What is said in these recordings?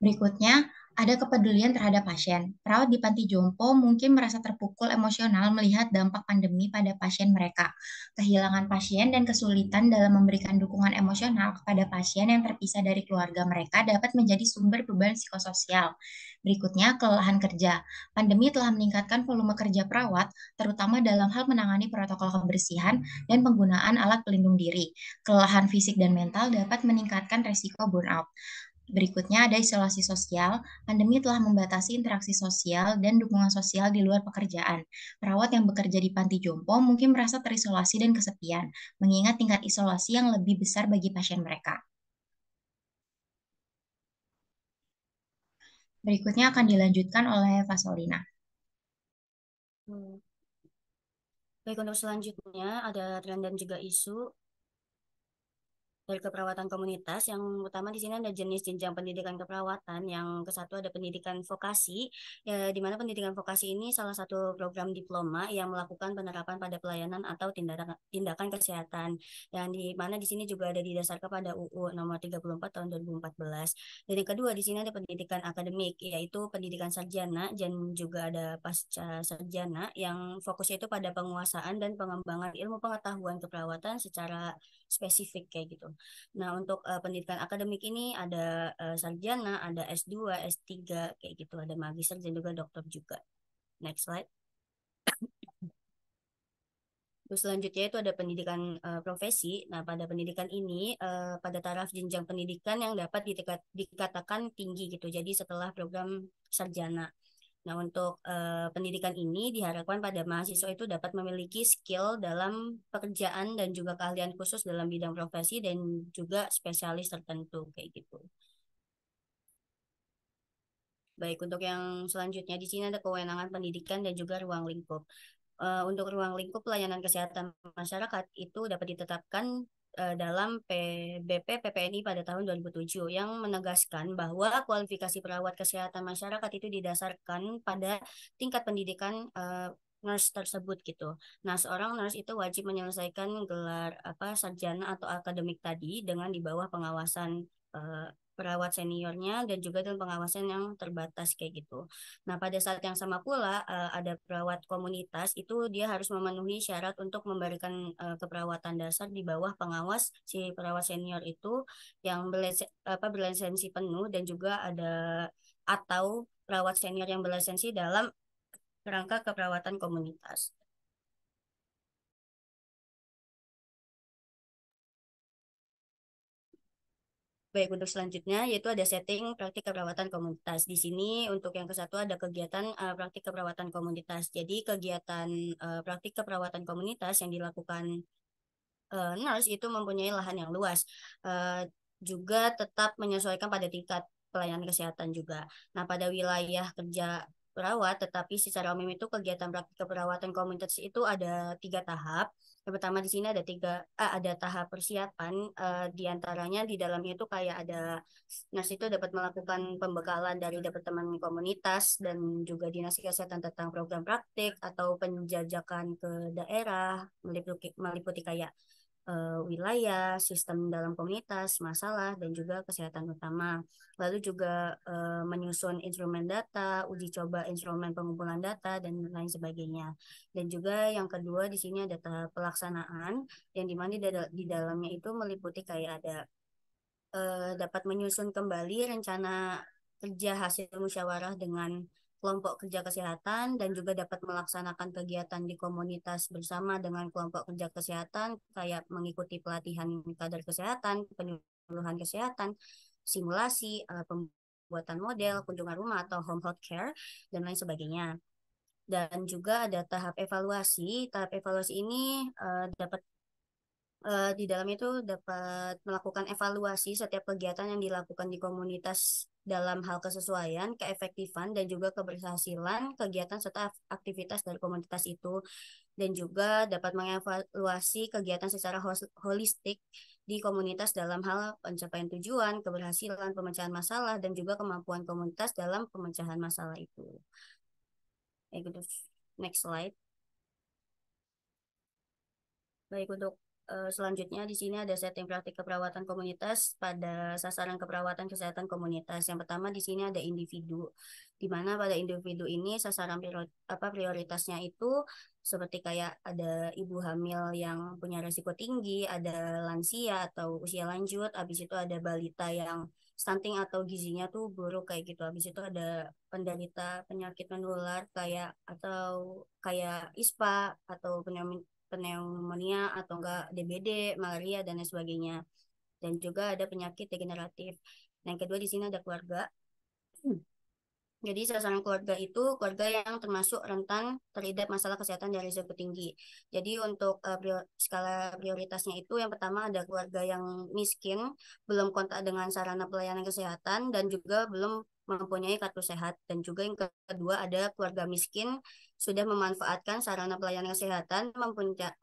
Berikutnya, ada kepedulian terhadap pasien. Perawat di panti jompo mungkin merasa terpukul emosional melihat dampak pandemi pada pasien mereka, kehilangan pasien dan kesulitan dalam memberikan dukungan emosional kepada pasien yang terpisah dari keluarga mereka dapat menjadi sumber beban psikososial. Berikutnya, kelelahan kerja. Pandemi telah meningkatkan volume kerja perawat, terutama dalam hal menangani protokol kebersihan dan penggunaan alat pelindung diri. Kelelahan fisik dan mental dapat meningkatkan resiko burnout. Berikutnya ada isolasi sosial. Pandemi telah membatasi interaksi sosial dan dukungan sosial di luar pekerjaan. Perawat yang bekerja di panti jompo mungkin merasa terisolasi dan kesepian, mengingat tingkat isolasi yang lebih besar bagi pasien mereka. Berikutnya akan dilanjutkan oleh Fasolina. Hmm. Baik, untuk selanjutnya ada tren dan juga isu dari keperawatan komunitas yang utama di sini ada jenis jenjang pendidikan keperawatan yang ke satu ada pendidikan vokasi ya, di mana pendidikan vokasi ini salah satu program diploma yang melakukan penerapan pada pelayanan atau tindakan tindakan kesehatan yang di mana di sini juga ada didasarkan pada UU nomor 34 tahun 2014 dan yang kedua di sini ada pendidikan akademik yaitu pendidikan sarjana dan juga ada pasca sarjana yang fokusnya itu pada penguasaan dan pengembangan ilmu pengetahuan keperawatan secara spesifik kayak gitu. Nah, untuk uh, eh, pendidikan akademik ini ada uh, sarjana, ada S2, S3 kayak gitu, ada magister dan juga dokter juga. Next slide. Terus selanjutnya itu ada pendidikan uh, profesi. Nah, pada pendidikan ini uh, pada taraf jenjang pendidikan yang dapat dikatakan tinggi gitu. Jadi setelah program sarjana. Nah, untuk uh, pendidikan ini diharapkan pada mahasiswa itu dapat memiliki skill dalam pekerjaan dan juga keahlian khusus dalam bidang profesi dan juga spesialis tertentu kayak gitu. Baik, untuk yang selanjutnya di sini ada kewenangan pendidikan dan juga ruang lingkup. Uh, untuk ruang lingkup pelayanan kesehatan masyarakat itu dapat ditetapkan Eh, dalam PBP PPNI pada tahun 2007 yang menegaskan bahwa kualifikasi perawat kesehatan masyarakat itu didasarkan pada tingkat pendidikan uh, nurse tersebut gitu. Nah, seorang nurse itu wajib menyelesaikan gelar apa sarjana atau akademik tadi dengan di bawah pengawasan uh, perawat seniornya dan juga dengan pengawasan yang terbatas kayak gitu. Nah, pada saat yang sama pula uh, ada perawat komunitas itu dia harus memenuhi syarat untuk memberikan uh, keperawatan dasar di bawah pengawas si perawat senior itu yang berlesen, apa berlisensi penuh dan juga ada atau perawat senior yang berlisensi dalam kerangka keperawatan komunitas. baik untuk selanjutnya yaitu ada setting praktik keperawatan komunitas. Di sini untuk yang ke satu ada kegiatan uh, praktik keperawatan komunitas. Jadi kegiatan uh, praktik keperawatan komunitas yang dilakukan uh, nurse itu mempunyai lahan yang luas. Uh, juga tetap menyesuaikan pada tingkat pelayanan kesehatan juga. Nah, pada wilayah kerja perawat, tetapi secara umum itu kegiatan praktik keperawatan komunitas itu ada tiga tahap. Yang pertama di sini ada tiga ah, ada tahap persiapan eh, di di dalamnya itu kayak ada nas itu dapat melakukan pembekalan dari departemen komunitas dan juga dinas kesehatan tentang program praktik atau penjajakan ke daerah meliputi meliputi kayak uh, wilayah, sistem dalam komunitas, masalah, dan juga kesehatan utama. Lalu juga uh, menyusun instrumen data, uji coba instrumen pengumpulan data, dan lain sebagainya. Dan juga yang kedua di sini ada tahap pelaksanaan, yang dimana di, dalamnya itu meliputi kayak ada uh, dapat menyusun kembali rencana kerja hasil musyawarah dengan kelompok kerja kesehatan dan juga dapat melaksanakan kegiatan di komunitas bersama dengan kelompok kerja kesehatan kayak mengikuti pelatihan kader kesehatan, penyuluhan kesehatan, simulasi, eh, pembuatan model, kunjungan rumah atau home health care dan lain sebagainya. Dan juga ada tahap evaluasi. Tahap evaluasi ini eh, dapat uh, di dalam itu dapat melakukan evaluasi setiap kegiatan yang dilakukan di komunitas dalam hal kesesuaian, keefektifan, dan juga keberhasilan kegiatan serta aktivitas dari komunitas itu. Dan juga dapat mengevaluasi kegiatan secara holistik di komunitas dalam hal pencapaian tujuan, keberhasilan, pemecahan masalah, dan juga kemampuan komunitas dalam pemecahan masalah itu. Gitu. Next slide. Baik, untuk Eh, selanjutnya di sini ada setting praktik keperawatan komunitas pada sasaran keperawatan kesehatan komunitas. Yang pertama di sini ada individu, di mana pada individu ini sasaran apa prioritasnya itu seperti kayak ada ibu hamil yang punya resiko tinggi, ada lansia atau usia lanjut, habis itu ada balita yang stunting atau gizinya tuh buruk kayak gitu, habis itu ada penderita penyakit menular kayak atau kayak ISPA atau pneumonia atau enggak DBD, malaria dan lain sebagainya. Dan juga ada penyakit degeneratif. yang kedua di sini ada keluarga. Hmm. Jadi sasaran keluarga itu keluarga yang termasuk rentan terhadap masalah kesehatan dari risiko tinggi. Jadi untuk uh, prior, skala prioritasnya itu yang pertama ada keluarga yang miskin, belum kontak dengan sarana pelayanan kesehatan dan juga belum mempunyai kartu sehat dan juga yang kedua ada keluarga miskin sudah memanfaatkan sarana pelayanan kesehatan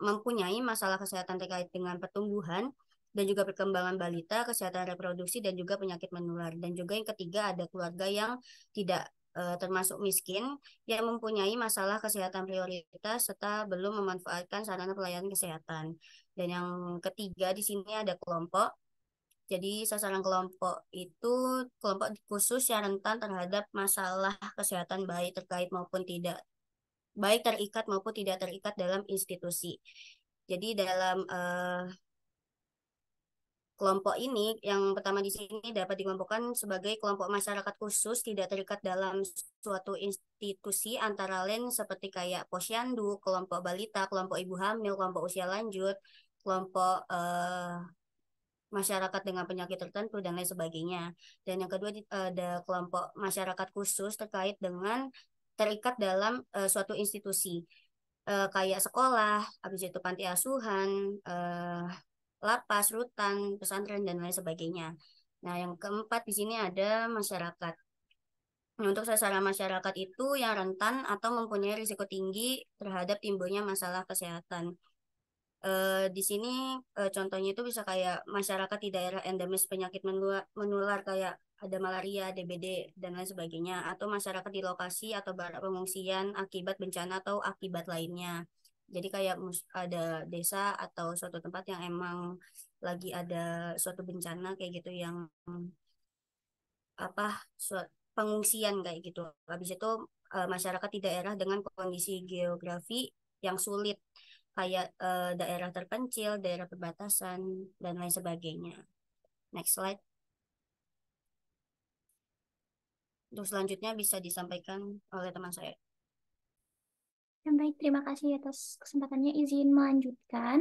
mempunyai masalah kesehatan terkait dengan pertumbuhan dan juga perkembangan balita, kesehatan reproduksi dan juga penyakit menular. Dan juga yang ketiga ada keluarga yang tidak uh, termasuk miskin yang mempunyai masalah kesehatan prioritas serta belum memanfaatkan sarana pelayanan kesehatan. Dan yang ketiga di sini ada kelompok jadi sasaran kelompok itu kelompok khusus yang rentan terhadap masalah kesehatan baik terkait maupun tidak baik terikat maupun tidak terikat dalam institusi. Jadi dalam uh, kelompok ini yang pertama di sini dapat dikelompokkan sebagai kelompok masyarakat khusus tidak terikat dalam suatu institusi antara lain seperti kayak posyandu, kelompok balita, kelompok ibu hamil, kelompok usia lanjut, kelompok uh, masyarakat dengan penyakit tertentu dan lain sebagainya. Dan yang kedua eh, ada kelompok masyarakat khusus terkait dengan terikat dalam uh, suatu institusi uh, kayak sekolah, habis itu panti asuhan, uh, lapas, rutan, pesantren dan lain sebagainya. Nah, yang keempat di sini ada masyarakat. Nah, untuk sasaran masyarakat itu yang rentan atau mempunyai risiko tinggi terhadap timbulnya masalah kesehatan. Uh, di sini uh, contohnya itu bisa kayak masyarakat di daerah endemis penyakit menular, menular kayak ada malaria, DBD, dan lain sebagainya, atau masyarakat di lokasi atau barak pengungsian akibat bencana atau akibat lainnya. Jadi kayak ada desa atau suatu tempat yang emang lagi ada suatu bencana kayak gitu yang apa suat, pengungsian kayak gitu. Habis itu eh, masyarakat di daerah dengan kondisi geografi yang sulit kayak uh, daerah terpencil, daerah perbatasan, dan lain sebagainya. Next slide. Untuk selanjutnya bisa disampaikan oleh teman saya. Ya, baik, terima kasih atas kesempatannya izin melanjutkan.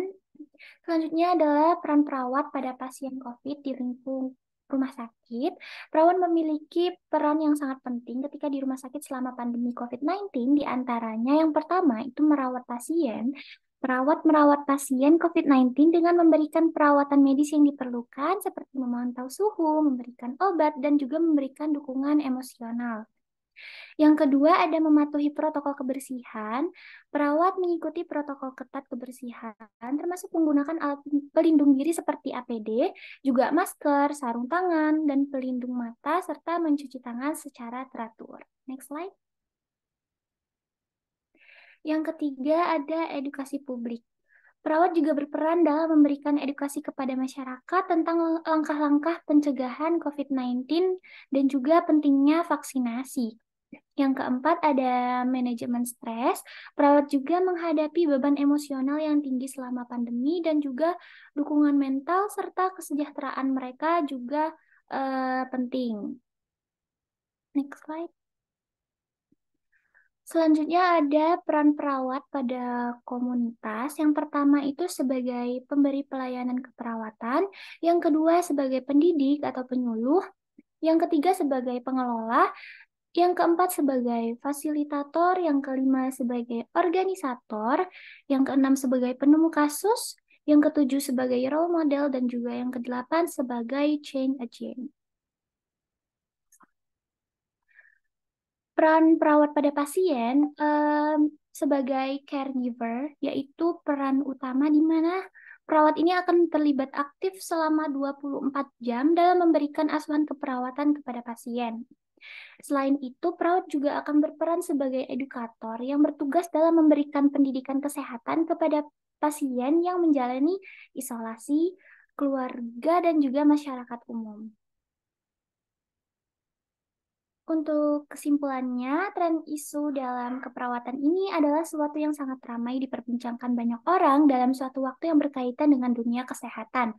Selanjutnya adalah peran perawat pada pasien COVID di lingkung rumah sakit, perawat memiliki peran yang sangat penting ketika di rumah sakit selama pandemi COVID-19. Di antaranya yang pertama itu merawat pasien Perawat merawat pasien COVID-19 dengan memberikan perawatan medis yang diperlukan seperti memantau suhu, memberikan obat, dan juga memberikan dukungan emosional. Yang kedua ada mematuhi protokol kebersihan. Perawat mengikuti protokol ketat kebersihan, termasuk menggunakan alat pelindung diri seperti APD, juga masker, sarung tangan, dan pelindung mata, serta mencuci tangan secara teratur. Next slide. Yang ketiga ada edukasi publik. Perawat juga berperan dalam memberikan edukasi kepada masyarakat tentang langkah-langkah pencegahan COVID-19 dan juga pentingnya vaksinasi. Yang keempat ada manajemen stres. Perawat juga menghadapi beban emosional yang tinggi selama pandemi dan juga dukungan mental serta kesejahteraan mereka juga uh, penting. Next slide. Selanjutnya ada peran perawat pada komunitas. Yang pertama itu sebagai pemberi pelayanan keperawatan, yang kedua sebagai pendidik atau penyuluh, yang ketiga sebagai pengelola, yang keempat sebagai fasilitator, yang kelima sebagai organisator, yang keenam sebagai penemu kasus, yang ketujuh sebagai role model dan juga yang kedelapan sebagai chain agent. Peran perawat pada pasien um, sebagai caregiver yaitu peran utama di mana perawat ini akan terlibat aktif selama 24 jam dalam memberikan asuhan keperawatan kepada pasien. Selain itu, perawat juga akan berperan sebagai edukator yang bertugas dalam memberikan pendidikan kesehatan kepada pasien yang menjalani isolasi, keluarga, dan juga masyarakat umum. Untuk kesimpulannya, tren isu dalam keperawatan ini adalah sesuatu yang sangat ramai diperbincangkan banyak orang dalam suatu waktu yang berkaitan dengan dunia kesehatan.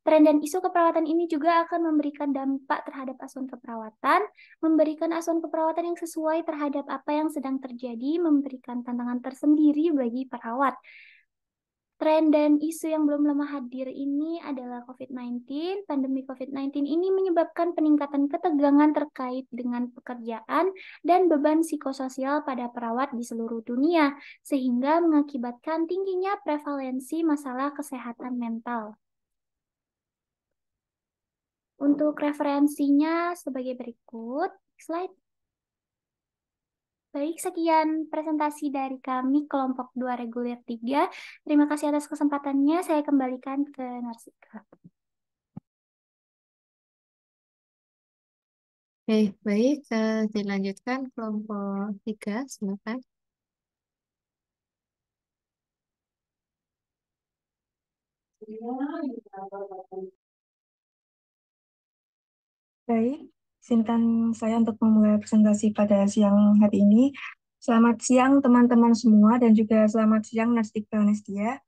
Tren dan isu keperawatan ini juga akan memberikan dampak terhadap asuhan keperawatan, memberikan asuhan keperawatan yang sesuai terhadap apa yang sedang terjadi, memberikan tantangan tersendiri bagi perawat. Tren dan isu yang belum lama hadir ini adalah COVID-19. Pandemi COVID-19 ini menyebabkan peningkatan ketegangan terkait dengan pekerjaan dan beban psikososial pada perawat di seluruh dunia, sehingga mengakibatkan tingginya prevalensi masalah kesehatan mental. Untuk referensinya sebagai berikut, slide Baik, sekian presentasi dari kami kelompok 2 reguler 3. Terima kasih atas kesempatannya. Saya kembalikan ke Narsika. Oke, baik. Kita eh, dilanjutkan kelompok 3, silakan. Baik, Izinkan saya untuk memulai presentasi pada siang hari ini. Selamat siang teman-teman semua dan juga selamat siang Nastika Nastia.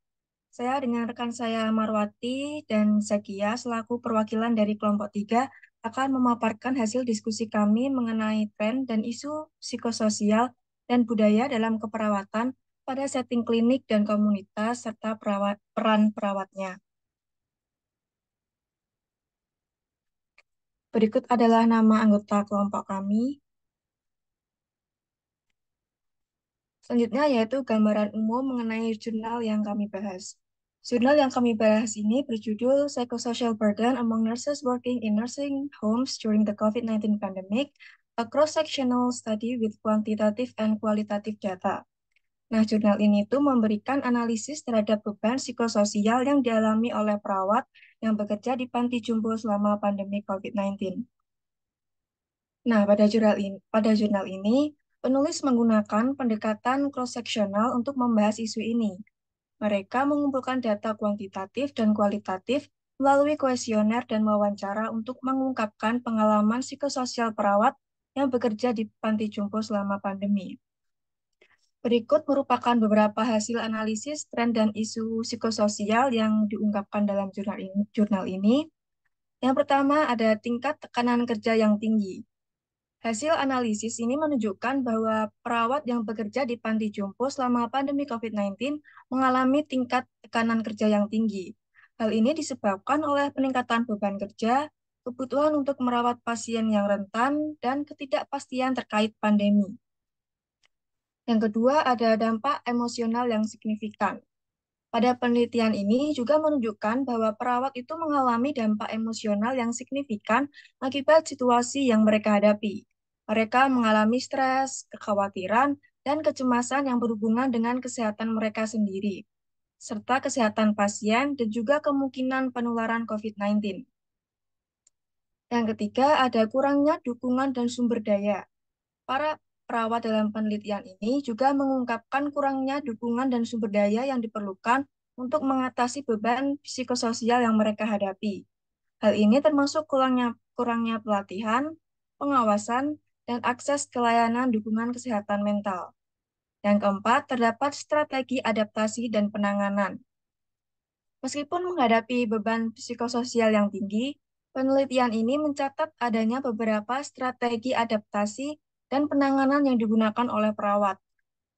Saya dengan rekan saya Marwati dan Zakia selaku perwakilan dari kelompok 3 akan memaparkan hasil diskusi kami mengenai tren dan isu psikososial dan budaya dalam keperawatan pada setting klinik dan komunitas serta perawat, peran perawatnya. Berikut adalah nama anggota kelompok kami. Selanjutnya yaitu gambaran umum mengenai jurnal yang kami bahas. Jurnal yang kami bahas ini berjudul Psychosocial Burden Among Nurses Working in Nursing Homes During the COVID-19 Pandemic, a cross-sectional study with quantitative and qualitative data. Nah, jurnal ini itu memberikan analisis terhadap beban psikososial yang dialami oleh perawat yang bekerja di panti jumbo selama pandemi COVID-19. Nah, pada jurnal ini, pada jurnal ini penulis menggunakan pendekatan cross-sectional untuk membahas isu ini. Mereka mengumpulkan data kuantitatif dan kualitatif melalui kuesioner dan wawancara untuk mengungkapkan pengalaman psikososial perawat yang bekerja di panti jumbo selama pandemi. Berikut merupakan beberapa hasil analisis tren dan isu psikososial yang diungkapkan dalam jurnal ini. Jurnal ini. Yang pertama ada tingkat tekanan kerja yang tinggi. Hasil analisis ini menunjukkan bahwa perawat yang bekerja di panti jompo selama pandemi COVID-19 mengalami tingkat tekanan kerja yang tinggi. Hal ini disebabkan oleh peningkatan beban kerja, kebutuhan untuk merawat pasien yang rentan, dan ketidakpastian terkait pandemi. Yang kedua, ada dampak emosional yang signifikan. Pada penelitian ini juga menunjukkan bahwa perawat itu mengalami dampak emosional yang signifikan akibat situasi yang mereka hadapi. Mereka mengalami stres, kekhawatiran, dan kecemasan yang berhubungan dengan kesehatan mereka sendiri, serta kesehatan pasien dan juga kemungkinan penularan COVID-19. Yang ketiga, ada kurangnya dukungan dan sumber daya. Para perawat dalam penelitian ini juga mengungkapkan kurangnya dukungan dan sumber daya yang diperlukan untuk mengatasi beban psikososial yang mereka hadapi. Hal ini termasuk kurangnya, kurangnya pelatihan, pengawasan, dan akses ke layanan dukungan kesehatan mental. Yang keempat, terdapat strategi adaptasi dan penanganan. Meskipun menghadapi beban psikososial yang tinggi, penelitian ini mencatat adanya beberapa strategi adaptasi dan penanganan yang digunakan oleh perawat.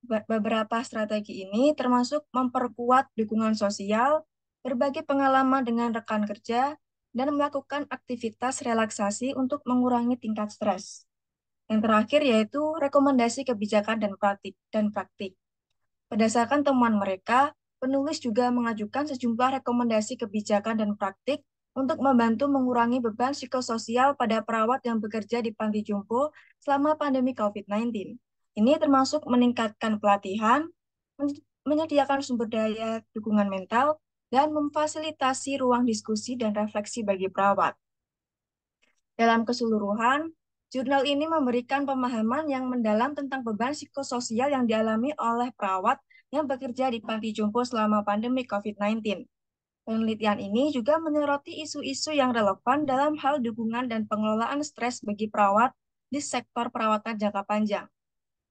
Beberapa strategi ini termasuk memperkuat dukungan sosial, berbagi pengalaman dengan rekan kerja, dan melakukan aktivitas relaksasi untuk mengurangi tingkat stres. Yang terakhir yaitu rekomendasi kebijakan dan praktik. Dan praktik. Berdasarkan temuan mereka, penulis juga mengajukan sejumlah rekomendasi kebijakan dan praktik untuk membantu mengurangi beban psikososial pada perawat yang bekerja di panti jompo selama pandemi COVID-19. Ini termasuk meningkatkan pelatihan, menyediakan sumber daya dukungan mental, dan memfasilitasi ruang diskusi dan refleksi bagi perawat. Dalam keseluruhan, jurnal ini memberikan pemahaman yang mendalam tentang beban psikososial yang dialami oleh perawat yang bekerja di panti jompo selama pandemi COVID-19 Penelitian ini juga menyoroti isu-isu yang relevan dalam hal dukungan dan pengelolaan stres bagi perawat di sektor perawatan jangka panjang.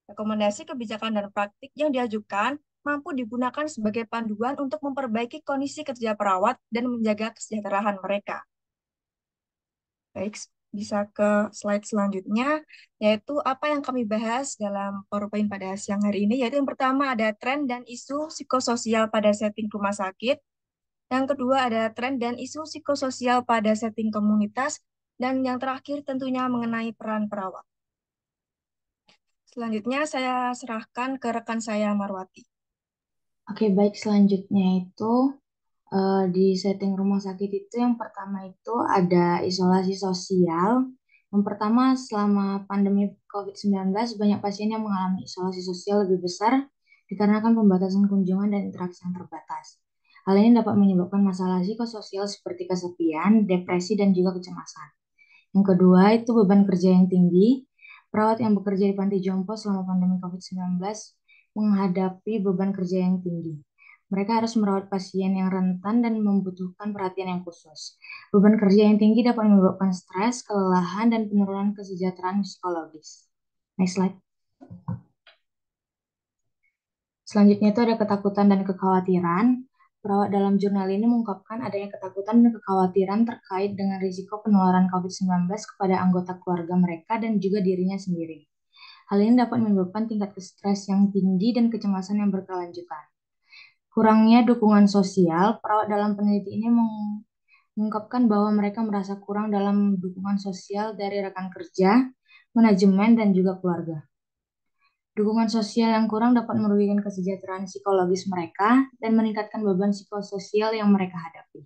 Rekomendasi kebijakan dan praktik yang diajukan mampu digunakan sebagai panduan untuk memperbaiki kondisi kerja perawat dan menjaga kesejahteraan mereka. Baik, bisa ke slide selanjutnya, yaitu apa yang kami bahas dalam PowerPoint pada siang hari ini, yaitu yang pertama ada tren dan isu psikososial pada setting rumah sakit, yang kedua ada tren dan isu psikososial pada setting komunitas. Dan yang terakhir tentunya mengenai peran perawat. Selanjutnya saya serahkan ke rekan saya Marwati. Oke, baik selanjutnya itu eh, di setting rumah sakit itu yang pertama itu ada isolasi sosial. Yang pertama selama pandemi COVID-19 banyak pasien yang mengalami isolasi sosial lebih besar dikarenakan pembatasan kunjungan dan interaksi yang terbatas. Hal ini dapat menyebabkan masalah psikososial seperti kesepian, depresi, dan juga kecemasan. Yang kedua itu beban kerja yang tinggi. Perawat yang bekerja di panti jompo selama pandemi COVID-19 menghadapi beban kerja yang tinggi. Mereka harus merawat pasien yang rentan dan membutuhkan perhatian yang khusus. Beban kerja yang tinggi dapat menyebabkan stres, kelelahan, dan penurunan kesejahteraan psikologis. Next slide. Selanjutnya itu ada ketakutan dan kekhawatiran. Perawat dalam jurnal ini mengungkapkan adanya ketakutan dan kekhawatiran terkait dengan risiko penularan COVID-19 kepada anggota keluarga mereka dan juga dirinya sendiri. Hal ini dapat menyebabkan tingkat stres yang tinggi dan kecemasan yang berkelanjutan. Kurangnya dukungan sosial, perawat dalam peneliti ini mengungkapkan bahwa mereka merasa kurang dalam dukungan sosial dari rekan kerja, manajemen, dan juga keluarga. Dukungan sosial yang kurang dapat merugikan kesejahteraan psikologis mereka dan meningkatkan beban psikososial yang mereka hadapi.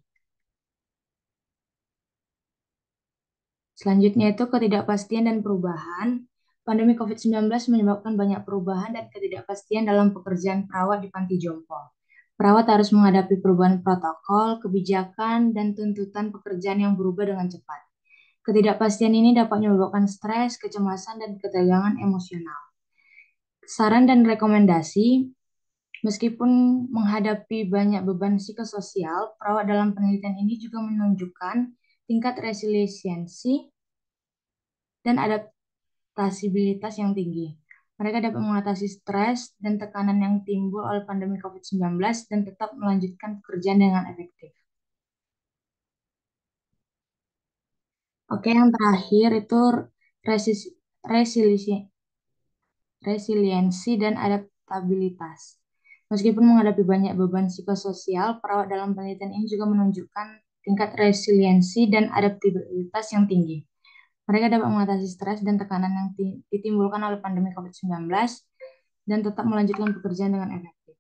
Selanjutnya itu ketidakpastian dan perubahan. Pandemi COVID-19 menyebabkan banyak perubahan dan ketidakpastian dalam pekerjaan perawat di Panti Jompo. Perawat harus menghadapi perubahan protokol, kebijakan, dan tuntutan pekerjaan yang berubah dengan cepat. Ketidakpastian ini dapat menyebabkan stres, kecemasan, dan ketegangan emosional saran dan rekomendasi Meskipun menghadapi banyak beban psikososial, perawat dalam penelitian ini juga menunjukkan tingkat resiliensi dan adaptasibilitas yang tinggi. Mereka dapat mengatasi stres dan tekanan yang timbul oleh pandemi COVID-19 dan tetap melanjutkan pekerjaan dengan efektif. Oke, yang terakhir itu resiliensi resiliensi, dan adaptabilitas. Meskipun menghadapi banyak beban psikososial, perawat dalam penelitian ini juga menunjukkan tingkat resiliensi dan adaptabilitas yang tinggi. Mereka dapat mengatasi stres dan tekanan yang ditimbulkan oleh pandemi COVID-19 dan tetap melanjutkan pekerjaan dengan efektif.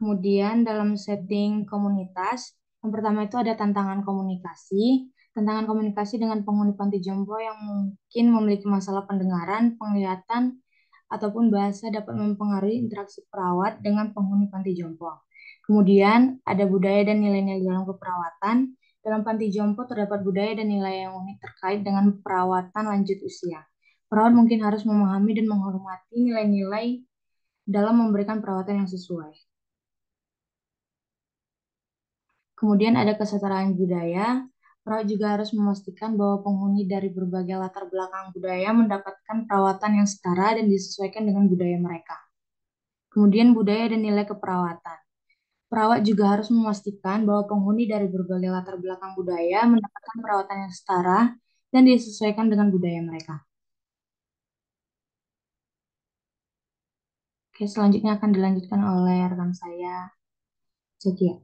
Kemudian dalam setting komunitas, yang pertama itu ada tantangan komunikasi, Tantangan komunikasi dengan penghuni panti jompo yang mungkin memiliki masalah pendengaran, penglihatan, ataupun bahasa dapat mempengaruhi interaksi perawat dengan penghuni panti jompo. Kemudian, ada budaya dan nilai-nilai dalam keperawatan. Dalam panti jompo terdapat budaya dan nilai yang unik terkait dengan perawatan lanjut usia. Perawat mungkin harus memahami dan menghormati nilai-nilai dalam memberikan perawatan yang sesuai. Kemudian ada kesetaraan budaya. Pro juga harus memastikan bahwa penghuni dari berbagai latar belakang budaya mendapatkan perawatan yang setara dan disesuaikan dengan budaya mereka. Kemudian budaya dan nilai keperawatan. Perawat juga harus memastikan bahwa penghuni dari berbagai latar belakang budaya mendapatkan perawatan yang setara dan disesuaikan dengan budaya mereka. Oke, selanjutnya akan dilanjutkan oleh rekan saya, Setia.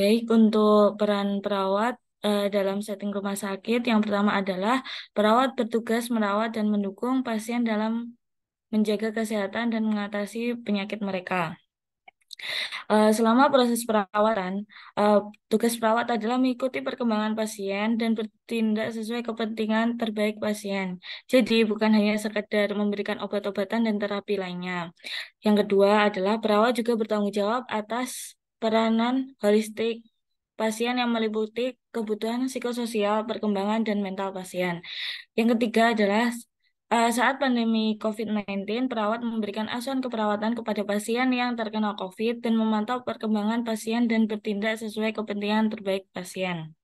Baik, untuk peran perawat uh, dalam setting rumah sakit, yang pertama adalah perawat bertugas merawat dan mendukung pasien dalam menjaga kesehatan dan mengatasi penyakit mereka. Uh, selama proses perawatan, uh, tugas perawat adalah mengikuti perkembangan pasien dan bertindak sesuai kepentingan terbaik pasien. Jadi bukan hanya sekedar memberikan obat-obatan dan terapi lainnya. Yang kedua adalah perawat juga bertanggung jawab atas peranan holistik pasien yang meliputi kebutuhan psikososial, perkembangan, dan mental pasien. Yang ketiga adalah eh, saat pandemi COVID-19, perawat memberikan asuhan keperawatan kepada pasien yang terkena COVID dan memantau perkembangan pasien dan bertindak sesuai kepentingan terbaik pasien.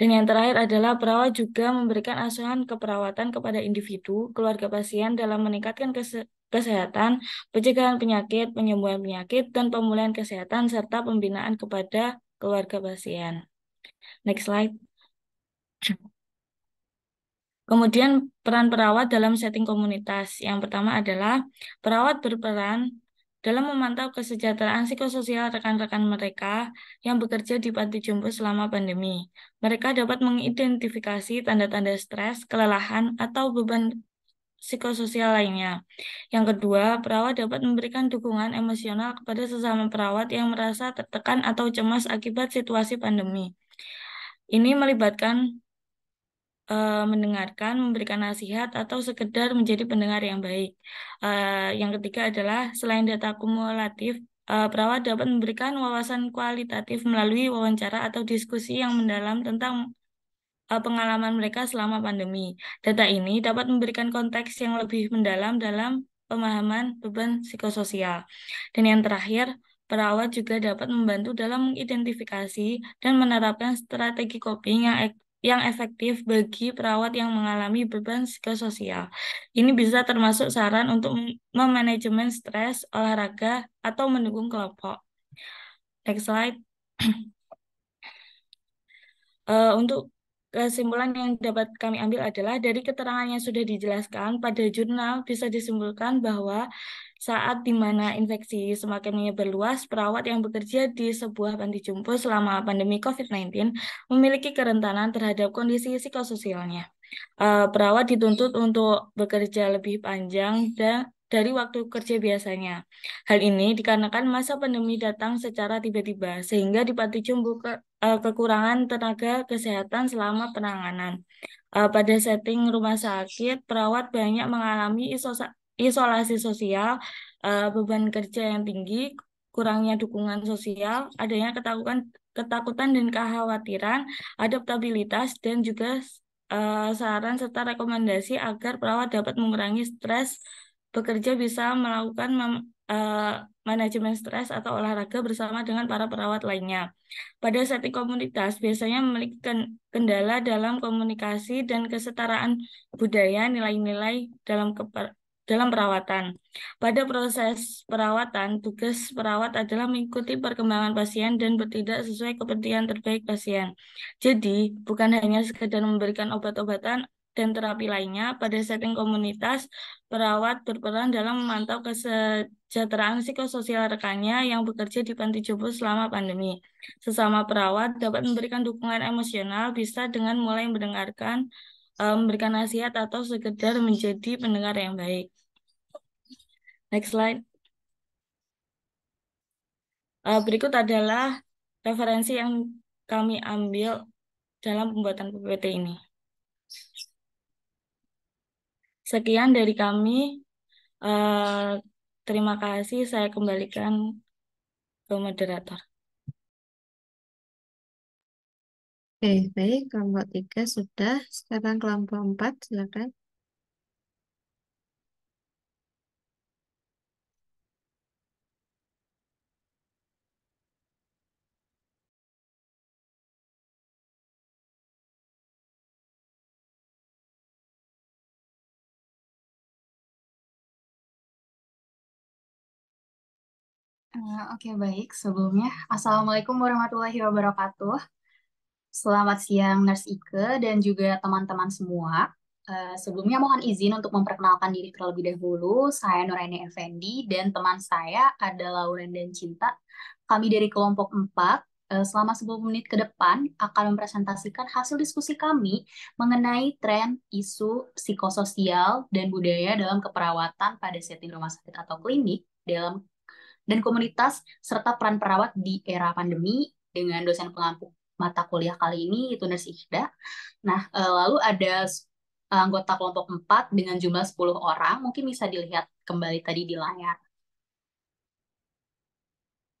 Dan yang terakhir adalah perawat juga memberikan asuhan keperawatan kepada individu, keluarga pasien dalam meningkatkan kese kesehatan, pencegahan penyakit, penyembuhan penyakit, dan pemulihan kesehatan, serta pembinaan kepada keluarga pasien. Next slide. Kemudian peran perawat dalam setting komunitas. Yang pertama adalah perawat berperan dalam memantau kesejahteraan psikososial rekan-rekan mereka yang bekerja di panti jompo selama pandemi. Mereka dapat mengidentifikasi tanda-tanda stres, kelelahan, atau beban psikososial lainnya. Yang kedua, perawat dapat memberikan dukungan emosional kepada sesama perawat yang merasa tertekan atau cemas akibat situasi pandemi. Ini melibatkan uh, mendengarkan, memberikan nasihat, atau sekedar menjadi pendengar yang baik. Uh, yang ketiga adalah selain data kumulatif, uh, perawat dapat memberikan wawasan kualitatif melalui wawancara atau diskusi yang mendalam tentang Eh, pengalaman mereka selama pandemi. Data ini dapat memberikan konteks yang lebih mendalam dalam pemahaman beban psikososial. Dan yang terakhir, perawat juga dapat membantu dalam mengidentifikasi dan menerapkan strategi coping yang yang efektif bagi perawat yang mengalami beban psikososial. Ini bisa termasuk saran untuk memanajemen stres, olahraga, atau mendukung kelompok. Next slide. uh, untuk Kesimpulan yang dapat kami ambil adalah dari keterangan yang sudah dijelaskan pada jurnal bisa disimpulkan bahwa saat di mana infeksi semakin menyebar luas, perawat yang bekerja di sebuah panti jompo selama pandemi COVID-19 memiliki kerentanan terhadap kondisi psikososialnya. Eh, perawat dituntut untuk bekerja lebih panjang dan dari waktu kerja biasanya. Hal ini dikarenakan masa pandemi datang secara tiba-tiba, sehingga dipacu jumbo ke, uh, kekurangan tenaga kesehatan selama penanganan. Uh, pada setting rumah sakit, perawat banyak mengalami isosa, isolasi sosial, uh, beban kerja yang tinggi, kurangnya dukungan sosial, adanya ketakutan, ketakutan dan kekhawatiran, adaptabilitas, dan juga uh, saran serta rekomendasi agar perawat dapat mengurangi stres Bekerja bisa melakukan uh, manajemen stres atau olahraga bersama dengan para perawat lainnya. Pada setting komunitas, biasanya memiliki kendala dalam komunikasi dan kesetaraan budaya nilai-nilai dalam keper dalam perawatan. Pada proses perawatan, tugas perawat adalah mengikuti perkembangan pasien dan bertindak sesuai kepentingan terbaik pasien. Jadi, bukan hanya sekedar memberikan obat-obatan dan terapi lainnya pada setting komunitas, perawat berperan dalam memantau kesejahteraan psikososial rekannya yang bekerja di panti jompo selama pandemi. Sesama perawat dapat memberikan dukungan emosional bisa dengan mulai mendengarkan, eh, memberikan nasihat atau sekedar menjadi pendengar yang baik. Next slide. Eh, berikut adalah referensi yang kami ambil dalam pembuatan PPT ini. Sekian dari kami. Uh, terima kasih. Saya kembalikan ke moderator. Oke, baik. Kelompok tiga sudah. Sekarang kelompok empat silakan. Eh, oke, okay, baik. Sebelumnya, Assalamualaikum warahmatullahi wabarakatuh. Selamat siang, Nurse Ike, dan juga teman-teman semua. Uh, sebelumnya, mohon izin untuk memperkenalkan diri terlebih dahulu. Saya Nuraini Effendi, dan teman saya adalah Uren dan Cinta. Kami dari kelompok 4, uh, eh, selama 10 menit ke depan akan mempresentasikan hasil diskusi kami mengenai tren, isu psikososial, dan budaya dalam keperawatan pada setting rumah sakit atau klinik dalam dan komunitas serta peran perawat di era pandemi dengan dosen pengampu mata kuliah kali ini itu Nurse Ihda. Nah, eh, lalu ada anggota kelompok 4 dengan jumlah 10 orang, mungkin bisa dilihat kembali tadi di layar.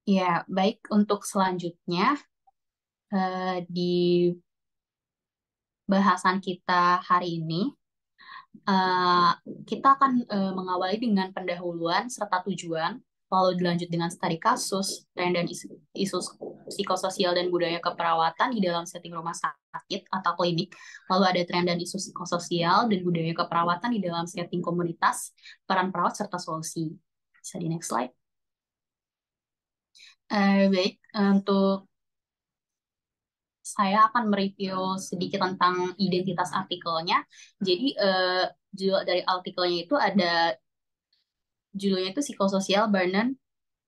Ya, baik untuk selanjutnya eh, di bahasan kita hari ini eh, kita akan mengawali dengan pendahuluan serta tujuan lalu dilanjut dengan studi kasus, tren dan isu, isu psikososial dan budaya keperawatan di dalam setting rumah sakit atau klinik, lalu ada tren dan isu psikososial dan budaya keperawatan di dalam setting komunitas, peran perawat, serta solusi. Bisa di next slide. Uh, baik, untuk saya akan mereview sedikit tentang identitas artikelnya. Jadi, uh, dari artikelnya itu ada judulnya itu psikososial burden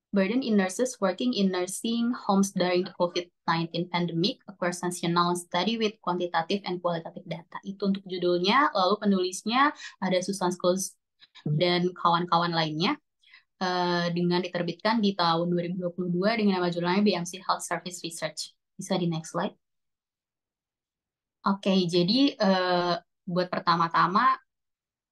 burden in nurses working in nursing homes during the COVID-19 pandemic, a cross-sectional study with quantitative and qualitative data. Itu untuk judulnya, lalu penulisnya ada Susan Scholes dan kawan-kawan lainnya uh, dengan diterbitkan di tahun 2022 dengan nama judulnya BMC Health Service Research. Bisa di next slide. Oke, okay, jadi uh, buat pertama-tama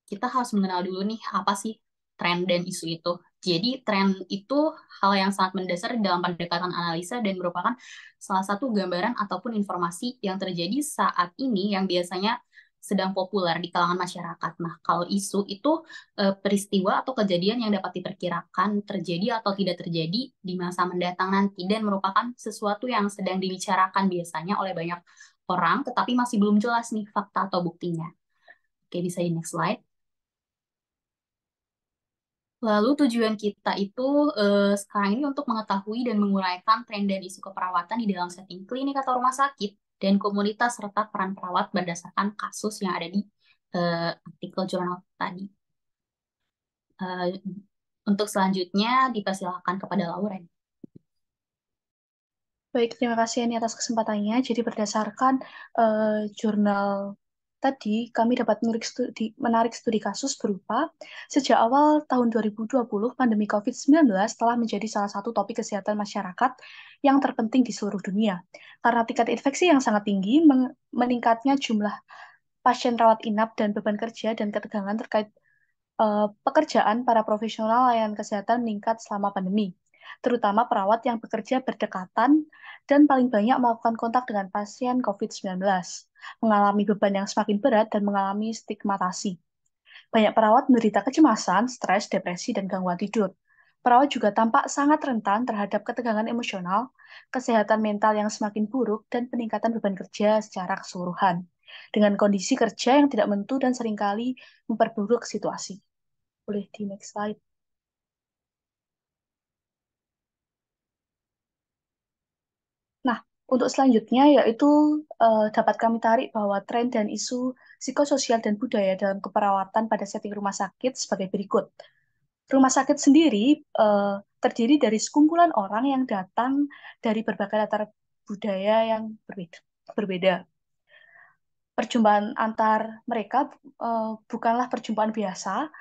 kita harus mengenal dulu nih apa sih tren dan isu itu. Jadi tren itu hal yang sangat mendasar dalam pendekatan analisa dan merupakan salah satu gambaran ataupun informasi yang terjadi saat ini yang biasanya sedang populer di kalangan masyarakat. Nah, kalau isu itu e, peristiwa atau kejadian yang dapat diperkirakan terjadi atau tidak terjadi di masa mendatang nanti dan merupakan sesuatu yang sedang dibicarakan biasanya oleh banyak orang, tetapi masih belum jelas nih fakta atau buktinya. Oke, bisa di next slide. Lalu tujuan kita itu uh, sekarang ini untuk mengetahui dan menguraikan tren dan isu keperawatan di dalam setting klinik atau rumah sakit dan komunitas serta peran perawat berdasarkan kasus yang ada di uh, artikel jurnal tadi. Uh, untuk selanjutnya dipersilahkan kepada Lauren. Baik, terima kasih ini atas kesempatannya. Jadi berdasarkan uh, jurnal Tadi kami dapat menarik studi, menarik studi kasus berupa sejak awal tahun 2020 pandemi COVID-19 telah menjadi salah satu topik kesehatan masyarakat yang terpenting di seluruh dunia. Karena tingkat infeksi yang sangat tinggi, meningkatnya jumlah pasien rawat inap dan beban kerja dan ketegangan terkait uh, pekerjaan para profesional layanan kesehatan meningkat selama pandemi terutama perawat yang bekerja berdekatan dan paling banyak melakukan kontak dengan pasien COVID-19 mengalami beban yang semakin berat, dan mengalami stigmatasi. Banyak perawat menderita kecemasan, stres, depresi, dan gangguan tidur. Perawat juga tampak sangat rentan terhadap ketegangan emosional, kesehatan mental yang semakin buruk, dan peningkatan beban kerja secara keseluruhan. Dengan kondisi kerja yang tidak menentu dan seringkali memperburuk situasi. Boleh di next slide. Untuk selanjutnya yaitu uh, dapat kami tarik bahwa tren dan isu psikososial dan budaya dalam keperawatan pada setting rumah sakit sebagai berikut. Rumah sakit sendiri uh, terdiri dari sekumpulan orang yang datang dari berbagai latar budaya yang berbeda. berbeda. Perjumpaan antar mereka uh, bukanlah perjumpaan biasa,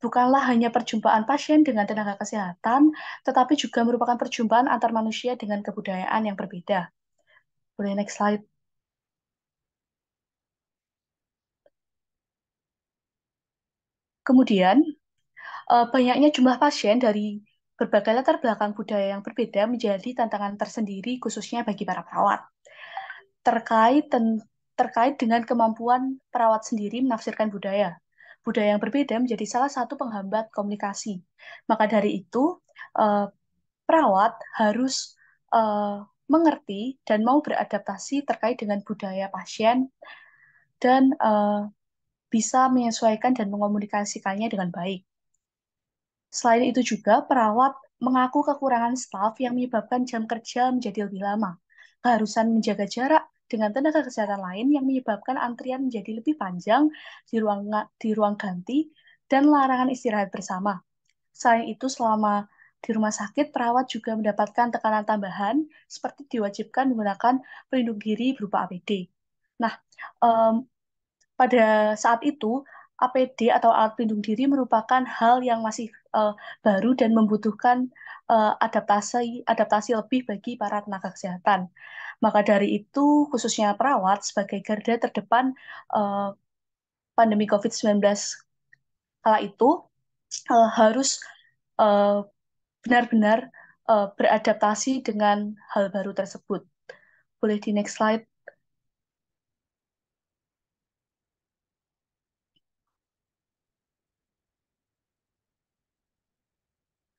bukanlah hanya perjumpaan pasien dengan tenaga kesehatan, tetapi juga merupakan perjumpaan antar manusia dengan kebudayaan yang berbeda. Boleh next slide. Kemudian, eh, banyaknya jumlah pasien dari berbagai latar belakang budaya yang berbeda menjadi tantangan tersendiri khususnya bagi para perawat. Terkait terkait dengan kemampuan perawat sendiri menafsirkan budaya. Budaya yang berbeda menjadi salah satu penghambat komunikasi. Maka dari itu, eh, perawat harus eh, mengerti dan mau beradaptasi terkait dengan budaya pasien dan uh, bisa menyesuaikan dan mengomunikasikannya dengan baik. Selain itu juga, perawat mengaku kekurangan staf yang menyebabkan jam kerja menjadi lebih lama, keharusan menjaga jarak dengan tenaga kesehatan lain yang menyebabkan antrian menjadi lebih panjang di ruang, di ruang ganti, dan larangan istirahat bersama. Selain itu, selama di rumah sakit, perawat juga mendapatkan tekanan tambahan seperti diwajibkan menggunakan pelindung diri berupa APD. Nah, um, pada saat itu APD atau alat pelindung diri merupakan hal yang masih uh, baru dan membutuhkan uh, adaptasi adaptasi lebih bagi para tenaga kesehatan. Maka dari itu, khususnya perawat sebagai garda terdepan uh, pandemi COVID-19 kala itu uh, harus uh, benar-benar uh, beradaptasi dengan hal baru tersebut. Boleh di next slide.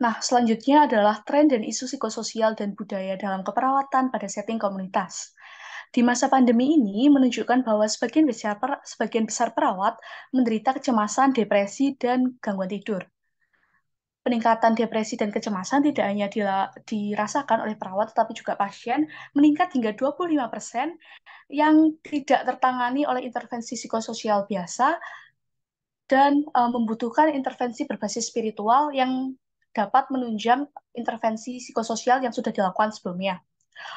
Nah, selanjutnya adalah tren dan isu psikososial dan budaya dalam keperawatan pada setting komunitas. Di masa pandemi ini menunjukkan bahwa sebagian besar, sebagian besar perawat menderita kecemasan, depresi, dan gangguan tidur peningkatan depresi dan kecemasan tidak hanya dirasakan oleh perawat tetapi juga pasien meningkat hingga 25% yang tidak tertangani oleh intervensi psikososial biasa dan uh, membutuhkan intervensi berbasis spiritual yang dapat menunjang intervensi psikososial yang sudah dilakukan sebelumnya.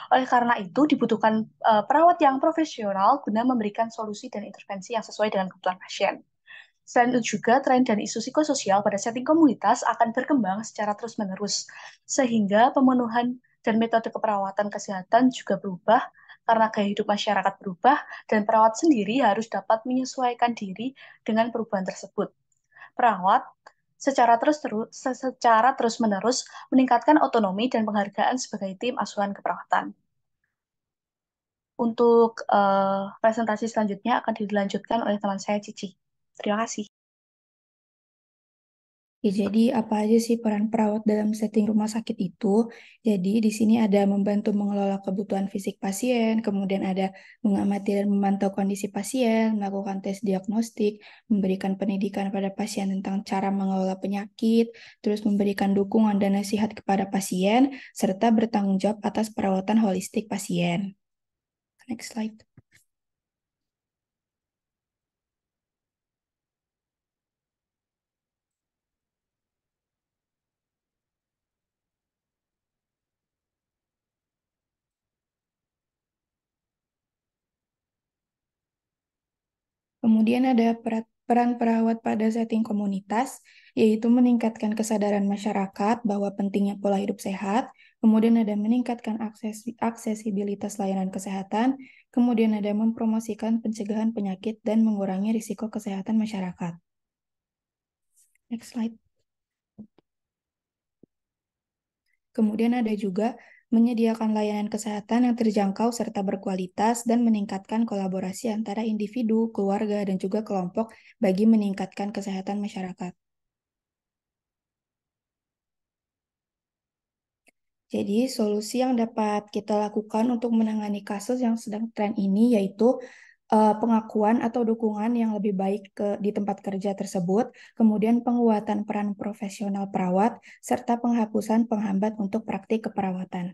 Oleh karena itu, dibutuhkan uh, perawat yang profesional guna memberikan solusi dan intervensi yang sesuai dengan kebutuhan pasien. Selain itu juga, tren dan isu psikososial pada setting komunitas akan berkembang secara terus-menerus, sehingga pemenuhan dan metode keperawatan kesehatan juga berubah karena gaya hidup masyarakat berubah dan perawat sendiri harus dapat menyesuaikan diri dengan perubahan tersebut. Perawat secara terus terus secara terus menerus meningkatkan otonomi dan penghargaan sebagai tim asuhan keperawatan. Untuk uh, presentasi selanjutnya akan dilanjutkan oleh teman saya Cici. Terima kasih. Ya, jadi apa aja sih peran perawat dalam setting rumah sakit itu? Jadi di sini ada membantu mengelola kebutuhan fisik pasien, kemudian ada mengamati dan memantau kondisi pasien, melakukan tes diagnostik, memberikan pendidikan pada pasien tentang cara mengelola penyakit, terus memberikan dukungan dan nasihat kepada pasien, serta bertanggung jawab atas perawatan holistik pasien. Next slide. Kemudian ada peran perawat pada setting komunitas, yaitu meningkatkan kesadaran masyarakat bahwa pentingnya pola hidup sehat, kemudian ada meningkatkan akses aksesibilitas layanan kesehatan, kemudian ada mempromosikan pencegahan penyakit dan mengurangi risiko kesehatan masyarakat. Next slide. Kemudian ada juga menyediakan layanan kesehatan yang terjangkau serta berkualitas, dan meningkatkan kolaborasi antara individu, keluarga, dan juga kelompok bagi meningkatkan kesehatan masyarakat. Jadi, solusi yang dapat kita lakukan untuk menangani kasus yang sedang tren ini yaitu uh, pengakuan atau dukungan yang lebih baik ke, di tempat kerja tersebut, kemudian penguatan peran profesional perawat, serta penghapusan penghambat untuk praktik keperawatan.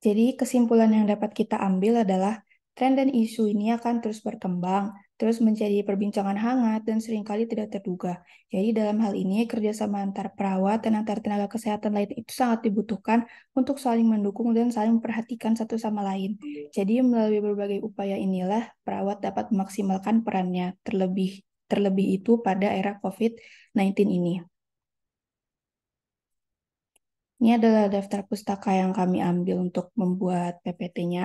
Jadi kesimpulan yang dapat kita ambil adalah tren dan isu ini akan terus berkembang, terus menjadi perbincangan hangat dan seringkali tidak terduga. Jadi dalam hal ini kerjasama antar perawat dan antar tenaga kesehatan lain itu sangat dibutuhkan untuk saling mendukung dan saling memperhatikan satu sama lain. Iya. Jadi melalui berbagai upaya inilah perawat dapat memaksimalkan perannya terlebih terlebih itu pada era COVID-19 ini. Ini adalah daftar pustaka yang kami ambil untuk membuat PPT-nya.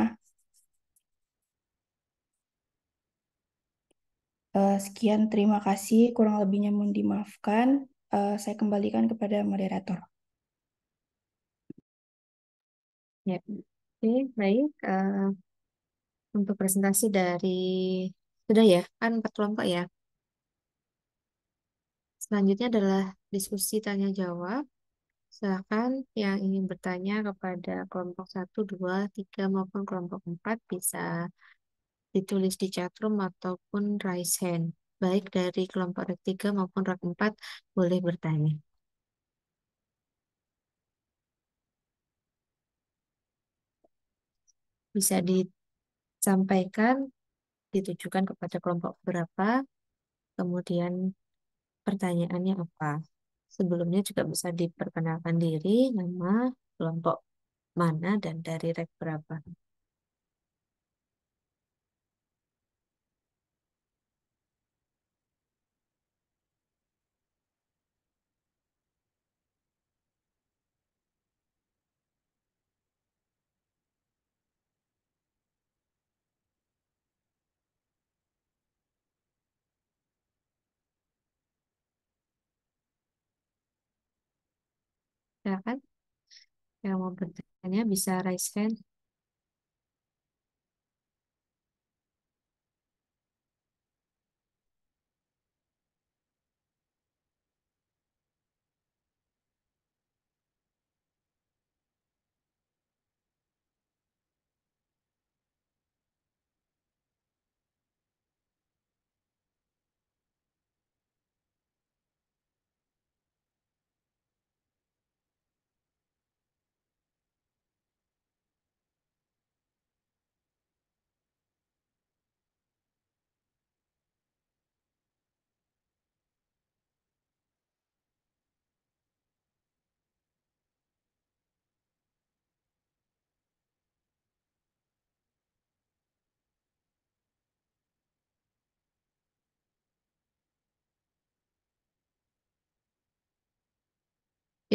Eh, sekian, terima kasih. Kurang lebihnya mohon dimaafkan. Eh, saya kembalikan kepada moderator. Ya, oke, baik. Eh, untuk presentasi dari sudah ya, kan empat kelompok ya. Selanjutnya adalah diskusi tanya jawab. Silakan yang ingin bertanya kepada kelompok 1, 2, 3 maupun kelompok 4 bisa ditulis di chatroom ataupun raise hand. Baik dari kelompok 3 maupun rak 4 boleh bertanya. Bisa disampaikan, ditujukan kepada kelompok berapa, kemudian pertanyaannya apa. Sebelumnya juga bisa diperkenalkan diri, nama, kelompok mana, dan dari rek berapa. ya kan yang mau bertanya bisa raise hand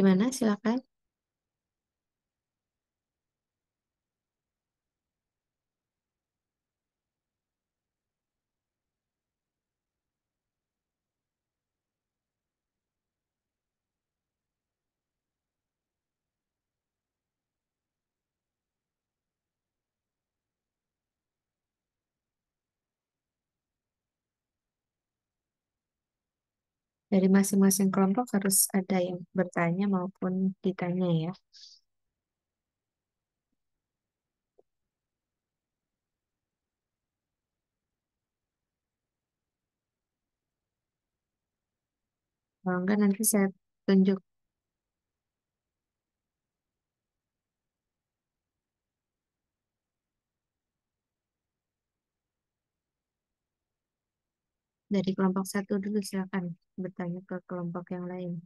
Gimana? Silakan. Dari masing-masing kelompok harus ada yang bertanya maupun ditanya ya. Kalau enggak nanti saya tunjuk Dari kelompok satu dulu silakan bertanya ke kelompok yang lain.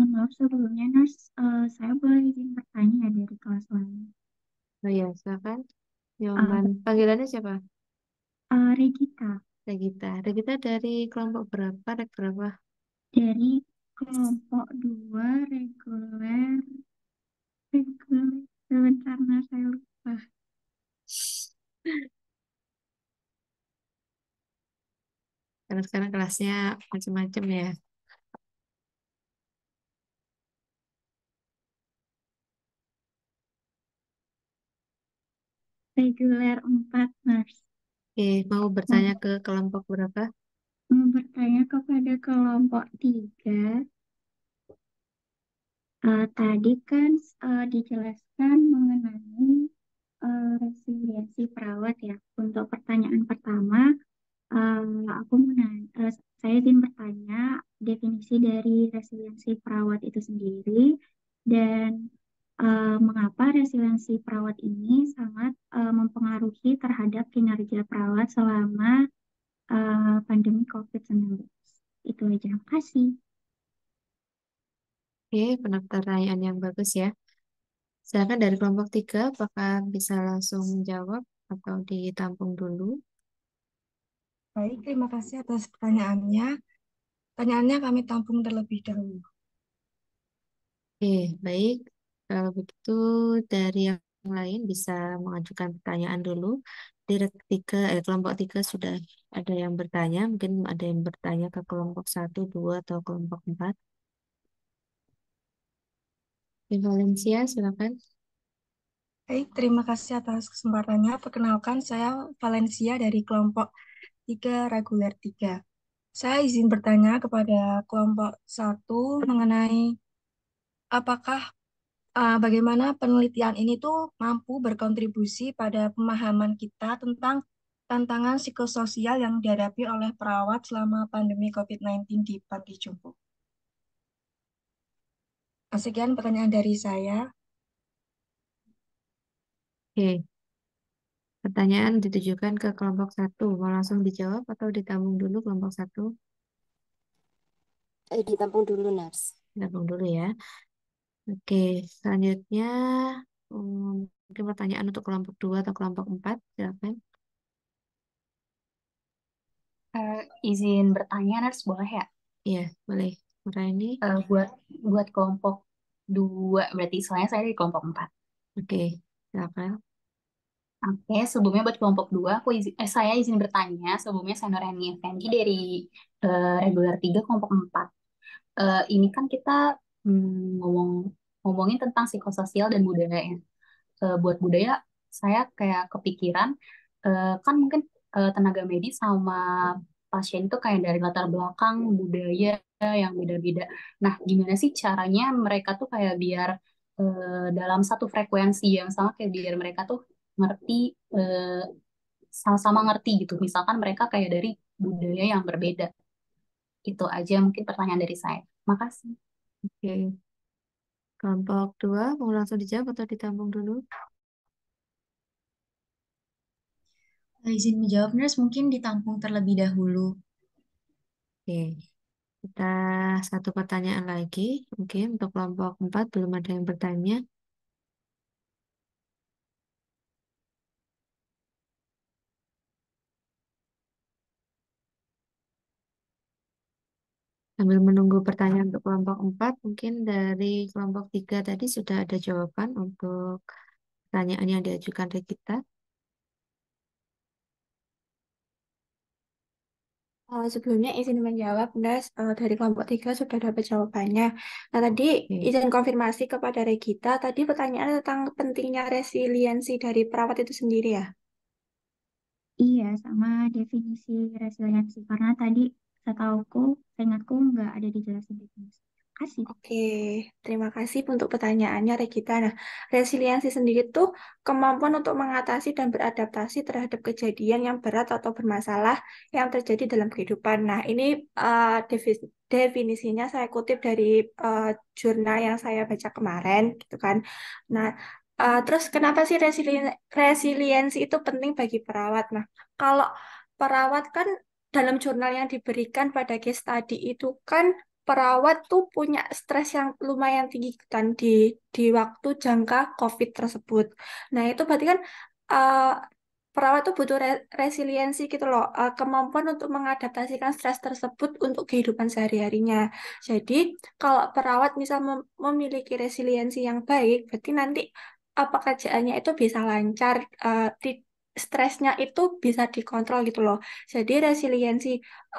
mohon maaf sebelumnya, Nurse, uh, saya boleh izin bertanya ya dari kelas lain. Oh ya, silakan. jawaban Uh, eh, Panggilannya siapa? Uh, Regita. Regita. Regita dari kelompok berapa, rek berapa? Dari kelompok dua reguler. Reguler. Sebentar, nah, saya lupa. Karena sekarang kelasnya macam-macam ya. reguler 4, Mars. Oke, mau bertanya ke kelompok berapa? Mau bertanya kepada kelompok 3. Uh, eh, tadi kan uh, dijelaskan mengenai uh, resiliensi perawat ya. Untuk pertanyaan pertama, uh, aku mau uh, saya ingin bertanya definisi dari resiliensi perawat itu sendiri dan uh, mengapa resiliensi perawat ini sangat uh, mempengaruhi terhadap kinerja perawat selama uh, pandemi COVID-19. Itu aja. kasih. Oke, pertanyaan yang bagus ya. Silakan dari kelompok tiga, apakah bisa langsung menjawab atau ditampung dulu? Baik, terima kasih atas pertanyaannya. Pertanyaannya kami tampung terlebih dahulu. Oke, baik. Kalau begitu dari yang lain bisa mengajukan pertanyaan dulu. Direk tiga, eh, kelompok tiga sudah ada yang bertanya. Mungkin ada yang bertanya ke kelompok satu, dua, atau kelompok empat. Di Valencia, silakan. Baik, terima kasih atas kesempatannya. Perkenalkan, saya Valencia dari kelompok 3 reguler 3. Saya izin bertanya kepada kelompok 1 mengenai apakah uh, bagaimana penelitian ini tuh mampu berkontribusi pada pemahaman kita tentang tantangan psikososial yang dihadapi oleh perawat selama pandemi COVID-19 di Panti Jompo. Eh, sekian pertanyaan dari saya. Oke. Pertanyaan ditujukan ke kelompok satu. Mau langsung dijawab atau ditampung dulu kelompok satu? Eh, ditampung dulu, Nars. Ditampung dulu ya. Oke, selanjutnya hmm, mungkin pertanyaan untuk kelompok 2 atau kelompok 4, silakan. Uh, izin bertanya, Nars, boleh ya? Iya, boleh. Marani. Uh, eh, buat buat kelompok 2, berarti soalnya saya di kelompok 4. Oke, okay, silakan. Oke, okay, sebelumnya buat kelompok 2, aku izin, eh, saya izin bertanya, sebelumnya saya Noreni Effendi dari uh, regular 3 kelompok 4. Uh, ini kan kita Hmm, ngomong ngomongin tentang psikososial dan budaya ya. Eh, buat budaya saya kayak kepikiran eh, kan mungkin e, tenaga medis sama pasien itu kayak dari latar belakang budaya yang beda-beda. Nah, gimana sih caranya mereka tuh kayak biar eh, dalam satu frekuensi yang sama kayak biar mereka tuh ngerti eh, sama-sama ngerti gitu. Misalkan mereka kayak dari budaya yang berbeda. Itu aja mungkin pertanyaan dari saya. Makasih. Oke. Kelompok dua mau langsung dijawab atau ditampung dulu? Izin menjawab, Nurse, mungkin ditampung terlebih dahulu. Oke. Kita satu pertanyaan lagi. Oke, untuk kelompok empat belum ada yang bertanya. Sambil menunggu pertanyaan ah. untuk kelompok 4, mungkin dari kelompok 3 tadi sudah ada jawaban untuk pertanyaan yang diajukan dari kita. Eh, sebelumnya izin menjawab, Nes, eh, dari kelompok tiga sudah dapat jawabannya. Nah, tadi okay. izin konfirmasi kepada Regita, tadi pertanyaan tentang pentingnya resiliensi dari perawat itu sendiri ya? Iya, sama definisi resiliensi. Karena tadi Setauku, seingatku nggak ada dijelasin di Oke, okay. terima kasih untuk pertanyaannya Regita. Nah, resiliensi sendiri tuh kemampuan untuk mengatasi dan beradaptasi terhadap kejadian yang berat atau bermasalah yang terjadi dalam kehidupan. Nah, ini uh, definisinya saya kutip dari uh, jurnal yang saya baca kemarin, gitu kan. Nah, uh, terus kenapa sih resili resiliensi itu penting bagi perawat? Nah, kalau perawat kan dalam jurnal yang diberikan pada case tadi itu kan perawat tuh punya stres yang lumayan tinggi kan di di waktu jangka COVID tersebut. Nah itu berarti kan uh, perawat tuh butuh re resiliensi gitu loh, uh, kemampuan untuk mengadaptasikan stres tersebut untuk kehidupan sehari-harinya. Jadi kalau perawat bisa mem memiliki resiliensi yang baik, berarti nanti apa eh, pekerjaannya itu bisa lancar, uh, stresnya itu bisa dikontrol gitu loh. Jadi resiliensi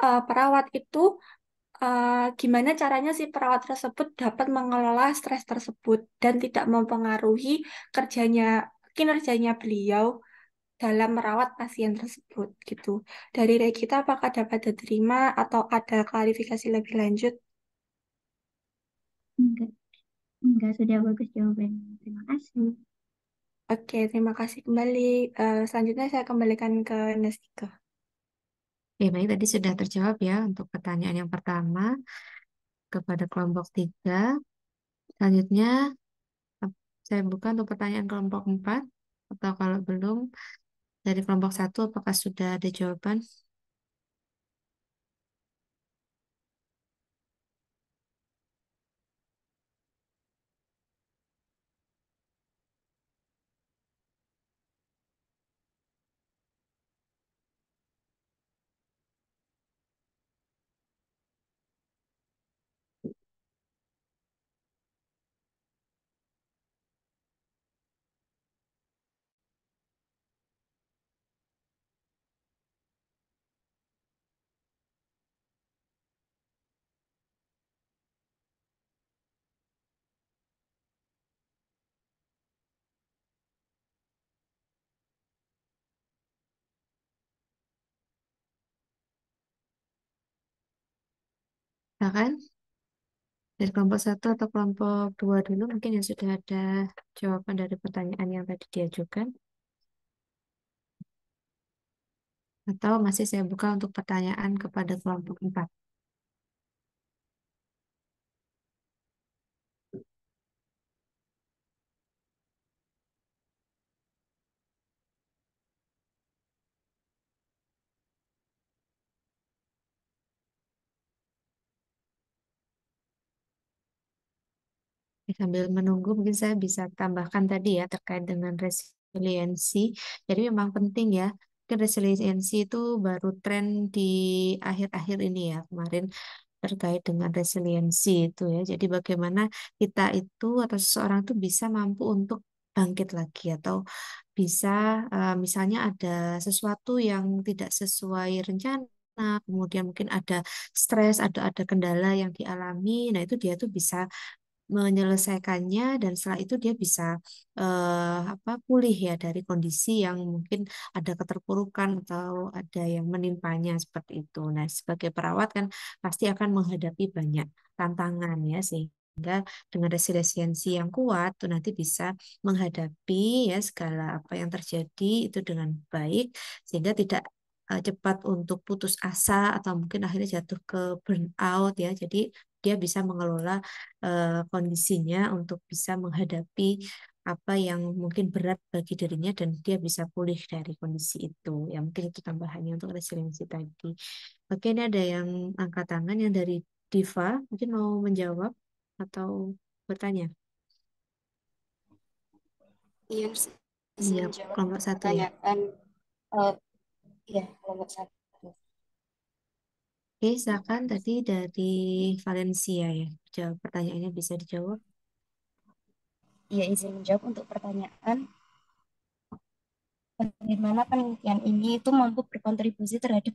uh, perawat itu uh, gimana caranya si perawat tersebut dapat mengelola stres tersebut dan tidak mempengaruhi kerjanya kinerjanya beliau dalam merawat pasien tersebut gitu. Dari kita apakah dapat diterima atau ada klarifikasi lebih lanjut? Enggak. Enggak, sudah bagus jawabannya. Terima kasih. Oke, terima kasih kembali. Uh, selanjutnya saya kembalikan ke Nesika. Ya, baik tadi sudah terjawab ya untuk pertanyaan yang pertama kepada kelompok tiga. Selanjutnya saya buka untuk pertanyaan kelompok empat atau kalau belum dari kelompok satu apakah sudah ada jawaban? ya kan? Dari kelompok satu atau kelompok dua dulu mungkin yang sudah ada jawaban dari pertanyaan yang tadi diajukan. Atau masih saya buka untuk pertanyaan kepada kelompok empat. sambil menunggu mungkin saya bisa tambahkan tadi ya terkait dengan resiliensi. Jadi memang penting ya. Mungkin resiliensi itu baru tren di akhir-akhir ini ya kemarin terkait dengan resiliensi itu ya. Jadi bagaimana kita itu atau seseorang itu bisa mampu untuk bangkit lagi atau bisa eh, misalnya ada sesuatu yang tidak sesuai rencana kemudian mungkin ada stres, ada ada kendala yang dialami. Nah, itu dia tuh bisa menyelesaikannya dan setelah itu dia bisa eh, apa pulih ya dari kondisi yang mungkin ada keterpurukan atau ada yang menimpanya seperti itu. Nah, sebagai perawat kan pasti akan menghadapi banyak tantangan ya sih sehingga dengan resiliensi yang kuat tuh nanti bisa menghadapi ya segala apa yang terjadi itu dengan baik sehingga tidak eh, cepat untuk putus asa atau mungkin akhirnya jatuh ke burnout ya jadi dia bisa mengelola uh, kondisinya untuk bisa menghadapi apa yang mungkin berat bagi dirinya dan dia bisa pulih dari kondisi itu. Ya mungkin itu tambahannya untuk resiliensi tadi. Oke, ini ada yang angkat tangan yang dari Diva, mungkin mau menjawab atau bertanya. Iya, iya kelompok satu ah, ya. ya eh, iya, kelompok satu. Oke, silakan tadi dari Valencia ya. Jawab pertanyaannya bisa dijawab. Iya, izin menjawab untuk pertanyaan bagaimana penelitian ini itu mampu berkontribusi terhadap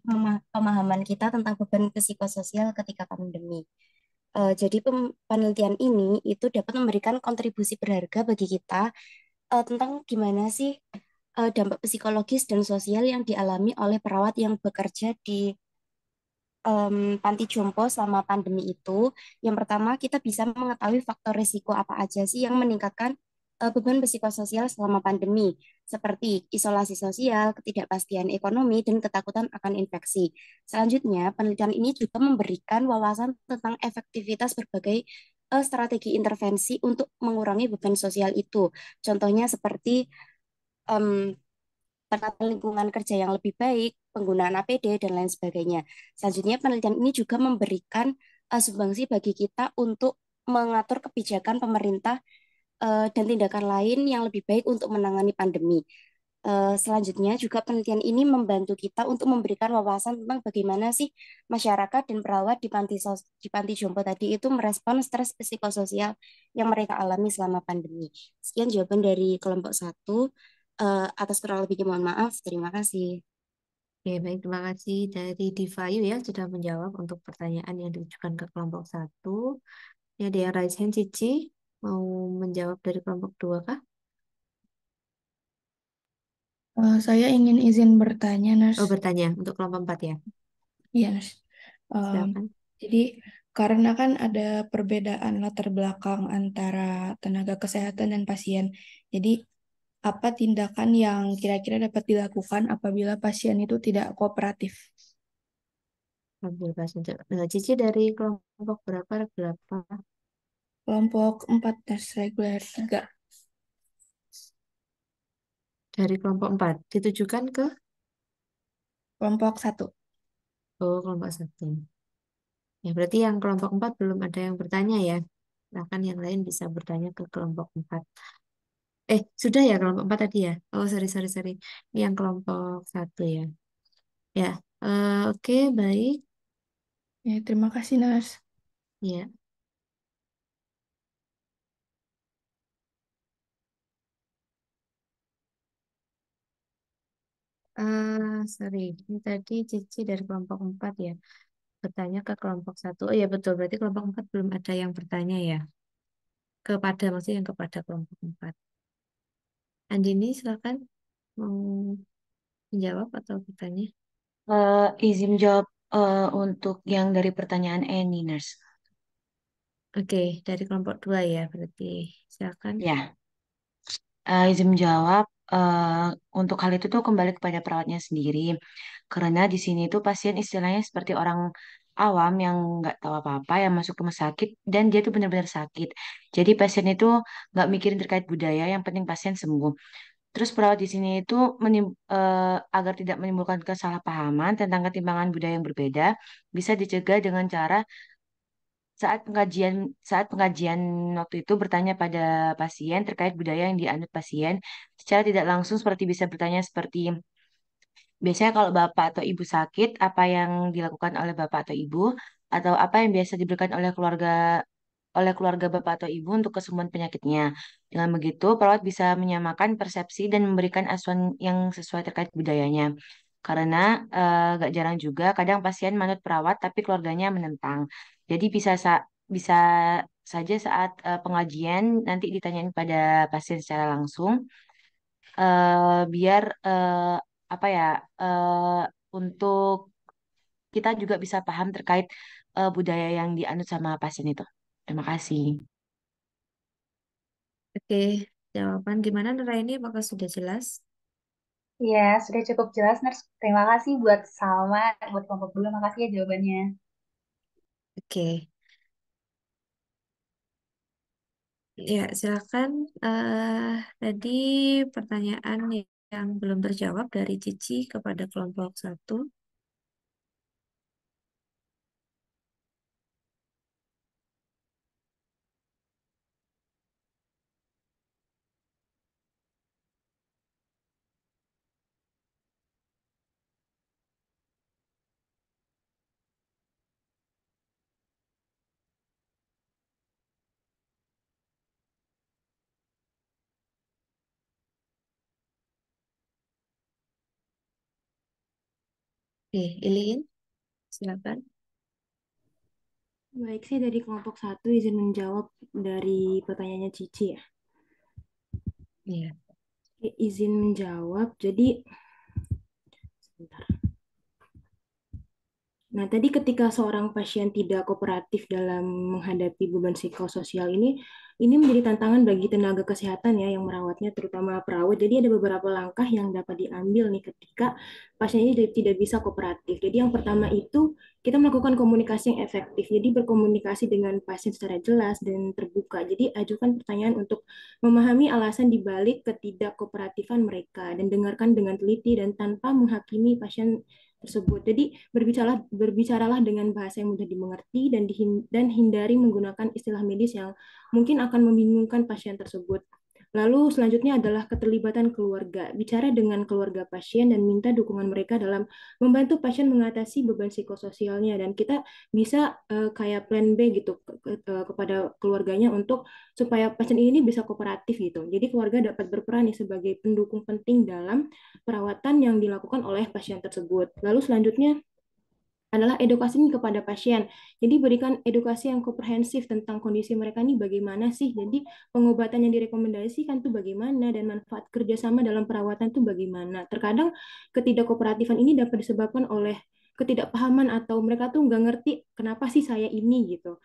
pemahaman kita tentang beban psikososial ketika pandemi. E, jadi penelitian ini itu dapat memberikan kontribusi berharga bagi kita e, tentang gimana sih e, dampak psikologis dan sosial yang dialami oleh perawat yang bekerja di um, panti jompo selama pandemi itu, yang pertama kita bisa mengetahui faktor risiko apa aja sih yang meningkatkan uh, beban psikososial selama pandemi, seperti isolasi sosial, ketidakpastian ekonomi, dan ketakutan akan infeksi. Selanjutnya, penelitian ini juga memberikan wawasan tentang efektivitas berbagai uh, strategi intervensi untuk mengurangi beban sosial itu. Contohnya seperti um, penataan lingkungan kerja yang lebih baik, penggunaan APD, dan lain sebagainya. Selanjutnya, penelitian ini juga memberikan uh, sumbangsi bagi kita untuk mengatur kebijakan pemerintah uh, dan tindakan lain yang lebih baik untuk menangani pandemi. Uh, selanjutnya juga penelitian ini membantu kita untuk memberikan wawasan tentang bagaimana sih masyarakat dan perawat di panti sos di panti jompo tadi itu merespon stres psikososial yang mereka alami selama pandemi. Sekian jawaban dari kelompok satu uh, atas kurang lebihnya mohon maaf. Terima kasih. Oke, baik. Terima kasih dari Divayu ya sudah menjawab untuk pertanyaan yang ditujukan ke kelompok satu. Ya, ada yang raise hand, Cici. Mau menjawab dari kelompok dua kah? Uh, saya ingin izin bertanya, Nurse. Oh, bertanya. Untuk kelompok empat ya? Iya, Nurse. Um, Jadi, karena kan ada perbedaan latar belakang antara tenaga kesehatan dan pasien. Jadi, apa tindakan yang kira-kira dapat dilakukan apabila pasien itu tidak kooperatif? Nah, Cici dari kelompok berapa berapa? Kelompok 4 tes reguler 3. Dari kelompok 4 ditujukan ke kelompok 1. Oh, kelompok 1. Ya, berarti yang kelompok 4 belum ada yang bertanya ya. Bahkan yang lain bisa bertanya ke kelompok 4. Eh, sudah ya kelompok empat tadi ya? Oh, sorry, sorry, sorry. Ini yang kelompok satu ya. Ya, eh, oke, baik. Ya, terima kasih, Nas. Ya. Eh, sorry, ini tadi Cici dari kelompok empat ya. Bertanya ke kelompok satu. Oh ya, betul. Berarti kelompok empat belum ada yang bertanya ya. Kepada, maksudnya yang kepada kelompok empat. Andini silakan mau menjawab atau bertanya. Uh, izin jawab uh, untuk yang dari pertanyaan Annie Nurse. Oke, dari kelompok dua ya berarti. Silakan. Ya, uh, izin jawab Uh, untuk hal itu tuh kembali kepada perawatnya sendiri. Karena di sini tuh pasien istilahnya seperti orang awam yang nggak tahu apa-apa yang masuk ke rumah sakit dan dia tuh benar-benar sakit. Jadi pasien itu nggak mikirin terkait budaya, yang penting pasien sembuh. Terus perawat di sini itu menim- eh, agar tidak menimbulkan kesalahpahaman tentang ketimbangan budaya yang berbeda bisa dicegah dengan cara saat pengajian saat pengajian waktu itu bertanya pada pasien terkait budaya yang dianut pasien secara tidak langsung seperti bisa bertanya seperti Biasanya kalau bapak atau ibu sakit, apa yang dilakukan oleh bapak atau ibu atau apa yang biasa diberikan oleh keluarga oleh keluarga bapak atau ibu untuk kesembuhan penyakitnya. Dengan begitu, perawat bisa menyamakan persepsi dan memberikan asuhan yang sesuai terkait budayanya. Karena uh, gak jarang juga kadang pasien manut perawat tapi keluarganya menentang. Jadi bisa sa bisa saja saat uh, pengajian nanti ditanyain pada pasien secara langsung uh, biar uh, apa ya uh, untuk kita juga bisa paham terkait uh, budaya yang dianut sama pasien itu. Terima kasih. Oke, jawaban gimana ini Apakah sudah jelas? Iya, sudah cukup jelas, Nurse. Terima kasih buat Salma, buat kelompok dua. Makasih ya jawabannya. Oke. Ya, silakan. Uh, tadi pertanyaan yang belum terjawab dari Cici kepada kelompok satu. Oke, Ilin, silakan. Baik, sih dari kelompok satu izin menjawab dari pertanyaannya Cici ya. Iya. Yeah. Izin menjawab, jadi sebentar. Nah, tadi ketika seorang pasien tidak kooperatif dalam menghadapi beban psikososial ini, ini menjadi tantangan bagi tenaga kesehatan ya yang merawatnya, terutama perawat. Jadi ada beberapa langkah yang dapat diambil nih ketika pasien ini tidak bisa kooperatif. Jadi yang pertama itu kita melakukan komunikasi yang efektif. Jadi berkomunikasi dengan pasien secara jelas dan terbuka. Jadi ajukan pertanyaan untuk memahami alasan dibalik ketidakkooperatifan mereka dan dengarkan dengan teliti dan tanpa menghakimi pasien tersebut. Jadi berbicaralah berbicaralah dengan bahasa yang mudah dimengerti dan dihin, dan hindari menggunakan istilah medis yang mungkin akan membingungkan pasien tersebut. Lalu selanjutnya adalah keterlibatan keluarga. Bicara dengan keluarga pasien dan minta dukungan mereka dalam membantu pasien mengatasi beban psikososialnya dan kita bisa uh, kayak plan B gitu ke, ke, eh, kepada keluarganya untuk supaya pasien ini bisa kooperatif gitu. Jadi keluarga dapat berperan nih sebagai pendukung penting dalam perawatan yang dilakukan oleh pasien tersebut. Lalu selanjutnya adalah edukasi kepada pasien. Jadi berikan edukasi yang komprehensif tentang kondisi mereka ini bagaimana sih. Jadi pengobatan yang direkomendasikan tuh bagaimana dan manfaat kerjasama dalam perawatan tuh bagaimana. Terkadang ketidakkooperatifan ini dapat disebabkan oleh ketidakpahaman atau mereka tuh nggak ngerti kenapa sih saya ini gitu.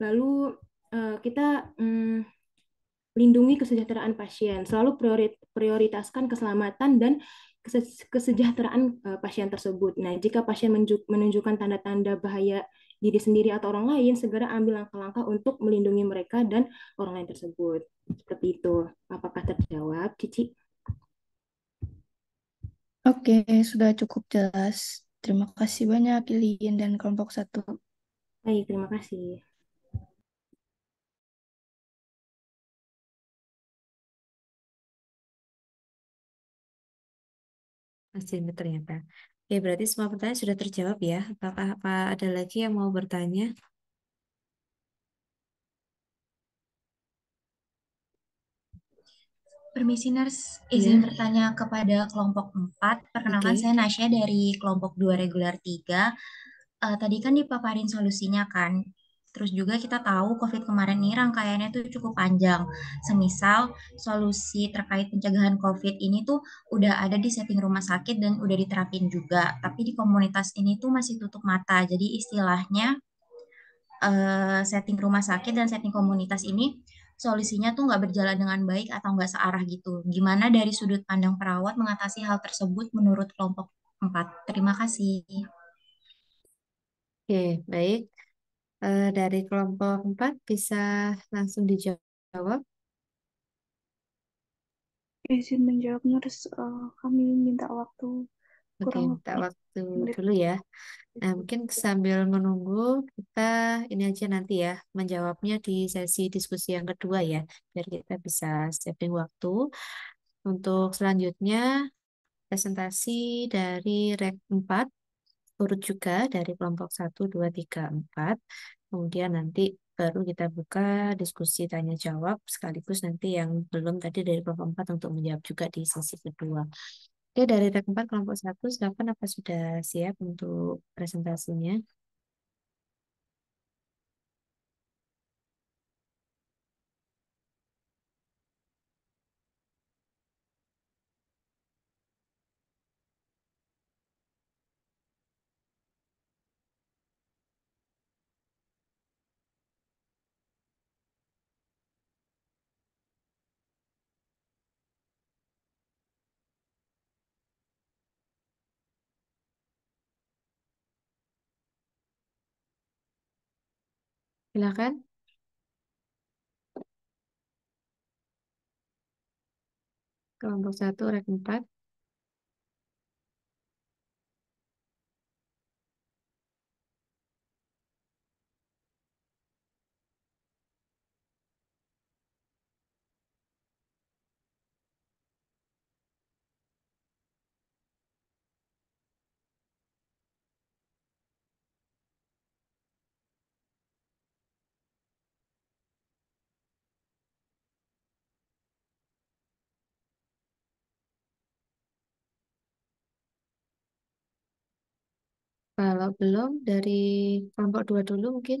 Lalu eh, kita hmm, lindungi kesejahteraan pasien, selalu prioritaskan keselamatan dan kesejahteraan eh, pasien tersebut. Nah, jika pasien menunjukkan tanda-tanda bahaya diri sendiri atau orang lain, segera ambil langkah-langkah untuk melindungi mereka dan orang lain tersebut. Seperti itu. Apakah terjawab, Cici? Oke, sudah cukup jelas. Terima kasih banyak, Lilian dan kelompok satu. Baik, terima kasih. Aslinya ternyata. Oke, berarti semua pertanyaan sudah terjawab ya. Apakah apa ada lagi yang mau bertanya? Permisi Nurse, iya. izin yeah. bertanya kepada kelompok 4. Perkenalkan okay. saya Nasya dari kelompok 2 regular 3. Uh, eh, tadi kan dipaparin solusinya kan. Terus juga kita tahu COVID kemarin ini rangkaiannya itu cukup panjang. Semisal solusi terkait pencegahan COVID ini tuh udah ada di setting rumah sakit dan udah diterapin juga. Tapi di komunitas ini tuh masih tutup mata. Jadi istilahnya uh, setting rumah sakit dan setting komunitas ini solusinya tuh nggak berjalan dengan baik atau nggak searah gitu. Gimana dari sudut pandang perawat mengatasi hal tersebut menurut kelompok 4? Terima kasih. Oke, baik eh, dari kelompok 4 bisa langsung dijawab. Izin menjawab, Nurse. Uh, kami minta waktu Oke, okay, minta waktu dulu ya. Nah, mungkin sambil menunggu kita ini aja nanti ya menjawabnya di sesi diskusi yang kedua ya, biar kita bisa saving waktu. Untuk selanjutnya presentasi dari rek 4 urut juga dari kelompok 1 2 3 4. Kemudian nanti baru kita buka diskusi tanya jawab sekaligus nanti yang belum tadi dari kelompok 4 untuk menjawab juga di sesi kedua. Oke, dari rekan 4 kelompok 1 silakan apa sudah siap untuk presentasinya? silakan kelompok satu rek empat Kalau belum, dari kelompok dua dulu mungkin.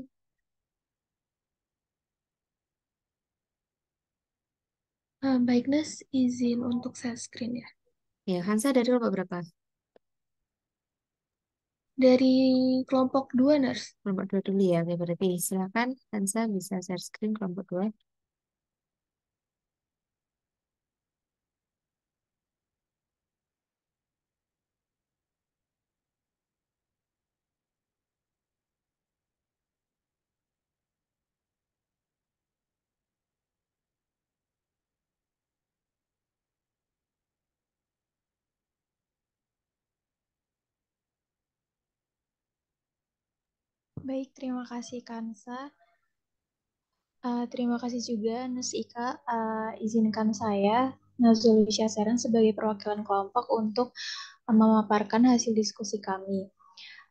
Uh, Baik, Nes, izin untuk saya screen ya. Ya, Hansa dari kelompok berapa? Dari kelompok dua, Nurse. Kelompok dua dulu ya. berarti silakan Hansa bisa share screen kelompok dua. Baik, terima kasih Kansa. Uh, terima kasih juga Nus Uh, eh, izinkan saya, Nazulisha Seren, sebagai perwakilan kelompok untuk eh, memaparkan hasil diskusi kami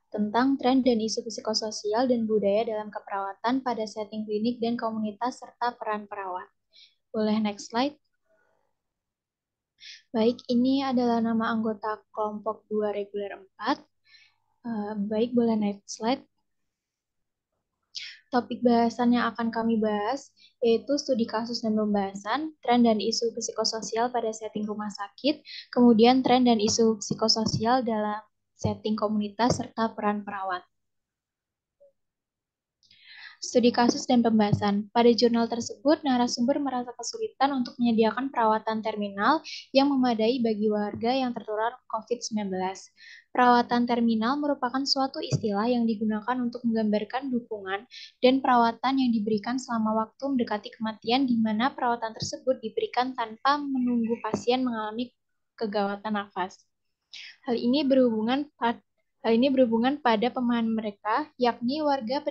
tentang tren dan isu psikososial dan budaya dalam keperawatan pada setting klinik dan komunitas serta peran perawat. Boleh next slide? Baik, ini adalah nama anggota kelompok 2 reguler 4. Uh, baik, boleh next slide. Topik bahasan yang akan kami bahas yaitu studi kasus dan pembahasan, tren dan isu psikososial pada setting rumah sakit, kemudian tren dan isu psikososial dalam setting komunitas serta peran perawat studi kasus dan pembahasan. Pada jurnal tersebut, narasumber merasa kesulitan untuk menyediakan perawatan terminal yang memadai bagi warga yang tertular COVID-19. Perawatan terminal merupakan suatu istilah yang digunakan untuk menggambarkan dukungan dan perawatan yang diberikan selama waktu mendekati kematian di mana perawatan tersebut diberikan tanpa menunggu pasien mengalami kegawatan nafas. Hal ini berhubungan Hal ini berhubungan pada pemahaman mereka, yakni warga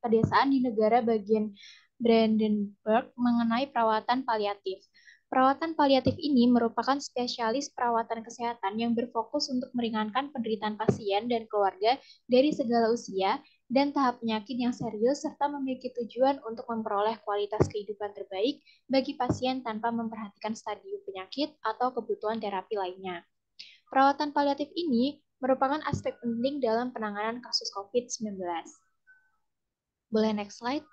pedesaan di negara bagian Brandenburg mengenai perawatan paliatif. Perawatan paliatif ini merupakan spesialis perawatan kesehatan yang berfokus untuk meringankan penderitaan pasien dan keluarga dari segala usia dan tahap penyakit yang serius serta memiliki tujuan untuk memperoleh kualitas kehidupan terbaik bagi pasien tanpa memperhatikan stadium penyakit atau kebutuhan terapi lainnya. Perawatan paliatif ini merupakan aspek penting dalam penanganan kasus COVID-19. Boleh next slide?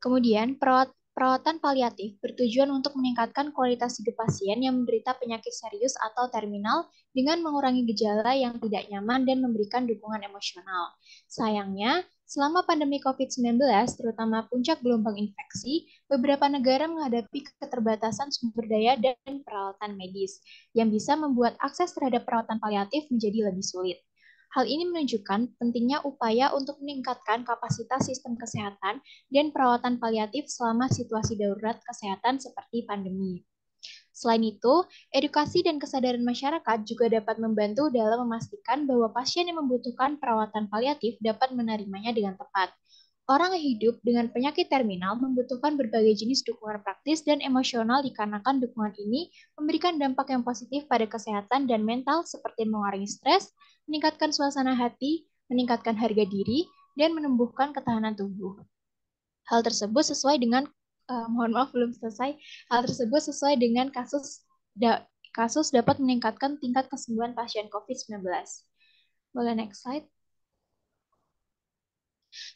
Kemudian, perawat, perawatan paliatif bertujuan untuk meningkatkan kualitas hidup pasien yang menderita penyakit serius atau terminal dengan mengurangi gejala yang tidak nyaman dan memberikan dukungan emosional. Sayangnya, Selama pandemi COVID-19, terutama puncak gelombang infeksi, beberapa negara menghadapi keterbatasan sumber daya dan peralatan medis, yang bisa membuat akses terhadap perawatan paliatif menjadi lebih sulit. Hal ini menunjukkan pentingnya upaya untuk meningkatkan kapasitas sistem kesehatan dan perawatan paliatif selama situasi darurat kesehatan seperti pandemi. Selain itu, edukasi dan kesadaran masyarakat juga dapat membantu dalam memastikan bahwa pasien yang membutuhkan perawatan paliatif dapat menerimanya dengan tepat. Orang hidup dengan penyakit terminal membutuhkan berbagai jenis dukungan praktis dan emosional dikarenakan dukungan ini memberikan dampak yang positif pada kesehatan dan mental seperti mengurangi stres, meningkatkan suasana hati, meningkatkan harga diri, dan menumbuhkan ketahanan tubuh. Hal tersebut sesuai dengan uh, mohon maaf belum selesai, hal tersebut sesuai dengan kasus da kasus dapat meningkatkan tingkat kesembuhan pasien COVID-19. Boleh next slide.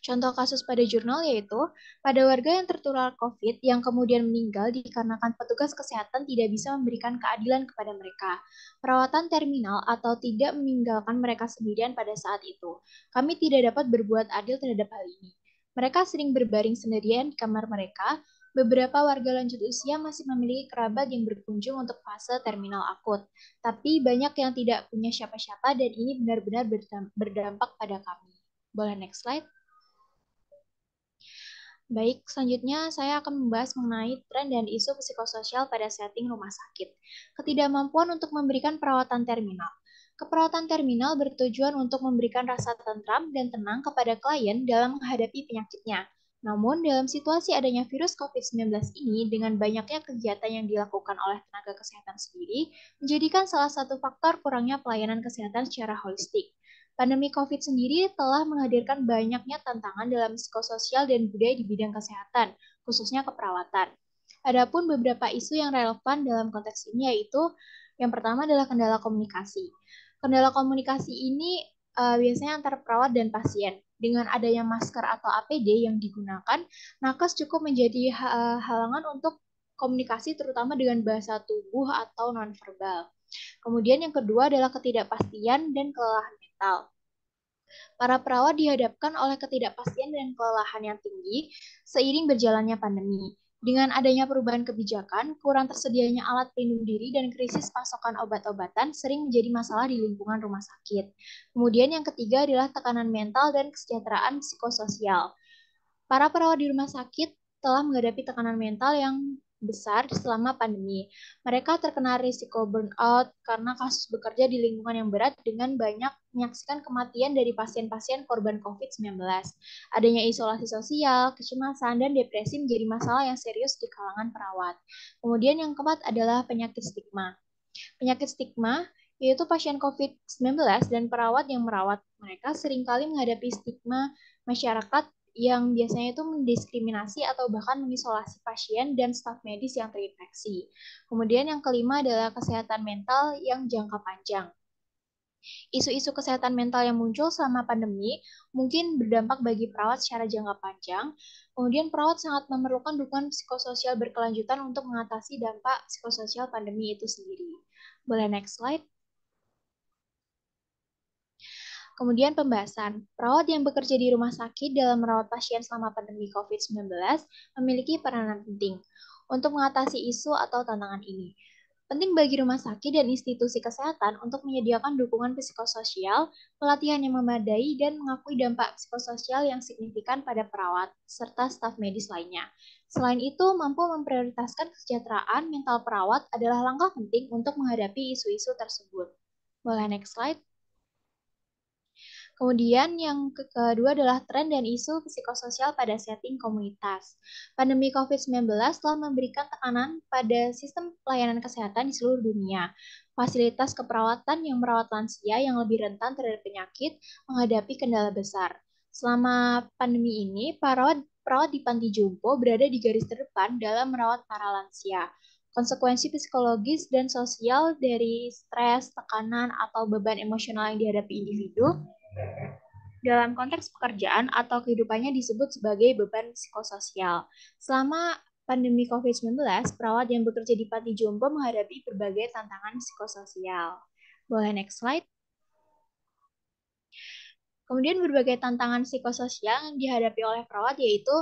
Contoh kasus pada jurnal yaitu pada warga yang tertular COVID yang kemudian meninggal dikarenakan petugas kesehatan tidak bisa memberikan keadilan kepada mereka. Perawatan terminal atau tidak meninggalkan mereka sendirian pada saat itu. Kami tidak dapat berbuat adil terhadap hal ini. Mereka sering berbaring sendirian di kamar mereka, beberapa warga lanjut usia masih memiliki kerabat yang berkunjung untuk fase terminal akut. Tapi banyak yang tidak punya siapa-siapa dan ini benar-benar berdampak pada kami. Boleh next slide? Baik, selanjutnya saya akan membahas mengenai tren dan isu psikososial pada setting rumah sakit. Ketidakmampuan untuk memberikan perawatan terminal. Keperawatan terminal bertujuan untuk memberikan rasa tentram dan tenang kepada klien dalam menghadapi penyakitnya. Namun, dalam situasi adanya virus COVID-19 ini, dengan banyaknya kegiatan yang dilakukan oleh tenaga kesehatan sendiri, menjadikan salah satu faktor kurangnya pelayanan kesehatan secara holistik. Pandemi COVID sendiri telah menghadirkan banyaknya tantangan dalam psikososial dan budaya di bidang kesehatan, khususnya keperawatan. Adapun beberapa isu yang relevan dalam konteks ini yaitu yang pertama adalah kendala komunikasi. Kendala komunikasi ini uh, biasanya antara perawat dan pasien dengan adanya masker atau APD yang digunakan, nakes cukup menjadi e, halangan untuk komunikasi terutama dengan bahasa tubuh atau nonverbal. Kemudian yang kedua adalah ketidakpastian dan kelelahan mental. Para perawat dihadapkan oleh ketidakpastian dan kelelahan yang tinggi seiring berjalannya pandemi. Dengan adanya perubahan kebijakan, kurang tersedianya alat pelindung diri dan krisis pasokan obat-obatan sering menjadi masalah di lingkungan rumah sakit. Kemudian yang ketiga adalah tekanan mental dan kesejahteraan psikososial. Para perawat di rumah sakit telah menghadapi tekanan mental yang besar selama pandemi. Mereka terkena risiko burnout karena kasus bekerja di lingkungan yang berat dengan banyak menyaksikan kematian dari pasien-pasien korban COVID-19. Adanya isolasi sosial, kecemasan, dan depresi menjadi masalah yang serius di kalangan perawat. Kemudian yang keempat adalah penyakit stigma. Penyakit stigma yaitu pasien COVID-19 dan perawat yang merawat mereka seringkali menghadapi stigma masyarakat yang biasanya itu mendiskriminasi atau bahkan mengisolasi pasien dan staf medis yang terinfeksi. Kemudian yang kelima adalah kesehatan mental yang jangka panjang. Isu-isu kesehatan mental yang muncul selama pandemi mungkin berdampak bagi perawat secara jangka panjang. Kemudian perawat sangat memerlukan dukungan psikososial berkelanjutan untuk mengatasi dampak psikososial pandemi itu sendiri. Boleh next slide. Kemudian pembahasan, perawat yang bekerja di rumah sakit dalam merawat pasien selama pandemi COVID-19 memiliki peranan penting untuk mengatasi isu atau tantangan ini. Penting bagi rumah sakit dan institusi kesehatan untuk menyediakan dukungan psikososial, pelatihan yang memadai, dan mengakui dampak psikososial yang signifikan pada perawat serta staf medis lainnya. Selain itu, mampu memprioritaskan kesejahteraan mental perawat adalah langkah penting untuk menghadapi isu-isu tersebut. Boleh next slide? Kemudian yang kedua adalah tren dan isu psikososial pada setting komunitas. Pandemi COVID-19 telah memberikan tekanan pada sistem pelayanan kesehatan di seluruh dunia. Fasilitas keperawatan yang merawat lansia yang lebih rentan terhadap penyakit menghadapi kendala besar. Selama pandemi ini, perawat perawat di panti Jumbo berada di garis terdepan dalam merawat para lansia konsekuensi psikologis dan sosial dari stres, tekanan, atau beban emosional yang dihadapi individu dalam konteks pekerjaan atau kehidupannya disebut sebagai beban psikososial. Selama pandemi COVID-19, perawat yang bekerja di Pati Jompo menghadapi berbagai tantangan psikososial. Boleh next slide? Kemudian berbagai tantangan psikososial yang dihadapi oleh perawat yaitu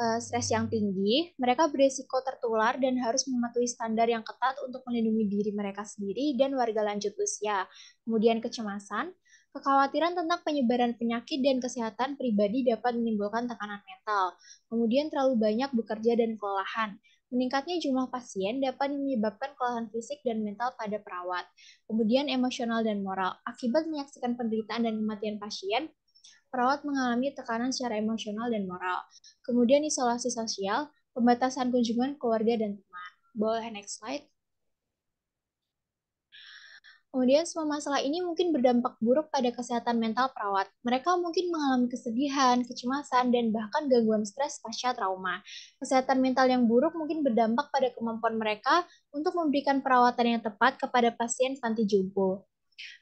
eh, stres yang tinggi, mereka berisiko tertular dan harus mematuhi standar yang ketat untuk melindungi diri mereka sendiri dan warga lanjut usia. Kemudian kecemasan, Kekhawatiran tentang penyebaran penyakit dan kesehatan pribadi dapat menimbulkan tekanan mental, kemudian terlalu banyak bekerja dan kelelahan. Meningkatnya jumlah pasien dapat menyebabkan kelelahan fisik dan mental pada perawat, kemudian emosional dan moral. Akibat menyaksikan penderitaan dan kematian pasien, perawat mengalami tekanan secara emosional dan moral. Kemudian isolasi sosial, pembatasan kunjungan keluarga dan teman. Boleh next slide. Kemudian semua masalah ini mungkin berdampak buruk pada kesehatan mental perawat. Mereka mungkin mengalami kesedihan, kecemasan, dan bahkan gangguan stres pasca trauma. Kesehatan mental yang buruk mungkin berdampak pada kemampuan mereka untuk memberikan perawatan yang tepat kepada pasien panti jumbo.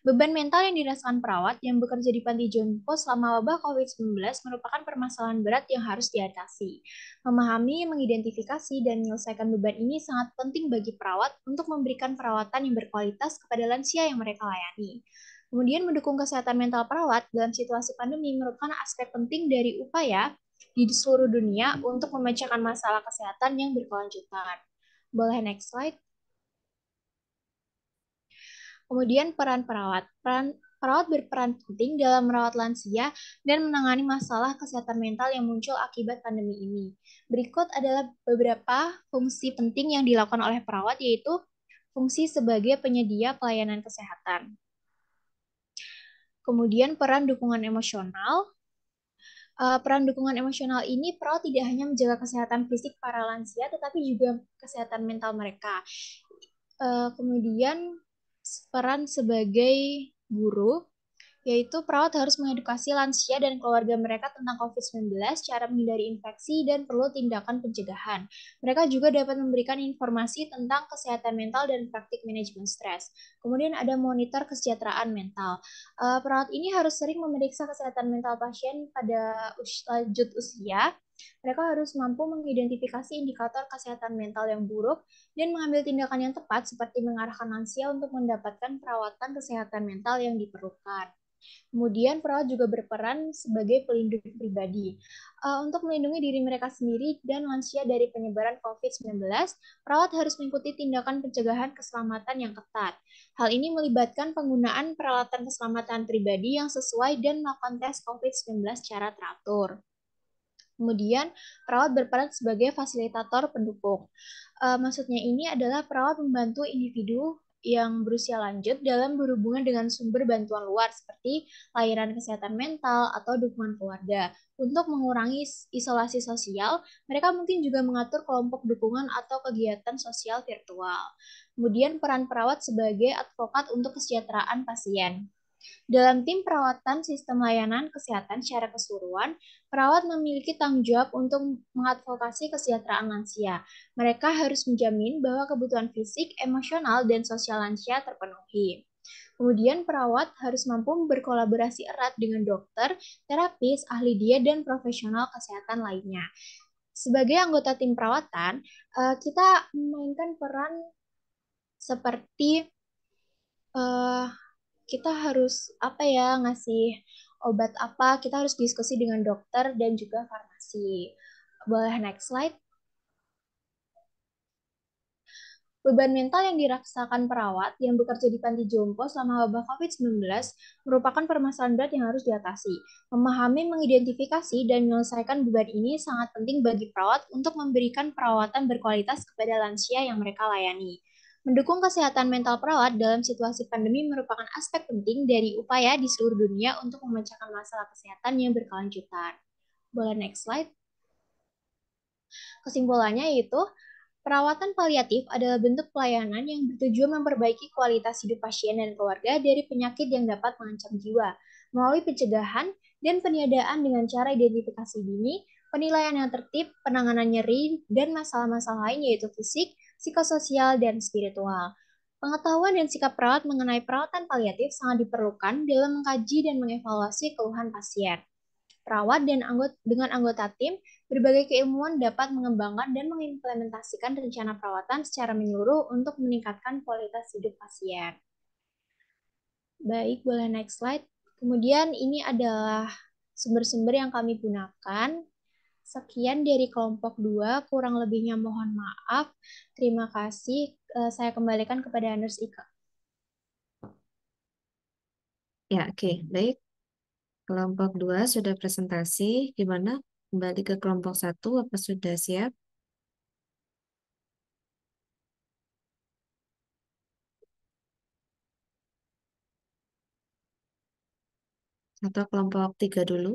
Beban mental yang dirasakan perawat yang bekerja di panti jompo selama wabah COVID-19 merupakan permasalahan berat yang harus diatasi. Memahami, mengidentifikasi, dan menyelesaikan beban ini sangat penting bagi perawat untuk memberikan perawatan yang berkualitas kepada lansia yang mereka layani. Kemudian mendukung kesehatan mental perawat dalam situasi pandemi merupakan aspek penting dari upaya di seluruh dunia untuk memecahkan masalah kesehatan yang berkelanjutan. Boleh next slide. Kemudian peran perawat. Peran perawat berperan penting dalam merawat lansia dan menangani masalah kesehatan mental yang muncul akibat pandemi ini. Berikut adalah beberapa fungsi penting yang dilakukan oleh perawat yaitu fungsi sebagai penyedia pelayanan kesehatan. Kemudian peran dukungan emosional. E, peran dukungan emosional ini perawat tidak hanya menjaga kesehatan fisik para lansia tetapi juga kesehatan mental mereka. E, kemudian peran sebagai guru, yaitu perawat harus mengedukasi lansia dan keluarga mereka tentang COVID-19, cara menghindari infeksi, dan perlu tindakan pencegahan. Mereka juga dapat memberikan informasi tentang kesehatan mental dan praktik manajemen stres. Kemudian ada monitor kesejahteraan mental. Eh, perawat ini harus sering memeriksa kesehatan mental pasien pada us lanjut usia, mereka harus mampu mengidentifikasi indikator kesehatan mental yang buruk dan mengambil tindakan yang tepat seperti mengarahkan lansia untuk mendapatkan perawatan kesehatan mental yang diperlukan. Kemudian perawat juga berperan sebagai pelindung pribadi. Uh, untuk melindungi diri mereka sendiri dan lansia dari penyebaran COVID-19, perawat harus mengikuti tindakan pencegahan keselamatan yang ketat. Hal ini melibatkan penggunaan peralatan keselamatan pribadi yang sesuai dan melakukan tes COVID-19 secara teratur. Kemudian, perawat berperan sebagai fasilitator pendukung. Uh, maksudnya ini adalah perawat membantu individu yang berusia lanjut dalam berhubungan dengan sumber bantuan luar seperti layanan kesehatan mental atau dukungan keluarga. Untuk mengurangi isolasi sosial, mereka mungkin juga mengatur kelompok dukungan atau kegiatan sosial virtual. Kemudian peran perawat sebagai advokat untuk kesejahteraan pasien. Dalam tim perawatan sistem layanan kesehatan secara keseluruhan, perawat memiliki tanggung jawab untuk mengadvokasi kesejahteraan lansia. Mereka harus menjamin bahwa kebutuhan fisik, emosional, dan sosial lansia terpenuhi. Kemudian perawat harus mampu berkolaborasi erat dengan dokter, terapis, ahli dia dan profesional kesehatan lainnya. Sebagai anggota tim perawatan, eh, kita memainkan peran seperti uh, kita harus apa ya ngasih obat apa kita harus diskusi dengan dokter dan juga farmasi boleh next slide Beban mental yang dirasakan perawat yang bekerja di panti jompo selama wabah COVID-19 merupakan permasalahan berat yang harus diatasi. Memahami, mengidentifikasi, dan menyelesaikan beban ini sangat penting bagi perawat untuk memberikan perawatan berkualitas kepada lansia yang mereka layani. Mendukung kesehatan mental perawat dalam situasi pandemi merupakan aspek penting dari upaya di seluruh dunia untuk memecahkan masalah kesehatan yang berkelanjutan. Boleh next slide? Kesimpulannya yaitu, perawatan paliatif adalah bentuk pelayanan yang bertujuan memperbaiki kualitas hidup pasien dan keluarga dari penyakit yang dapat mengancam jiwa, melalui pencegahan dan peniadaan dengan cara identifikasi dini, penilaian yang tertib, penanganan nyeri, dan masalah-masalah lain yaitu fisik, psikososial, dan spiritual. Pengetahuan dan sikap perawat mengenai perawatan paliatif sangat diperlukan dalam mengkaji dan mengevaluasi keluhan pasien. Perawat dan anggota, dengan anggota tim, berbagai keilmuan dapat mengembangkan dan mengimplementasikan rencana perawatan secara menyeluruh untuk meningkatkan kualitas hidup pasien. Baik, boleh next slide. Kemudian ini adalah sumber-sumber yang kami gunakan Sekian dari kelompok 2, kurang lebihnya mohon maaf. Terima kasih. Eh, saya kembalikan kepada Anders Ika. Ya, oke. Okay. Baik. Kelompok 2 sudah presentasi. Gimana? Kembali ke kelompok 1, apa sudah siap? Atau kelompok 3 dulu?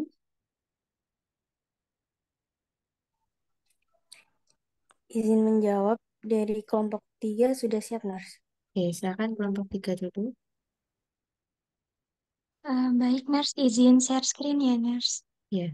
Izin menjawab dari kelompok tiga sudah siap, nars. Oke, silakan kelompok tiga dulu. Uh, baik, nars Izin share screen ya, nars. Iya. Yeah.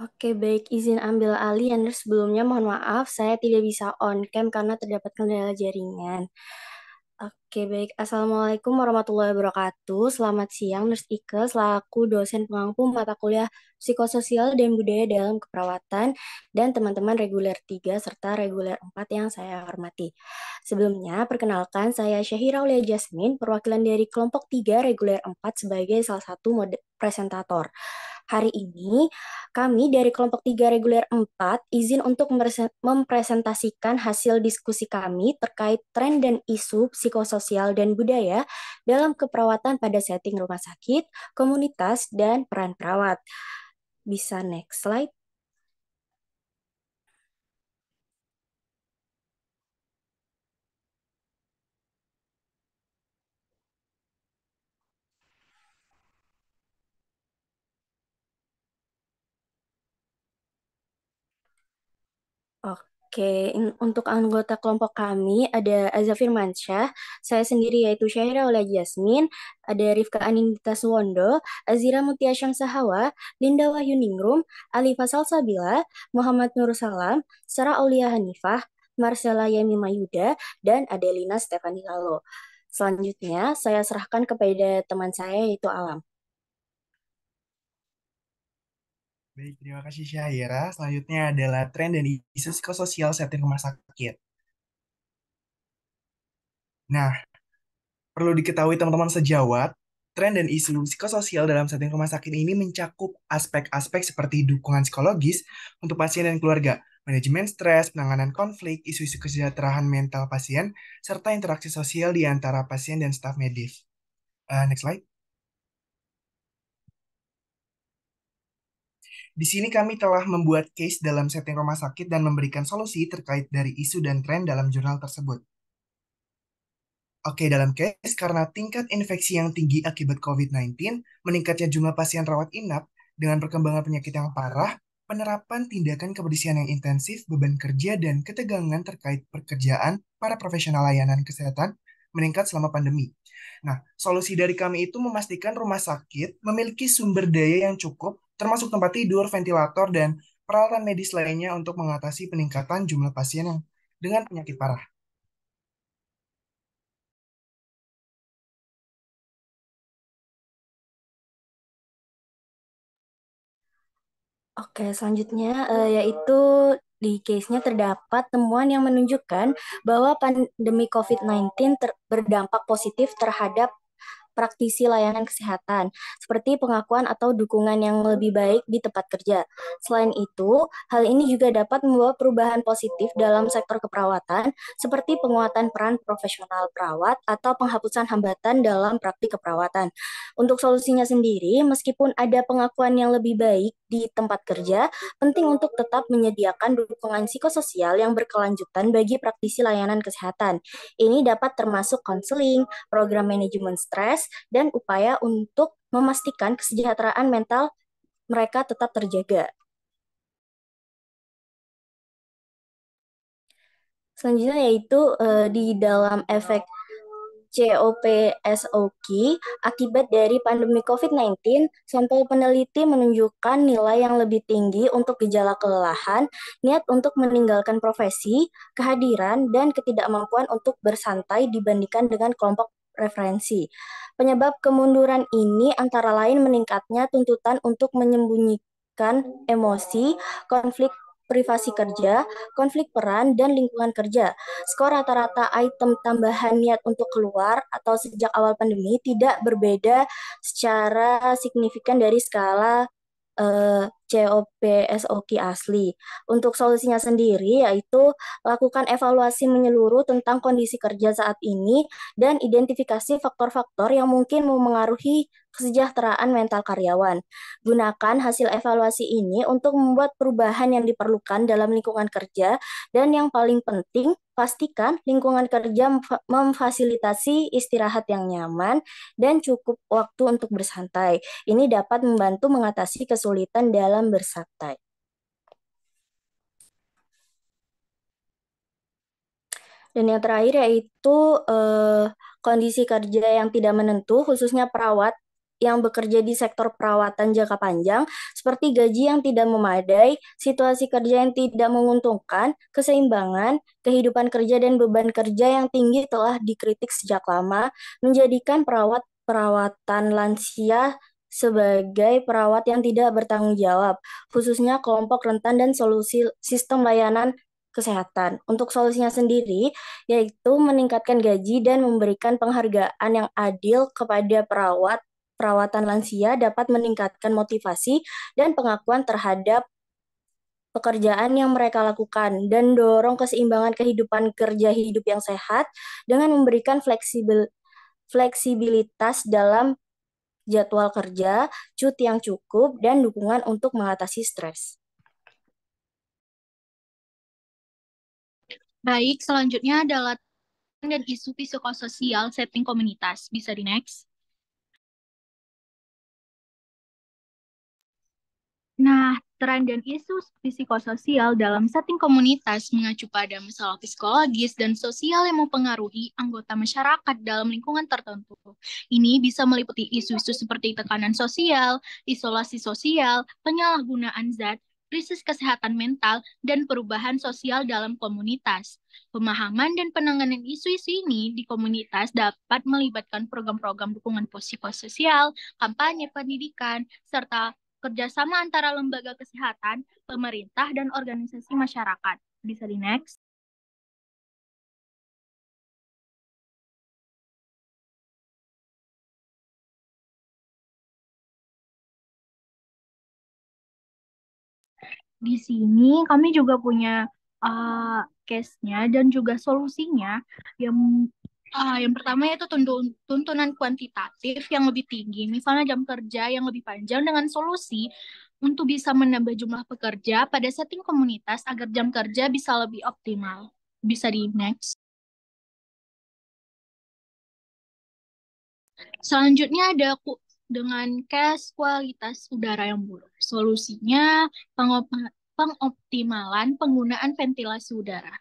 Oke, baik. Izin ambil alih, Yander. Sebelumnya mohon maaf, saya tidak bisa on cam karena terdapat kendala jaringan. Oke, baik. Assalamualaikum warahmatullahi wabarakatuh. Selamat siang, Nurse Ike, selaku dosen pengampu mata kuliah Psikososial dan Budaya dalam Keperawatan dan teman-teman reguler 3 serta reguler 4 yang saya hormati. Sebelumnya, perkenalkan saya Syahira Ulia Jasmine, perwakilan dari kelompok 3 reguler 4 sebagai salah satu mode presentator. Hari ini, kami dari kelompok 3 reguler 4 izin untuk mempresentasikan hasil diskusi kami terkait tren dan isu psikososial sosial dan budaya dalam keperawatan pada setting rumah sakit, komunitas, dan peran perawat. Bisa next slide. Oke. Oke, untuk anggota kelompok kami ada Azafir Mansyah, saya sendiri yaitu Syahira oleh Jasmine, ada Rifka Anindita Suwondo, Azira Mutia Syamsahawa, Linda Wahyuningrum, Alifa Salsabila, Muhammad Nur Salam, Sarah Aulia Hanifah, Marcella Yemi Mayuda, dan Adelina Stefani Lalo. Selanjutnya, saya serahkan kepada teman saya yaitu Alam. Baik, terima kasih Syahira. Selanjutnya adalah tren dan isu psikososial setting rumah sakit. Nah, perlu diketahui teman-teman sejawat, tren dan isu psikososial dalam setting rumah sakit ini mencakup aspek-aspek seperti dukungan psikologis untuk pasien dan keluarga, manajemen stres, penanganan konflik, isu-isu kesejahteraan mental pasien, serta interaksi sosial di antara pasien dan staf medis. Uh, next slide. Di sini kami telah membuat case dalam setting rumah sakit dan memberikan solusi terkait dari isu dan tren dalam jurnal tersebut. Oke, dalam case, karena tingkat infeksi yang tinggi akibat COVID-19, meningkatnya jumlah pasien rawat inap, dengan perkembangan penyakit yang parah, penerapan tindakan kebersihan yang intensif, beban kerja, dan ketegangan terkait pekerjaan para profesional layanan kesehatan meningkat selama pandemi. Nah, solusi dari kami itu memastikan rumah sakit memiliki sumber daya yang cukup termasuk tempat tidur, ventilator, dan peralatan medis lainnya untuk mengatasi peningkatan jumlah pasien yang dengan penyakit parah. Oke, selanjutnya eh, yaitu di case-nya terdapat temuan yang menunjukkan bahwa pandemi COVID-19 berdampak positif terhadap praktisi layanan kesehatan, seperti pengakuan atau dukungan yang lebih baik di tempat kerja. Selain itu, hal ini juga dapat membawa perubahan positif dalam sektor keperawatan, seperti penguatan peran profesional perawat atau penghapusan hambatan dalam praktik keperawatan. Untuk solusinya sendiri, meskipun ada pengakuan yang lebih baik di tempat kerja, penting untuk tetap menyediakan dukungan psikososial yang berkelanjutan bagi praktisi layanan kesehatan. Ini dapat termasuk konseling, program manajemen stres, dan upaya untuk memastikan kesejahteraan mental mereka tetap terjaga. Selanjutnya yaitu uh, di dalam efek COPsok akibat dari pandemi COVID-19, sampel peneliti menunjukkan nilai yang lebih tinggi untuk gejala kelelahan, niat untuk meninggalkan profesi, kehadiran, dan ketidakmampuan untuk bersantai dibandingkan dengan kelompok referensi. Penyebab kemunduran ini antara lain meningkatnya tuntutan untuk menyembunyikan emosi, konflik privasi kerja, konflik peran, dan lingkungan kerja. Skor rata-rata item tambahan niat untuk keluar atau sejak awal pandemi tidak berbeda secara signifikan dari skala eh, COP asli. Untuk solusinya sendiri yaitu lakukan evaluasi menyeluruh tentang kondisi kerja saat ini dan identifikasi faktor-faktor yang mungkin memengaruhi kesejahteraan mental karyawan. Gunakan hasil evaluasi ini untuk membuat perubahan yang diperlukan dalam lingkungan kerja dan yang paling penting pastikan lingkungan kerja memfasilitasi istirahat yang nyaman dan cukup waktu untuk bersantai. Ini dapat membantu mengatasi kesulitan dalam bersantai. Dan yang terakhir yaitu eh, kondisi kerja yang tidak menentu, khususnya perawat yang bekerja di sektor perawatan jangka panjang, seperti gaji yang tidak memadai, situasi kerja yang tidak menguntungkan, keseimbangan, kehidupan kerja dan beban kerja yang tinggi telah dikritik sejak lama, menjadikan perawat perawatan lansia sebagai perawat yang tidak bertanggung jawab, khususnya kelompok rentan dan solusi sistem layanan kesehatan. Untuk solusinya sendiri, yaitu meningkatkan gaji dan memberikan penghargaan yang adil kepada perawat perawatan lansia dapat meningkatkan motivasi dan pengakuan terhadap pekerjaan yang mereka lakukan dan dorong keseimbangan kehidupan kerja hidup yang sehat dengan memberikan fleksibel fleksibilitas dalam jadwal kerja, cuti yang cukup, dan dukungan untuk mengatasi stres. Baik, selanjutnya adalah dan isu psikososial setting komunitas. Bisa di next. Nah, tren dan isu psikososial dalam setting komunitas mengacu pada masalah psikologis dan sosial yang mempengaruhi anggota masyarakat dalam lingkungan tertentu. Ini bisa meliputi isu-isu seperti tekanan sosial, isolasi sosial, penyalahgunaan zat, krisis kesehatan mental, dan perubahan sosial dalam komunitas. Pemahaman dan penanganan isu-isu ini di komunitas dapat melibatkan program-program dukungan psikososial, kampanye pendidikan, serta kerjasama antara lembaga kesehatan, pemerintah, dan organisasi masyarakat. Bisa di next. Di sini kami juga punya uh, case-nya dan juga solusinya yang Uh, yang pertama yaitu tuntun, tuntunan kuantitatif yang lebih tinggi, misalnya jam kerja yang lebih panjang dengan solusi untuk bisa menambah jumlah pekerja pada setting komunitas agar jam kerja bisa lebih optimal. Bisa di next. Selanjutnya ada dengan cash kualitas udara yang buruk. Solusinya pengoptimalan penggunaan ventilasi udara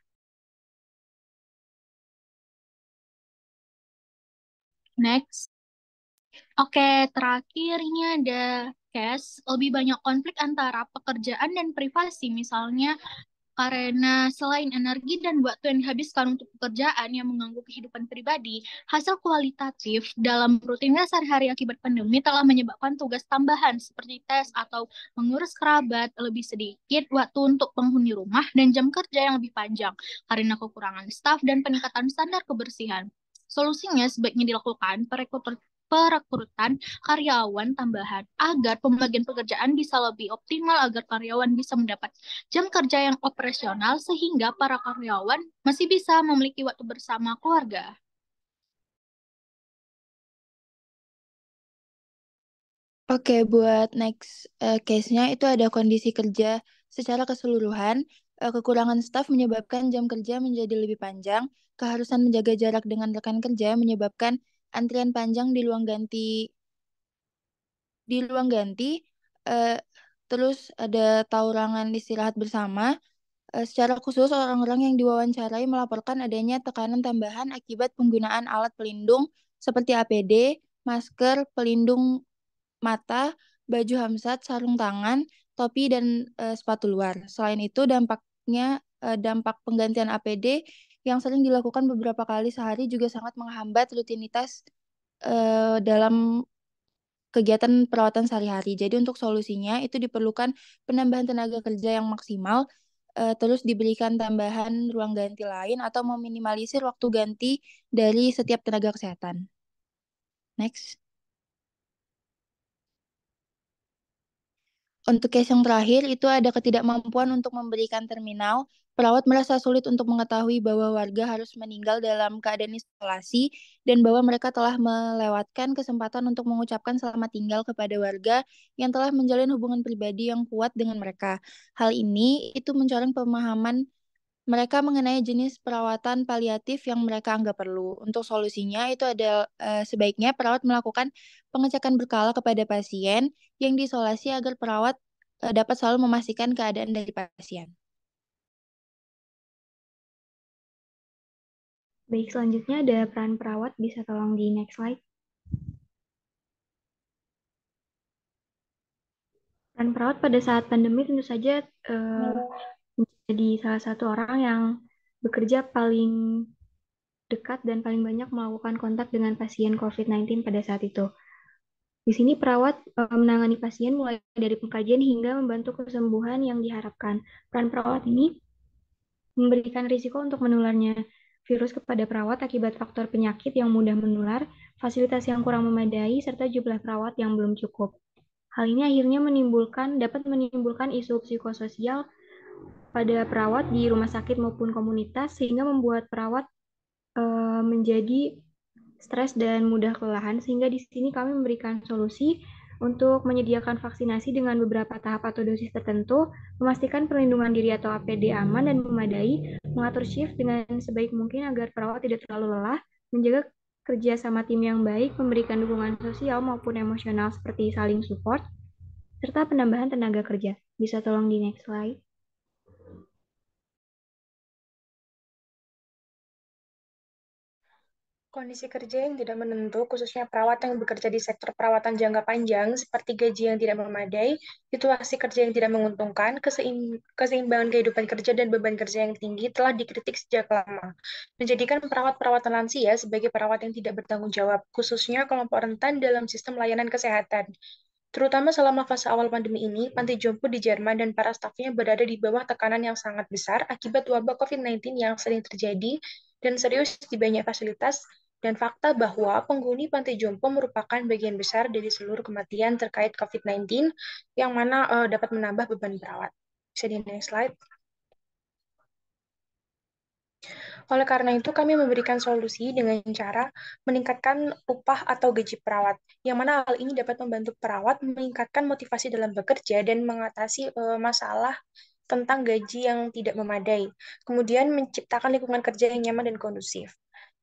Next. Oke, okay, terakhir ini ada case lebih banyak konflik antara pekerjaan dan privasi misalnya karena selain energi dan waktu yang dihabiskan untuk pekerjaan yang mengganggu kehidupan pribadi, hasil kualitatif dalam rutinitas sehari-hari akibat pandemi telah menyebabkan tugas tambahan seperti tes atau mengurus kerabat lebih sedikit, waktu untuk penghuni rumah, dan jam kerja yang lebih panjang karena kekurangan staf dan peningkatan standar kebersihan. Solusinya sebaiknya dilakukan perekrutan karyawan tambahan agar pembagian pekerjaan bisa lebih optimal agar karyawan bisa mendapat jam kerja yang operasional sehingga para karyawan masih bisa memiliki waktu bersama keluarga. Oke, buat next uh, case-nya itu ada kondisi kerja secara keseluruhan Eh, kekurangan staf menyebabkan jam kerja menjadi lebih panjang, keharusan menjaga jarak dengan rekan kerja menyebabkan antrian panjang di ruang ganti di ruang ganti uh, terus ada taurangan istirahat bersama. Uh, secara khusus orang-orang yang diwawancarai melaporkan adanya tekanan tambahan akibat penggunaan alat pelindung seperti APD, masker, pelindung mata, baju hamsat, sarung tangan, topi, dan sepatu luar. Selain itu, dampak Dampaknya eh, dampak penggantian APD yang sering dilakukan beberapa kali sehari juga sangat menghambat rutinitas uh, dalam kegiatan perawatan sehari-hari. Jadi untuk solusinya itu diperlukan penambahan tenaga kerja yang maksimal, uh, terus diberikan tambahan ruang ganti lain atau meminimalisir waktu ganti dari setiap tenaga kesehatan. Next. Untuk case yang terakhir, itu ada ketidakmampuan untuk memberikan terminal. Perawat merasa sulit untuk mengetahui bahwa warga harus meninggal dalam keadaan isolasi dan bahwa mereka telah melewatkan kesempatan untuk mengucapkan selamat tinggal kepada warga yang telah menjalin hubungan pribadi yang kuat dengan mereka. Hal ini itu mencoreng pemahaman mereka mengenai jenis perawatan paliatif yang mereka anggap perlu. Untuk solusinya itu ada eh, sebaiknya perawat melakukan pengecekan berkala kepada pasien yang diisolasi agar perawat eh, dapat selalu memastikan keadaan dari pasien. Baik, selanjutnya ada peran perawat bisa tolong di next slide. Peran perawat pada saat pandemi tentu saja eh, iya jadi salah satu orang yang bekerja paling dekat dan paling banyak melakukan kontak dengan pasien COVID-19 pada saat itu. Di sini perawat eh, menangani pasien mulai dari pengkajian hingga membantu kesembuhan yang diharapkan. Peran perawat ini memberikan risiko untuk menularnya virus kepada perawat akibat faktor penyakit yang mudah menular, fasilitas yang kurang memadai, serta jumlah perawat yang belum cukup. Hal ini akhirnya menimbulkan dapat menimbulkan isu psikososial pada perawat di rumah sakit maupun komunitas sehingga membuat perawat uh, menjadi stres dan mudah kelelahan sehingga di sini kami memberikan solusi untuk menyediakan vaksinasi dengan beberapa tahap atau dosis tertentu, memastikan perlindungan diri atau APD aman dan memadai, mengatur shift dengan sebaik mungkin agar perawat tidak terlalu lelah, menjaga kerja sama tim yang baik, memberikan dukungan sosial maupun emosional seperti saling support, serta penambahan tenaga kerja. Bisa tolong di next slide. Kondisi kerja yang tidak menentu, khususnya perawat yang bekerja di sektor perawatan jangka panjang, seperti gaji yang tidak memadai, situasi kerja yang tidak menguntungkan, keseimbangan kehidupan kerja dan beban kerja yang tinggi telah dikritik sejak lama. Menjadikan perawat perawatan lansia sebagai perawat yang tidak bertanggung jawab, khususnya kelompok rentan dalam sistem layanan kesehatan. Terutama selama fase awal pandemi ini, panti jompo di Jerman dan para stafnya berada di bawah tekanan yang sangat besar akibat wabah COVID-19 yang sering terjadi dan serius di banyak fasilitas dan fakta bahwa penghuni panti jompo merupakan bagian besar dari seluruh kematian terkait COVID-19 yang mana uh, dapat menambah beban perawat. Bisa di next slide. Oleh karena itu, kami memberikan solusi dengan cara meningkatkan upah atau gaji perawat, yang mana hal ini dapat membantu perawat meningkatkan motivasi dalam bekerja dan mengatasi uh, masalah tentang gaji yang tidak memadai, kemudian menciptakan lingkungan kerja yang nyaman dan kondusif.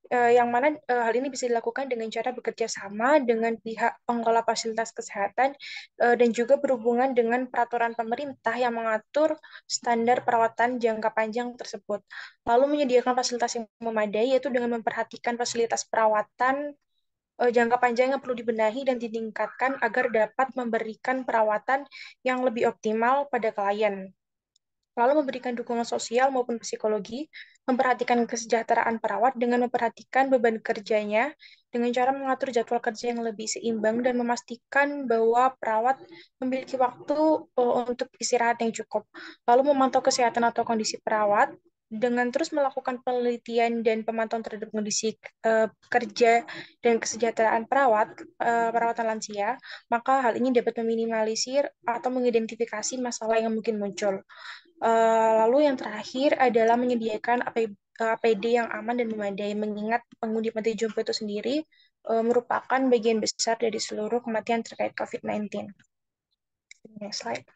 Eh, yang mana eh, hal ini bisa dilakukan dengan cara bekerja sama dengan pihak pengelola fasilitas kesehatan eh, dan juga berhubungan dengan peraturan pemerintah yang mengatur standar perawatan jangka panjang tersebut. Lalu menyediakan fasilitas yang memadai, yaitu dengan memperhatikan fasilitas perawatan, uh, jangka panjang yang perlu dibenahi dan ditingkatkan agar dapat memberikan perawatan yang lebih optimal pada klien lalu memberikan dukungan sosial maupun psikologi, memperhatikan kesejahteraan perawat dengan memperhatikan beban kerjanya, dengan cara mengatur jadwal kerja yang lebih seimbang dan memastikan bahwa perawat memiliki waktu eh, untuk istirahat yang cukup, lalu memantau kesehatan atau kondisi perawat, dengan terus melakukan penelitian dan pemantauan terhadap kondisi uh, kerja dan kesejahteraan perawat uh, perawatan lansia, maka hal ini dapat meminimalisir atau mengidentifikasi masalah yang mungkin muncul. Uh, lalu yang terakhir adalah menyediakan APD yang aman dan memadai, mengingat pengundi panti jompo itu sendiri uh, merupakan bagian besar dari seluruh kematian terkait COVID-19. Next slide.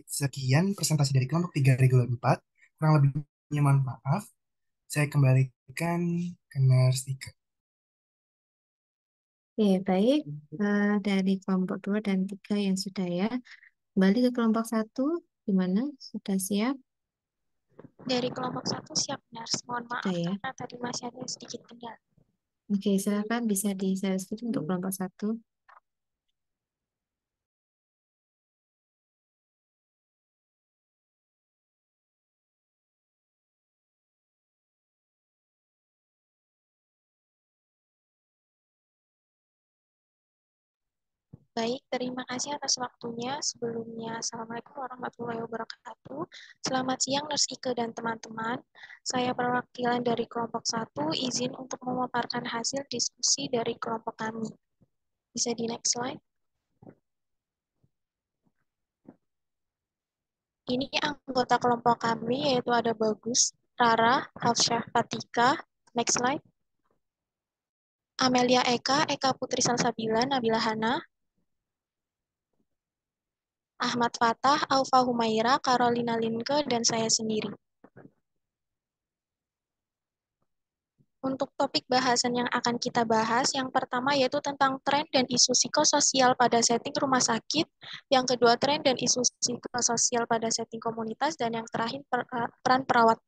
sekian presentasi dari kelompok 3 regular 4. Kurang lebih mohon maaf. Saya kembalikan ke nurse Ika. Oke, baik. Uh, dari kelompok 2 dan 3 yang sudah ya. Kembali ke kelompok 1, gimana? Sudah siap? Dari kelompok 1 siap, nurse. Mohon maaf sudah, ya. karena tadi masih ada sedikit kendala. Oke, silakan bisa di share untuk kelompok 1. Oke. Baik, terima kasih atas waktunya. Sebelumnya, Assalamualaikum warahmatullahi wabarakatuh. Selamat siang, Nurse Ike dan teman-teman. Saya perwakilan dari kelompok 1, izin untuk memaparkan hasil diskusi dari kelompok kami. Bisa di next slide. Ini anggota kelompok kami, yaitu ada Bagus, Rara, Hafsyah Fatika. Next slide. Amelia Eka, Eka Putri Salsabila, Nabila Hana, Ahmad Fatah, Alfa Humaira, Carolina Linke, dan saya sendiri. Untuk topik bahasan yang akan kita bahas, yang pertama yaitu tentang tren dan isu psikososial pada setting rumah sakit, yang kedua tren dan isu psikososial pada setting komunitas, dan yang terakhir eh, peran perawat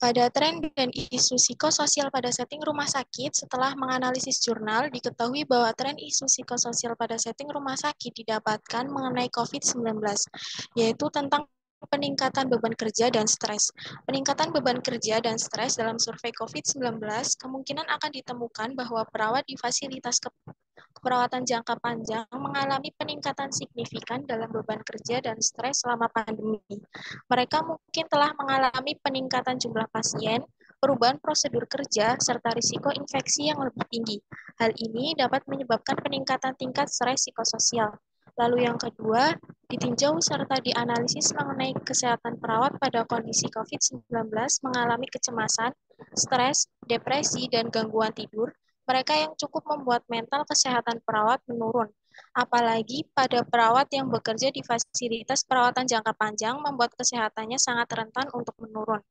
pada tren dan isu psikososial pada setting rumah sakit, setelah menganalisis jurnal, diketahui bahwa tren isu psikososial pada setting rumah sakit didapatkan mengenai COVID-19, yaitu tentang peningkatan beban kerja dan stres. Peningkatan beban kerja dan stres dalam survei COVID-19 kemungkinan akan ditemukan bahwa perawat di fasilitas ke keperawatan jangka panjang mengalami peningkatan signifikan dalam beban kerja dan stres selama pandemi. Mereka mungkin telah mengalami peningkatan jumlah pasien, perubahan prosedur kerja, serta risiko infeksi yang lebih tinggi. Hal ini dapat menyebabkan peningkatan tingkat stres psikososial. Lalu yang kedua, ditinjau serta dianalisis mengenai kesehatan perawat pada kondisi COVID-19 mengalami kecemasan, stres, depresi, dan gangguan tidur, mereka yang cukup membuat mental kesehatan perawat menurun. Apalagi pada perawat yang bekerja di fasilitas perawatan jangka panjang membuat kesehatannya sangat rentan untuk menurun.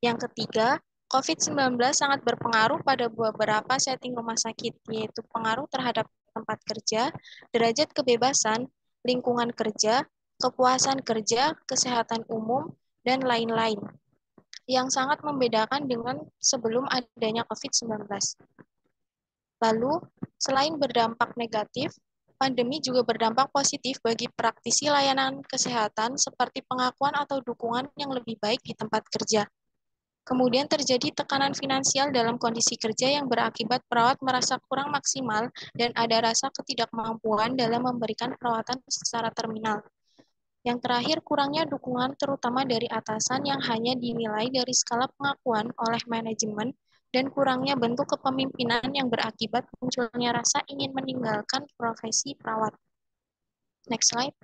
Yang ketiga, COVID-19 sangat berpengaruh pada beberapa setting rumah sakit, yaitu pengaruh terhadap tempat kerja, derajat kebebasan, lingkungan kerja, kepuasan kerja, kesehatan umum, dan lain-lain yang sangat membedakan dengan sebelum adanya COVID-19. Lalu, selain berdampak negatif, pandemi juga berdampak positif bagi praktisi layanan kesehatan seperti pengakuan atau dukungan yang lebih baik di tempat kerja. Kemudian terjadi tekanan finansial dalam kondisi kerja yang berakibat perawat merasa kurang maksimal dan ada rasa ketidakmampuan dalam memberikan perawatan secara terminal. Yang terakhir, kurangnya dukungan terutama dari atasan yang hanya dinilai dari skala pengakuan oleh manajemen dan kurangnya bentuk kepemimpinan yang berakibat munculnya rasa ingin meninggalkan profesi perawat. Next slide.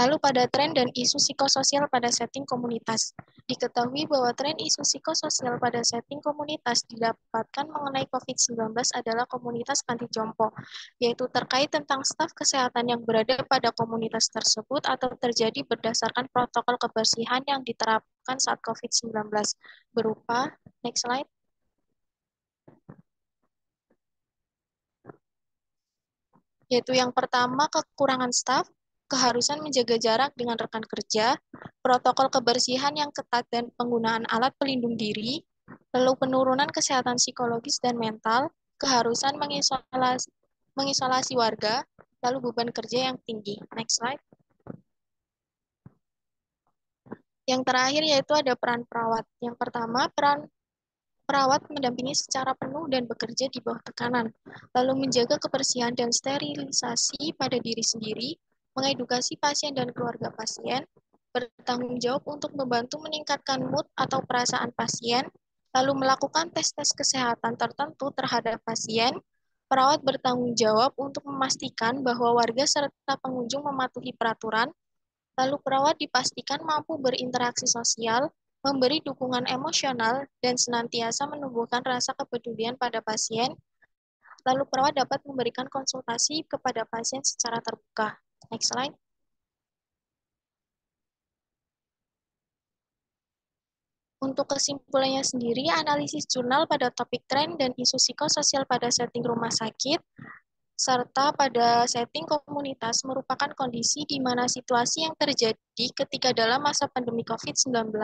Lalu pada tren dan isu psikososial pada setting komunitas. Diketahui bahwa tren isu psikososial pada setting komunitas didapatkan mengenai COVID-19 adalah komunitas anti jompo, yaitu terkait tentang staf kesehatan yang berada pada komunitas tersebut atau terjadi berdasarkan protokol kebersihan yang diterapkan saat COVID-19 berupa next slide yaitu yang pertama kekurangan staf, keharusan menjaga jarak dengan rekan kerja, protokol kebersihan yang ketat dan penggunaan alat pelindung diri, lalu penurunan kesehatan psikologis dan mental, keharusan mengisolasi, mengisolasi warga, lalu beban kerja yang tinggi. Next slide. Yang terakhir yaitu ada peran perawat. Yang pertama, peran perawat mendampingi secara penuh dan bekerja di bawah tekanan, lalu menjaga kebersihan dan sterilisasi pada diri sendiri, mengedukasi pasien dan keluarga pasien, bertanggung jawab untuk membantu meningkatkan mood atau perasaan pasien, lalu melakukan tes-tes kesehatan tertentu terhadap pasien, perawat bertanggung jawab untuk memastikan bahwa warga serta pengunjung mematuhi peraturan, lalu perawat dipastikan mampu berinteraksi sosial, memberi dukungan emosional, dan senantiasa menumbuhkan rasa kepedulian pada pasien, lalu perawat dapat memberikan konsultasi kepada pasien secara terbuka. Next slide. Untuk kesimpulannya sendiri, analisis jurnal pada topik tren dan isu psikososial pada setting rumah sakit serta pada setting komunitas merupakan kondisi di mana situasi yang terjadi ketika dalam masa pandemi COVID-19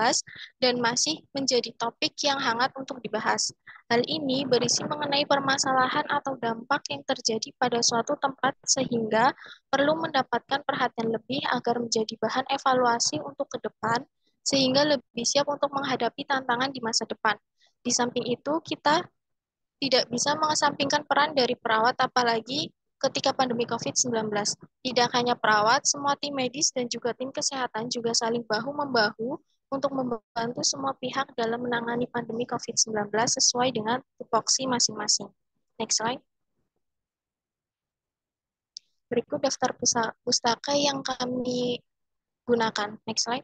dan masih menjadi topik yang hangat untuk dibahas. Hal ini berisi mengenai permasalahan atau dampak yang terjadi pada suatu tempat sehingga perlu mendapatkan perhatian lebih agar menjadi bahan evaluasi untuk ke depan sehingga lebih siap untuk menghadapi tantangan di masa depan. Di samping itu, kita tidak bisa mengesampingkan peran dari perawat apalagi ketika pandemi COVID-19. Tidak hanya perawat, semua tim medis dan juga tim kesehatan juga saling bahu-membahu untuk membantu semua pihak dalam menangani pandemi COVID-19 sesuai dengan tupoksi masing-masing. Next slide. Berikut daftar pustaka yang kami gunakan. Next slide.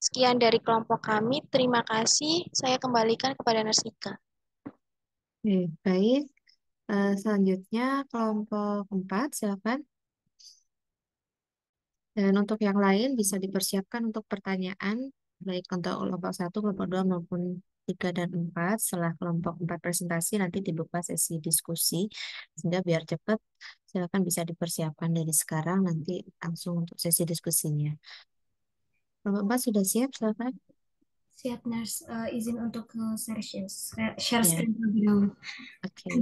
Sekian dari kelompok kami. Terima kasih. Saya kembalikan kepada Narsika. Oke, baik. Eh, selanjutnya kelompok 4, silakan. Dan untuk yang lain bisa dipersiapkan untuk pertanyaan baik untuk kelompok 1, kelompok 2 maupun 3 dan 4 setelah kelompok 4 presentasi nanti dibuka sesi diskusi sehingga biar cepat silakan bisa dipersiapkan dari sekarang nanti langsung untuk sesi diskusinya. Bapak Mbak sudah siap, silakan. Siap, Nurse. Uh, izin untuk uh, share, share iya. screen terlebih dahulu. Oke. Okay.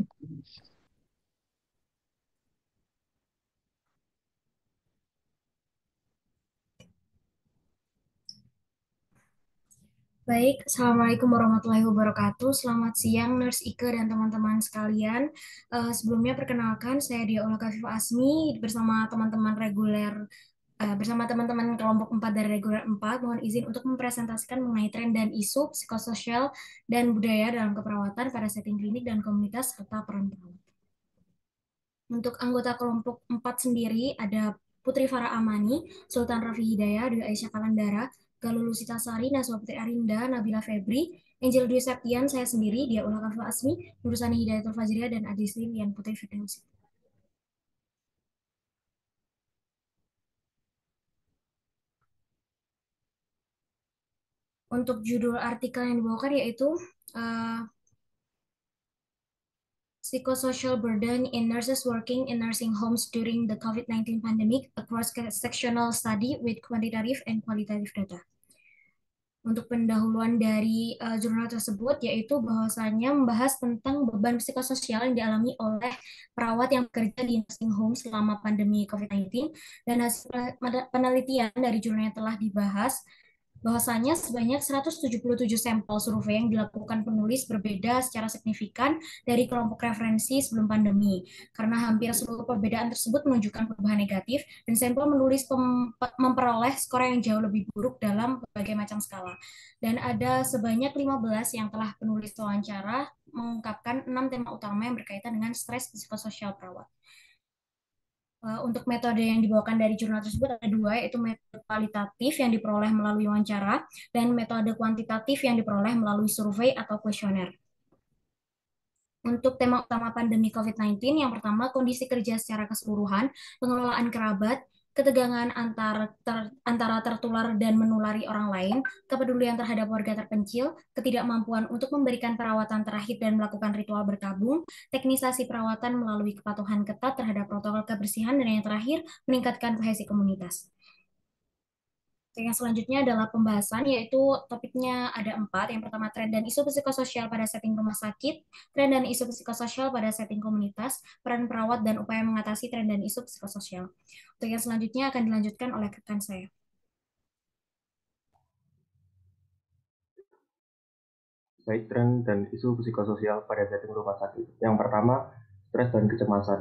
Baik, Assalamualaikum warahmatullahi wabarakatuh. Selamat siang Nurse Ike dan teman-teman sekalian. Uh, sebelumnya perkenalkan, saya Dia Olga Asmi bersama teman-teman reguler Eh, bersama teman-teman kelompok 4 dari reguler 4 mohon izin untuk mempresentasikan mengenai tren dan isu psikososial dan budaya dalam keperawatan pada setting klinik dan komunitas serta peran perawat. Untuk anggota kelompok 4 sendiri ada Putri Farah Amani, Sultan rafi Hidayah, Dwi Aisyah Kalandara, Lusita Sari, Naswa Putri Arinda, Nabila Febri, Angel Dwi Septian, saya sendiri, dia ulah Kafla Asmi, Nurusani Hidayatul Fajriah, dan Adisli Lian Putri Firdausi. untuk judul artikel yang dibawakan yaitu uh, psychosocial burden in nurses working in nursing homes during the COVID-19 pandemic, a cross-sectional study with quantitative and qualitative data. Untuk pendahuluan dari uh, jurnal tersebut, yaitu bahwasannya membahas tentang beban psikososial yang dialami oleh perawat yang bekerja di nursing home selama pandemi COVID-19, dan hasil penelitian dari jurnal yang telah dibahas bahwasanya sebanyak 177 sampel survei yang dilakukan penulis berbeda secara signifikan dari kelompok referensi sebelum pandemi. Karena hampir seluruh perbedaan tersebut menunjukkan perubahan negatif dan sampel menulis memperoleh skor yang jauh lebih buruk dalam berbagai macam skala. Dan ada sebanyak 15 yang telah penulis wawancara mengungkapkan enam tema utama yang berkaitan dengan stres psikososial perawat. Eh, untuk metode yang dibawakan dari jurnal tersebut ada dua, yaitu metode kualitatif yang diperoleh melalui wawancara dan metode kuantitatif yang diperoleh melalui survei atau kuesioner. Untuk tema utama pandemi COVID-19, yang pertama kondisi kerja secara keseluruhan, pengelolaan kerabat, ketegangan antar ter, antara tertular dan menulari orang lain, kepedulian terhadap warga terpencil, ketidakmampuan untuk memberikan perawatan terakhir dan melakukan ritual berkabung, teknisasi perawatan melalui kepatuhan ketat terhadap protokol kebersihan dan yang terakhir meningkatkan kohesi komunitas yang selanjutnya adalah pembahasan, yaitu topiknya ada empat. Yang pertama, tren dan isu psikososial pada setting rumah sakit, tren dan isu psikososial pada setting komunitas, peran perawat dan upaya mengatasi tren dan isu psikososial. Untuk yang selanjutnya akan dilanjutkan oleh rekan saya. Baik, tren dan isu psikososial pada setting rumah sakit. Yang pertama, stres dan kecemasan.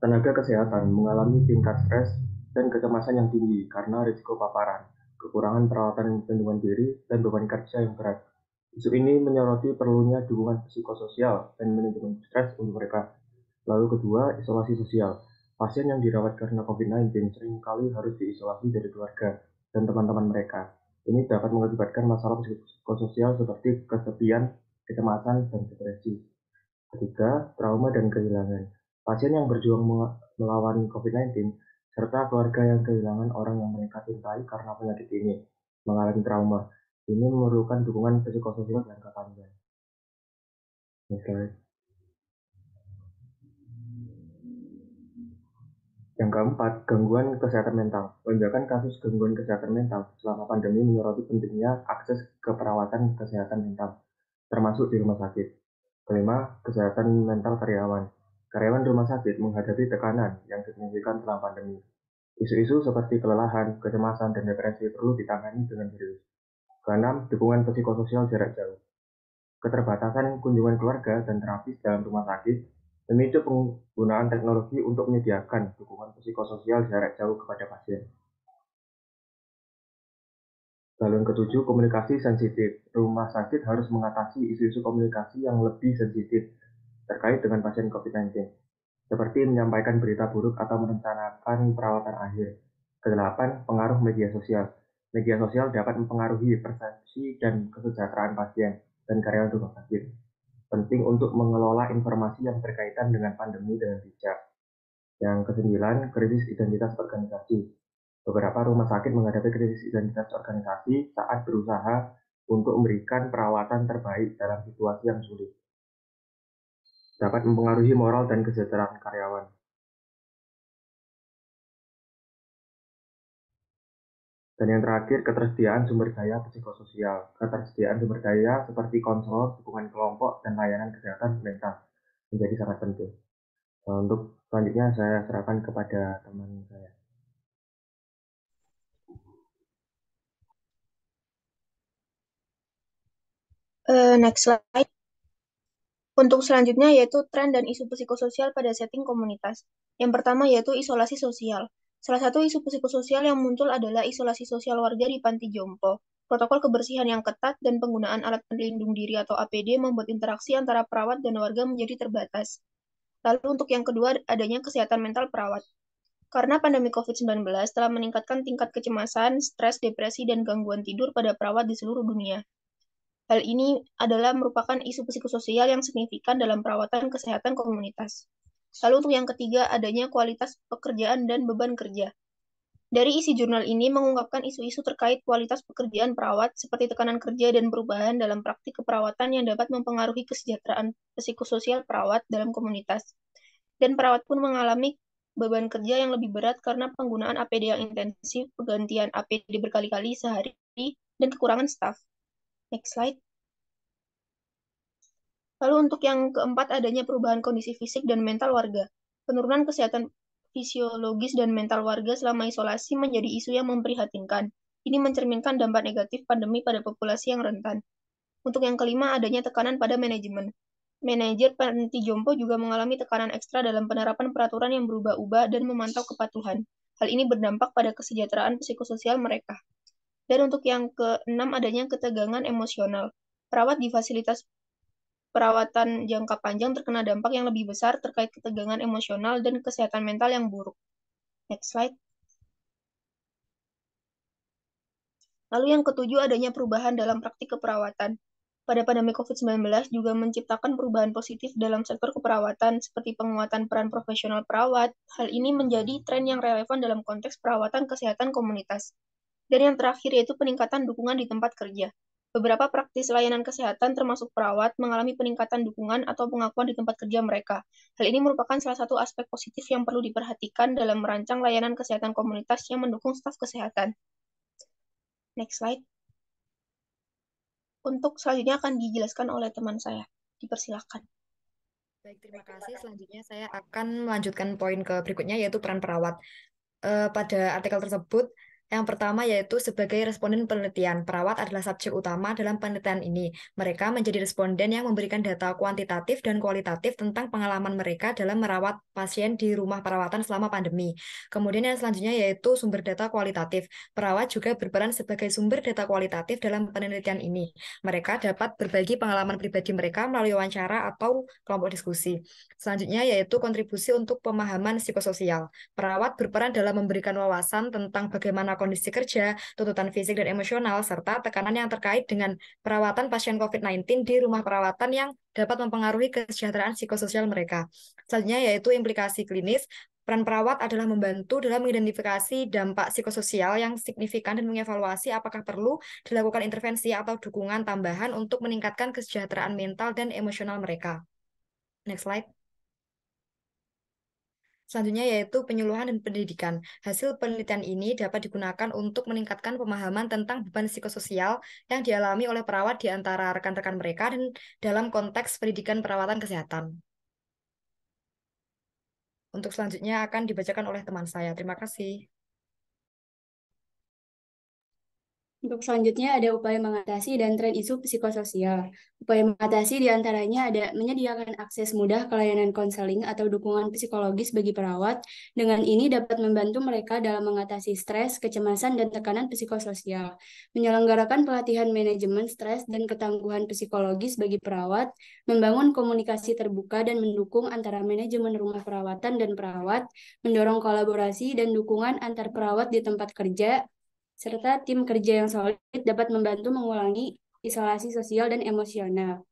Tenaga kesehatan mengalami tingkat stres dan kecemasan yang tinggi karena risiko paparan kekurangan peralatan perlindungan diri, dan beban kerja yang berat. Isu ini menyoroti perlunya dukungan psikososial dan manajemen stres untuk mereka. Lalu kedua, isolasi sosial. Pasien yang dirawat karena COVID-19 seringkali harus diisolasi dari keluarga dan teman-teman mereka. Ini dapat mengakibatkan masalah psikososial seperti kesepian, kecemasan, dan depresi. Ketiga, trauma dan kehilangan. Pasien yang berjuang melawan COVID-19 serta keluarga yang kehilangan orang yang mereka cintai karena penyakit ini mengalami trauma. Ini memerlukan dukungan psikososial dan panjang. Misalnya, yang keempat, gangguan kesehatan mental. Lonjakan kasus gangguan kesehatan mental selama pandemi menyoroti pentingnya akses ke perawatan kesehatan mental, termasuk di rumah sakit. Kelima, kesehatan mental karyawan. Karyawan rumah sakit menghadapi tekanan yang signifikan selama pandemi. Isu-isu seperti kelelahan, kecemasan, dan depresi perlu ditangani dengan serius. Keenam, dukungan psikososial jarak jauh. Keterbatasan kunjungan keluarga dan terapis dalam rumah sakit memicu penggunaan teknologi untuk menyediakan dukungan psikososial jarak jauh kepada pasien. Balon ketujuh, komunikasi sensitif. Rumah sakit harus mengatasi isu-isu komunikasi yang lebih sensitif terkait dengan pasien COVID-19, seperti menyampaikan berita buruk atau merencanakan perawatan akhir. Kedelapan, pengaruh media sosial. Media sosial dapat mempengaruhi persepsi dan kesejahteraan pasien dan karyawan rumah sakit. Penting untuk mengelola informasi yang berkaitan dengan pandemi dengan bijak. Yang kesembilan, krisis identitas organisasi. Beberapa rumah sakit menghadapi krisis identitas organisasi saat berusaha untuk memberikan perawatan terbaik dalam situasi yang sulit dapat mempengaruhi moral dan kesejahteraan karyawan. Dan yang terakhir, ketersediaan sumber daya psikososial. Ketersediaan sumber daya seperti konselor, dukungan kelompok, dan layanan kesehatan mental menjadi sangat penting. Nah, untuk selanjutnya saya serahkan kepada teman saya. Uh, next slide. Untuk selanjutnya yaitu tren dan isu psikososial pada setting komunitas. Yang pertama yaitu isolasi sosial. Salah satu isu psikososial yang muncul adalah isolasi sosial warga di panti jompo. Protokol kebersihan yang ketat dan penggunaan alat pelindung diri atau APD membuat interaksi antara perawat dan warga menjadi terbatas. Lalu untuk yang kedua adanya kesehatan mental perawat. Karena pandemi COVID-19 telah meningkatkan tingkat kecemasan, stres, depresi, dan gangguan tidur pada perawat di seluruh dunia. Hal ini adalah merupakan isu psikososial yang signifikan dalam perawatan kesehatan komunitas. Lalu untuk yang ketiga, adanya kualitas pekerjaan dan beban kerja. Dari isi jurnal ini mengungkapkan isu-isu terkait kualitas pekerjaan perawat seperti tekanan kerja dan perubahan dalam praktik keperawatan yang dapat mempengaruhi kesejahteraan psikososial perawat dalam komunitas. Dan perawat pun mengalami beban kerja yang lebih berat karena penggunaan APD yang intensif, pergantian APD berkali-kali sehari, dan kekurangan staf. Next slide. Lalu untuk yang keempat adanya perubahan kondisi fisik dan mental warga. Penurunan kesehatan fisiologis dan mental warga selama isolasi menjadi isu yang memprihatinkan. Ini mencerminkan dampak negatif pandemi pada populasi yang rentan. Untuk yang kelima adanya tekanan pada manajemen. Manajer panti jompo juga mengalami tekanan ekstra dalam penerapan peraturan yang berubah-ubah dan memantau kepatuhan. Hal ini berdampak pada kesejahteraan psikososial mereka. Dan untuk yang keenam adanya ketegangan emosional. Perawat di fasilitas perawatan jangka panjang terkena dampak yang lebih besar terkait ketegangan emosional dan kesehatan mental yang buruk. Next slide. Lalu yang ketujuh adanya perubahan dalam praktik keperawatan. Pada pandemi COVID-19 juga menciptakan perubahan positif dalam sektor keperawatan seperti penguatan peran profesional perawat. Hal ini menjadi tren yang relevan dalam konteks perawatan kesehatan komunitas. Dan yang terakhir yaitu peningkatan dukungan di tempat kerja. Beberapa praktis layanan kesehatan termasuk perawat mengalami peningkatan dukungan atau pengakuan di tempat kerja mereka. Hal ini merupakan salah satu aspek positif yang perlu diperhatikan dalam merancang layanan kesehatan komunitas yang mendukung staf kesehatan. Next slide. Untuk selanjutnya akan dijelaskan oleh teman saya. Dipersilakan. Baik, terima kasih. Selanjutnya saya akan melanjutkan poin ke berikutnya yaitu peran perawat. Eh, pada artikel tersebut, yang pertama yaitu sebagai responden penelitian, perawat adalah subjek utama dalam penelitian ini. Mereka menjadi responden yang memberikan data kuantitatif dan kualitatif tentang pengalaman mereka dalam merawat pasien di rumah perawatan selama pandemi. Kemudian yang selanjutnya yaitu sumber data kualitatif. Perawat juga berperan sebagai sumber data kualitatif dalam penelitian ini. Mereka dapat berbagi pengalaman pribadi mereka melalui wawancara atau kelompok diskusi. Selanjutnya yaitu kontribusi untuk pemahaman psikososial. Perawat berperan dalam memberikan wawasan tentang bagaimana kondisi kerja, tuntutan fisik dan emosional, serta tekanan yang terkait dengan perawatan pasien COVID-19 di rumah perawatan yang dapat mempengaruhi kesejahteraan psikososial mereka. Selanjutnya yaitu implikasi klinis, Peran perawat adalah membantu dalam mengidentifikasi dampak psikososial yang signifikan dan mengevaluasi apakah perlu dilakukan intervensi atau dukungan tambahan untuk meningkatkan kesejahteraan mental dan emosional mereka. Next slide. Selanjutnya yaitu penyuluhan dan pendidikan. Hasil penelitian ini dapat digunakan untuk meningkatkan pemahaman tentang beban psikososial yang dialami oleh perawat di antara rekan-rekan mereka dan dalam konteks pendidikan perawatan kesehatan. Untuk selanjutnya akan dibacakan oleh teman saya. Terima kasih. Untuk selanjutnya ada upaya mengatasi dan tren isu psikososial. Upaya mengatasi diantaranya ada menyediakan akses mudah ke layanan konseling atau dukungan psikologis bagi perawat. Dengan ini dapat membantu mereka dalam mengatasi stres, kecemasan, dan tekanan psikososial. Menyelenggarakan pelatihan manajemen stres dan ketangguhan psikologis bagi perawat. Membangun komunikasi terbuka dan mendukung antara manajemen rumah perawatan dan perawat. Mendorong kolaborasi dan dukungan antar perawat di tempat kerja, serta tim kerja yang solid dapat membantu mengulangi isolasi sosial dan emosional.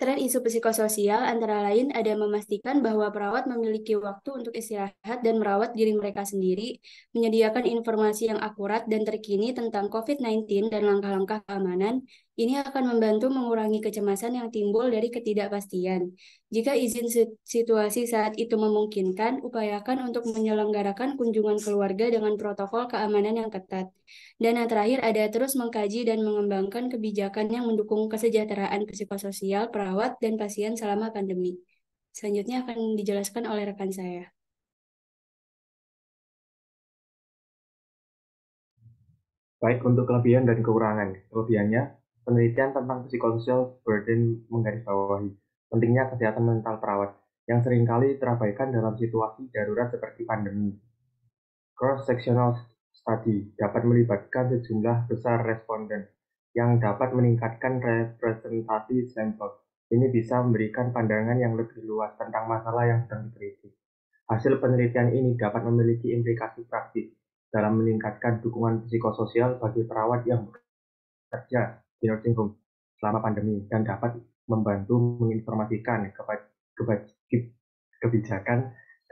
Tren isu psikososial antara lain ada memastikan bahwa perawat memiliki waktu untuk istirahat dan merawat diri mereka sendiri, menyediakan informasi yang akurat dan terkini tentang COVID-19 dan langkah-langkah keamanan, ini akan membantu mengurangi kecemasan yang timbul dari ketidakpastian. Jika izin situasi saat itu memungkinkan, upayakan untuk menyelenggarakan kunjungan keluarga dengan protokol keamanan yang ketat. Dan yang terakhir ada terus mengkaji dan mengembangkan kebijakan yang mendukung kesejahteraan psikososial perawat dan pasien selama pandemi. Selanjutnya akan dijelaskan oleh rekan saya. baik untuk kelebihan dan kekurangan. Kelebihannya, penelitian tentang psikososial burden menggarisbawahi pentingnya kesehatan mental perawat yang seringkali terabaikan dalam situasi darurat seperti pandemi. Cross-sectional study dapat melibatkan sejumlah besar responden yang dapat meningkatkan representasi sampel. Ini bisa memberikan pandangan yang lebih luas tentang masalah yang sedang diteliti. Hasil penelitian ini dapat memiliki implikasi praktis dalam meningkatkan dukungan psikososial bagi perawat yang bekerja di beliau home selama pandemi dan dapat membantu menginformasikan kebijakan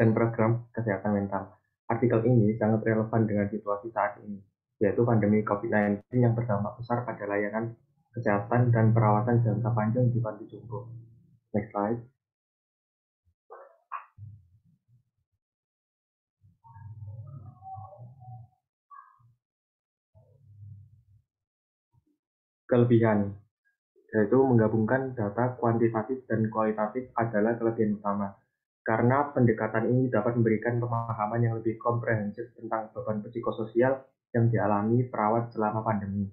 dan program kesehatan mental. Artikel ini sangat relevan dengan situasi saat ini, yaitu pandemi COVID-19 yang berdampak besar pada layanan kesehatan dan perawatan jangka panjang di panti Jumbo. Next slide. Kelebihan yaitu menggabungkan data kuantitatif dan kualitatif adalah kelebihan utama. Karena pendekatan ini dapat memberikan pemahaman yang lebih komprehensif tentang beban psikososial yang dialami perawat selama pandemi.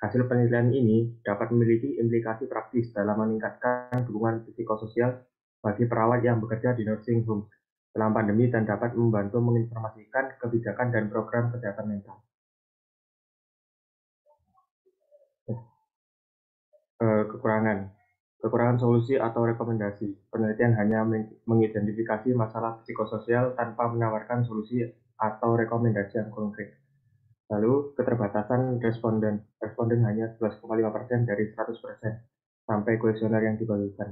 Hasil penelitian ini dapat memiliki implikasi praktis dalam meningkatkan dukungan psikososial bagi perawat yang bekerja di nursing home selama pandemi dan dapat membantu menginformasikan kebijakan dan program kesehatan mental. Eh, kekurangan. Kekurangan solusi atau rekomendasi. Penelitian hanya mengidentifikasi masalah psikososial tanpa menawarkan solusi atau rekomendasi yang konkret. Lalu, keterbatasan responden. Responden hanya 11,5% dari 100% sampai kuesioner yang dibagikan.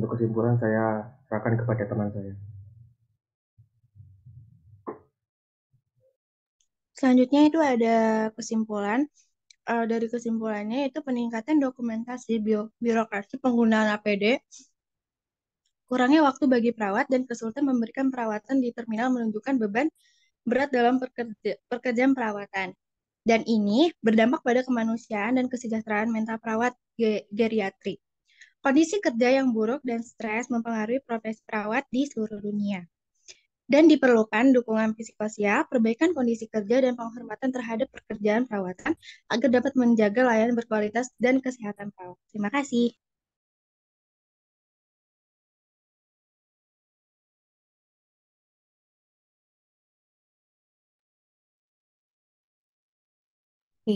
Untuk kesimpulan, saya serahkan kepada teman saya. selanjutnya itu ada kesimpulan. Uh, dari kesimpulannya itu peningkatan dokumentasi bio, birokrasi penggunaan APD, kurangnya waktu bagi perawat dan kesulitan memberikan perawatan di terminal menunjukkan beban berat dalam pekerja, pekerjaan perawatan. Dan ini berdampak pada kemanusiaan dan kesejahteraan mental perawat ge geriatri. Kondisi kerja yang buruk dan stres mempengaruhi profesi perawat di seluruh dunia dan diperlukan dukungan psikosial, perbaikan kondisi kerja, dan penghormatan terhadap pekerjaan perawatan agar dapat menjaga layanan berkualitas dan kesehatan perawat. Terima kasih. Oke,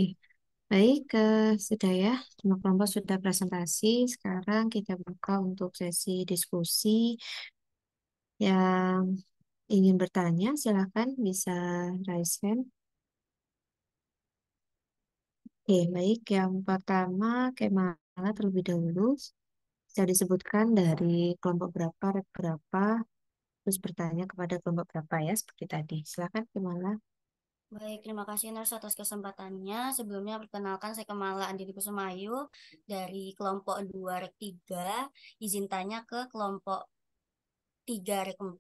baik, uh, sudah ya. Semua kelompok sudah presentasi. Sekarang kita buka untuk sesi diskusi yang ingin bertanya, silahkan bisa raise hand. Oke, baik. Yang pertama, Kemala terlebih dahulu. Bisa disebutkan dari kelompok berapa, red berapa, terus bertanya kepada kelompok berapa ya, seperti tadi. Silahkan, Kemala. Baik, terima kasih Nurse atas kesempatannya. Sebelumnya perkenalkan saya Kemala Andini Kusumayu dari kelompok 2 Rek 3. Izin tanya ke kelompok 3 Rek 4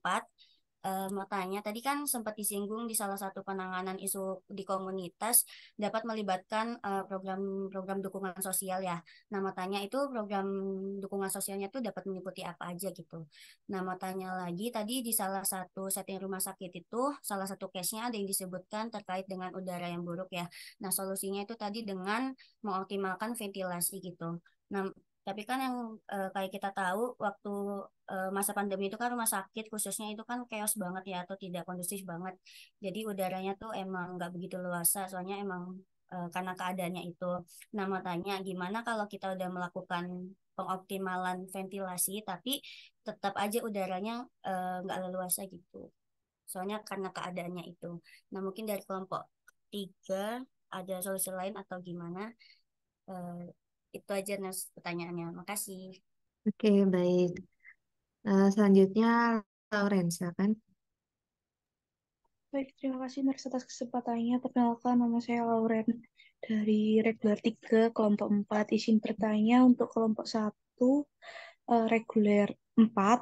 uh, eh, mau tanya tadi kan sempat disinggung di salah satu penanganan isu di komunitas dapat melibatkan program-program eh, dukungan sosial ya. Nah, mau tanya itu program dukungan sosialnya tuh dapat mengikuti apa aja gitu. Nah, mau tanya lagi tadi di salah satu setting rumah sakit itu salah satu case-nya ada yang disebutkan terkait dengan udara yang buruk ya. Nah, solusinya itu tadi dengan mengoptimalkan ventilasi gitu. Nah, tapi kan yang eh, kayak kita tahu waktu eh, masa pandemi itu kan rumah sakit khususnya itu kan chaos banget ya atau tidak kondusif banget. Jadi udaranya tuh emang nggak begitu luasa, soalnya emang eh, karena keadaannya itu. Nah mau tanya gimana kalau kita udah melakukan pengoptimalan ventilasi tapi tetap aja udaranya nggak leluasa gitu. Soalnya karena keadaannya itu. Nah mungkin dari kelompok tiga ada solusi lain atau gimana? Itu aja Nus pertanyaannya. Makasih. Oke, baik. Uh, selanjutnya Lorenza kan? Baik, terima kasih Nurse atas kesempatannya. Perkenalkan nama saya Lauren dari regular 3, kelompok 4. Izin bertanya untuk kelompok 1, uh, reguler 4.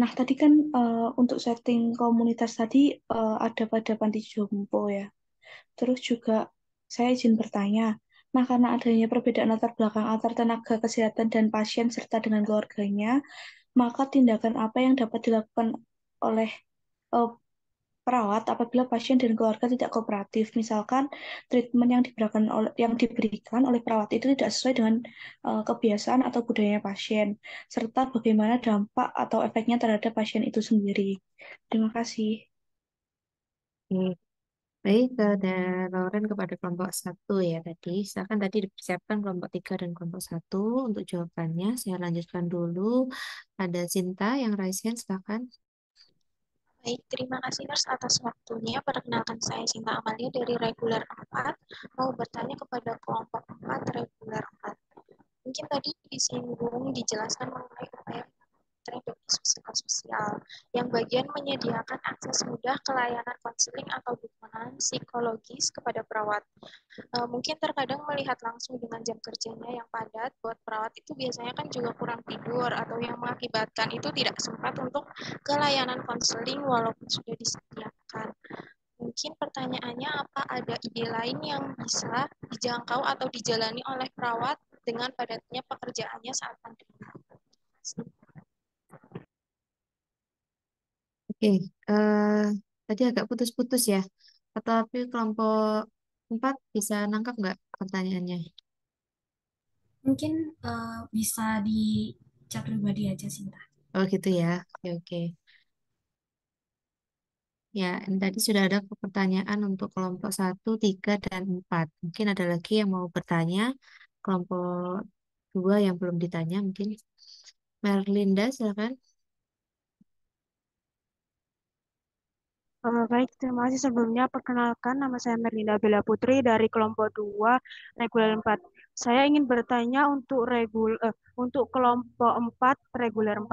Nah, tadi kan uh, untuk setting komunitas tadi uh, ada pada panti jompo ya. Terus juga saya izin bertanya, Nah, karena adanya perbedaan latar belakang antar tenaga kesehatan dan pasien serta dengan keluarganya, maka tindakan apa yang dapat dilakukan oleh uh, perawat apabila pasien dan keluarga tidak kooperatif. Misalkan treatment yang diberikan oleh yang diberikan oleh perawat itu tidak sesuai dengan uh, kebiasaan atau budaya pasien serta bagaimana dampak atau efeknya terhadap pasien itu sendiri. Terima kasih. Hmm, Baik, ada Loren kepada kelompok satu ya tadi. Silakan tadi dipersiapkan kelompok tiga dan kelompok satu untuk jawabannya. Saya lanjutkan dulu. Ada Sinta yang raise hand, silakan. Baik, terima kasih Nurse atas waktunya. Perkenalkan saya Sinta Amalia dari Regular 4. Mau bertanya kepada kelompok 4 Regular 4. Mungkin tadi disinggung, dijelaskan mengenai upaya terlindungi sosial-sosial, yang bagian menyediakan akses mudah ke layanan konseling atau dukungan psikologis kepada perawat. E, mungkin terkadang melihat langsung dengan jam kerjanya yang padat, buat perawat itu biasanya kan juga kurang tidur atau yang mengakibatkan itu tidak sempat untuk ke layanan konseling walaupun sudah disediakan mungkin pertanyaannya apa ada ide lain yang bisa dijangkau atau dijalani oleh perawat dengan padatnya pekerjaannya saat pandemi? Oke, eh, tadi agak putus-putus ya. Tetapi kelompok 4 bisa nangkap nggak pertanyaannya? Mungkin uh, bisa di chat pribadi aja, Sinta. Oh gitu ya, oke oke. Ya, ini tadi sudah ada pertanyaan untuk kelompok 1, 3, dan 4. Mungkin ada lagi yang mau bertanya. Kelompok 2 yang belum ditanya mungkin. Merlinda, silakan. Uh, baik, terima kasih sebelumnya. Perkenalkan, nama saya Merlinda Bila Putri dari kelompok 2, reguler 4. Saya ingin bertanya untuk regul uh, untuk kelompok 4, reguler 4.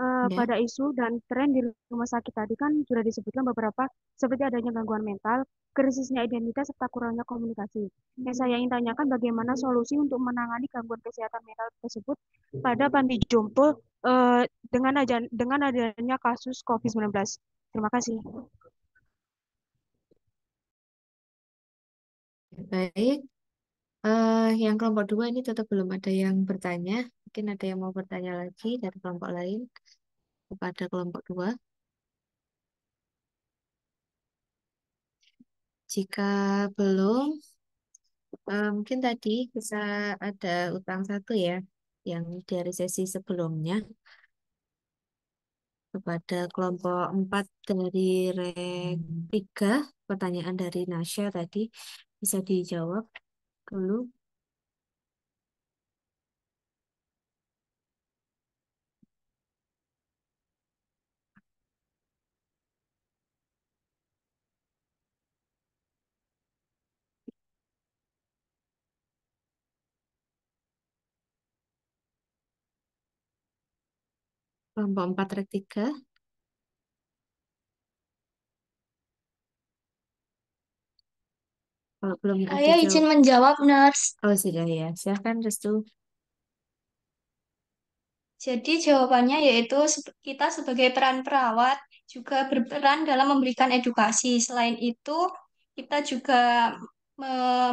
Uh, yeah. Pada isu dan tren di rumah sakit tadi kan sudah disebutkan beberapa, seperti adanya gangguan mental, krisisnya identitas, serta kurangnya komunikasi. Yang saya ingin tanyakan bagaimana hmm. solusi untuk menangani gangguan kesehatan mental tersebut pada panti jompo Eh, dengan aja dengan adanya kasus COVID-19. Terima kasih. Baik. Uh, yang kelompok dua ini tetap belum ada yang bertanya. Mungkin ada yang mau bertanya lagi dari kelompok lain kepada kelompok dua. Jika belum, uh, mungkin tadi bisa ada utang satu ya yang dari sesi sebelumnya kepada kelompok 4 dari rek 3 hmm. pertanyaan dari Nasya tadi bisa dijawab dulu Kelompok 4 track 3. Kalau belum ada izin menjawab, Nurse. Oh, sudah ya. Silahkan, Restu. Jadi jawabannya yaitu kita sebagai peran perawat juga berperan dalam memberikan edukasi. Selain itu, kita juga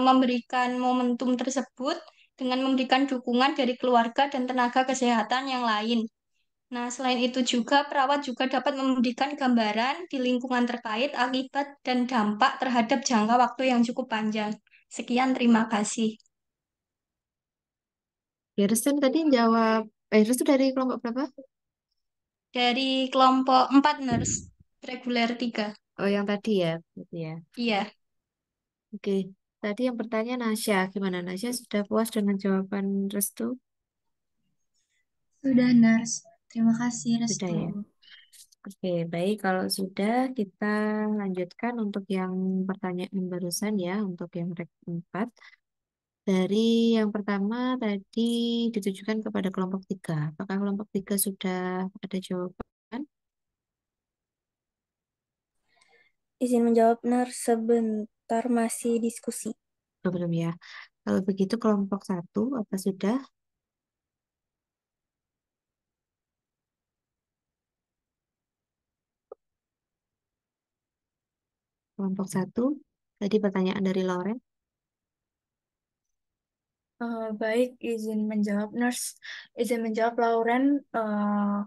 memberikan momentum tersebut dengan memberikan dukungan dari keluarga dan tenaga kesehatan yang lain. Nah, selain itu juga perawat juga dapat memberikan gambaran di lingkungan terkait akibat dan dampak terhadap jangka waktu yang cukup panjang. Sekian, terima kasih. Ya, Irsun tadi jawab, eh, itu dari kelompok berapa? Dari kelompok 4 nurse, reguler 3. Oh, yang tadi ya? Gitu ya. Iya. Oke, tadi yang bertanya Nasya, gimana Nasya? Sudah puas dengan jawaban Restu? Sudah, nurse. Terima kasih Restu. Sudah ya? Oke, baik. Kalau sudah, kita lanjutkan untuk yang pertanyaan barusan ya, untuk yang rek 4. Dari yang pertama tadi ditujukan kepada kelompok tiga. Apakah kelompok tiga sudah ada jawaban? Izin menjawab, Nar. Sebentar masih diskusi. belum ya. Kalau begitu kelompok satu apa sudah? Kelompok satu, tadi pertanyaan dari Lauren. Uh, baik, izin menjawab, Nurse. Izin menjawab, Lauren. Uh,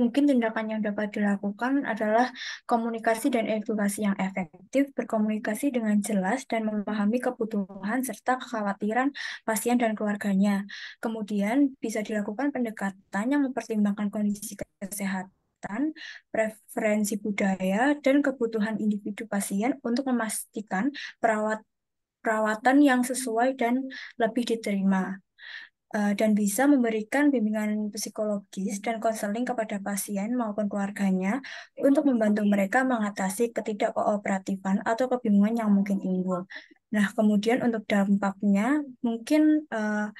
mungkin tindakan yang dapat dilakukan adalah komunikasi dan edukasi yang efektif, berkomunikasi dengan jelas dan memahami kebutuhan serta kekhawatiran pasien dan keluarganya. Kemudian bisa dilakukan pendekatan yang mempertimbangkan kondisi kesehatan kesehatan, preferensi budaya, dan kebutuhan individu pasien untuk memastikan perawat, perawatan yang sesuai dan lebih diterima eh, dan bisa memberikan bimbingan psikologis dan konseling kepada pasien maupun keluarganya untuk membantu mereka mengatasi ketidakkooperatifan atau kebingungan yang mungkin timbul. Nah, kemudian untuk dampaknya mungkin uh,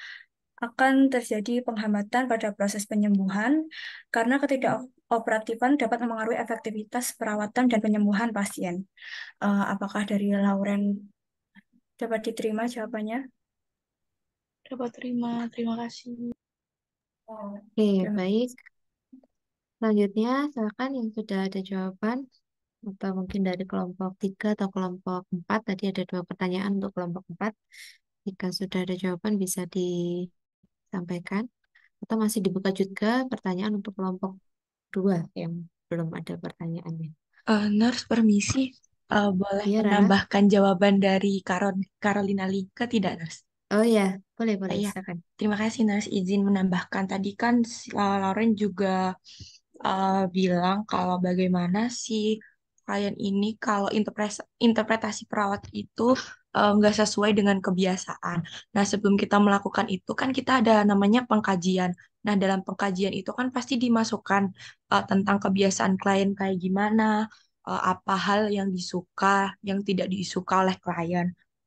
akan terjadi penghambatan pada proses penyembuhan karena ketidakoperatifan dapat mengaruhi efektivitas perawatan dan penyembuhan pasien. Uh, apakah dari Lauren dapat diterima jawabannya? Dapat terima, terima kasih. Oke, okay, baik. Selanjutnya, silakan yang sudah ada jawaban atau mungkin dari kelompok 3 atau kelompok 4. Tadi ada dua pertanyaan untuk kelompok 4. Jika sudah ada jawaban bisa di sampaikan atau masih dibuka juga pertanyaan untuk kelompok dua yang belum ada pertanyaannya. Uh, nurse permisi, uh, boleh ya, menambahkan jawaban dari Karol Carolina Lika tidak, Nurse? Oh ya, boleh boleh. Iya. Terima kasih Nurse izin menambahkan tadi kan eh, Lauren juga uh, bilang kalau bagaimana si klien ini kalau interpretasi perawat itu Eh, nggak uh, sesuai dengan kebiasaan. Nah, sebelum kita melakukan itu kan kita ada namanya pengkajian. Nah, dalam pengkajian itu kan pasti dimasukkan uh, tentang kebiasaan klien kayak gimana, uh, apa hal yang disuka, yang tidak disuka oleh klien.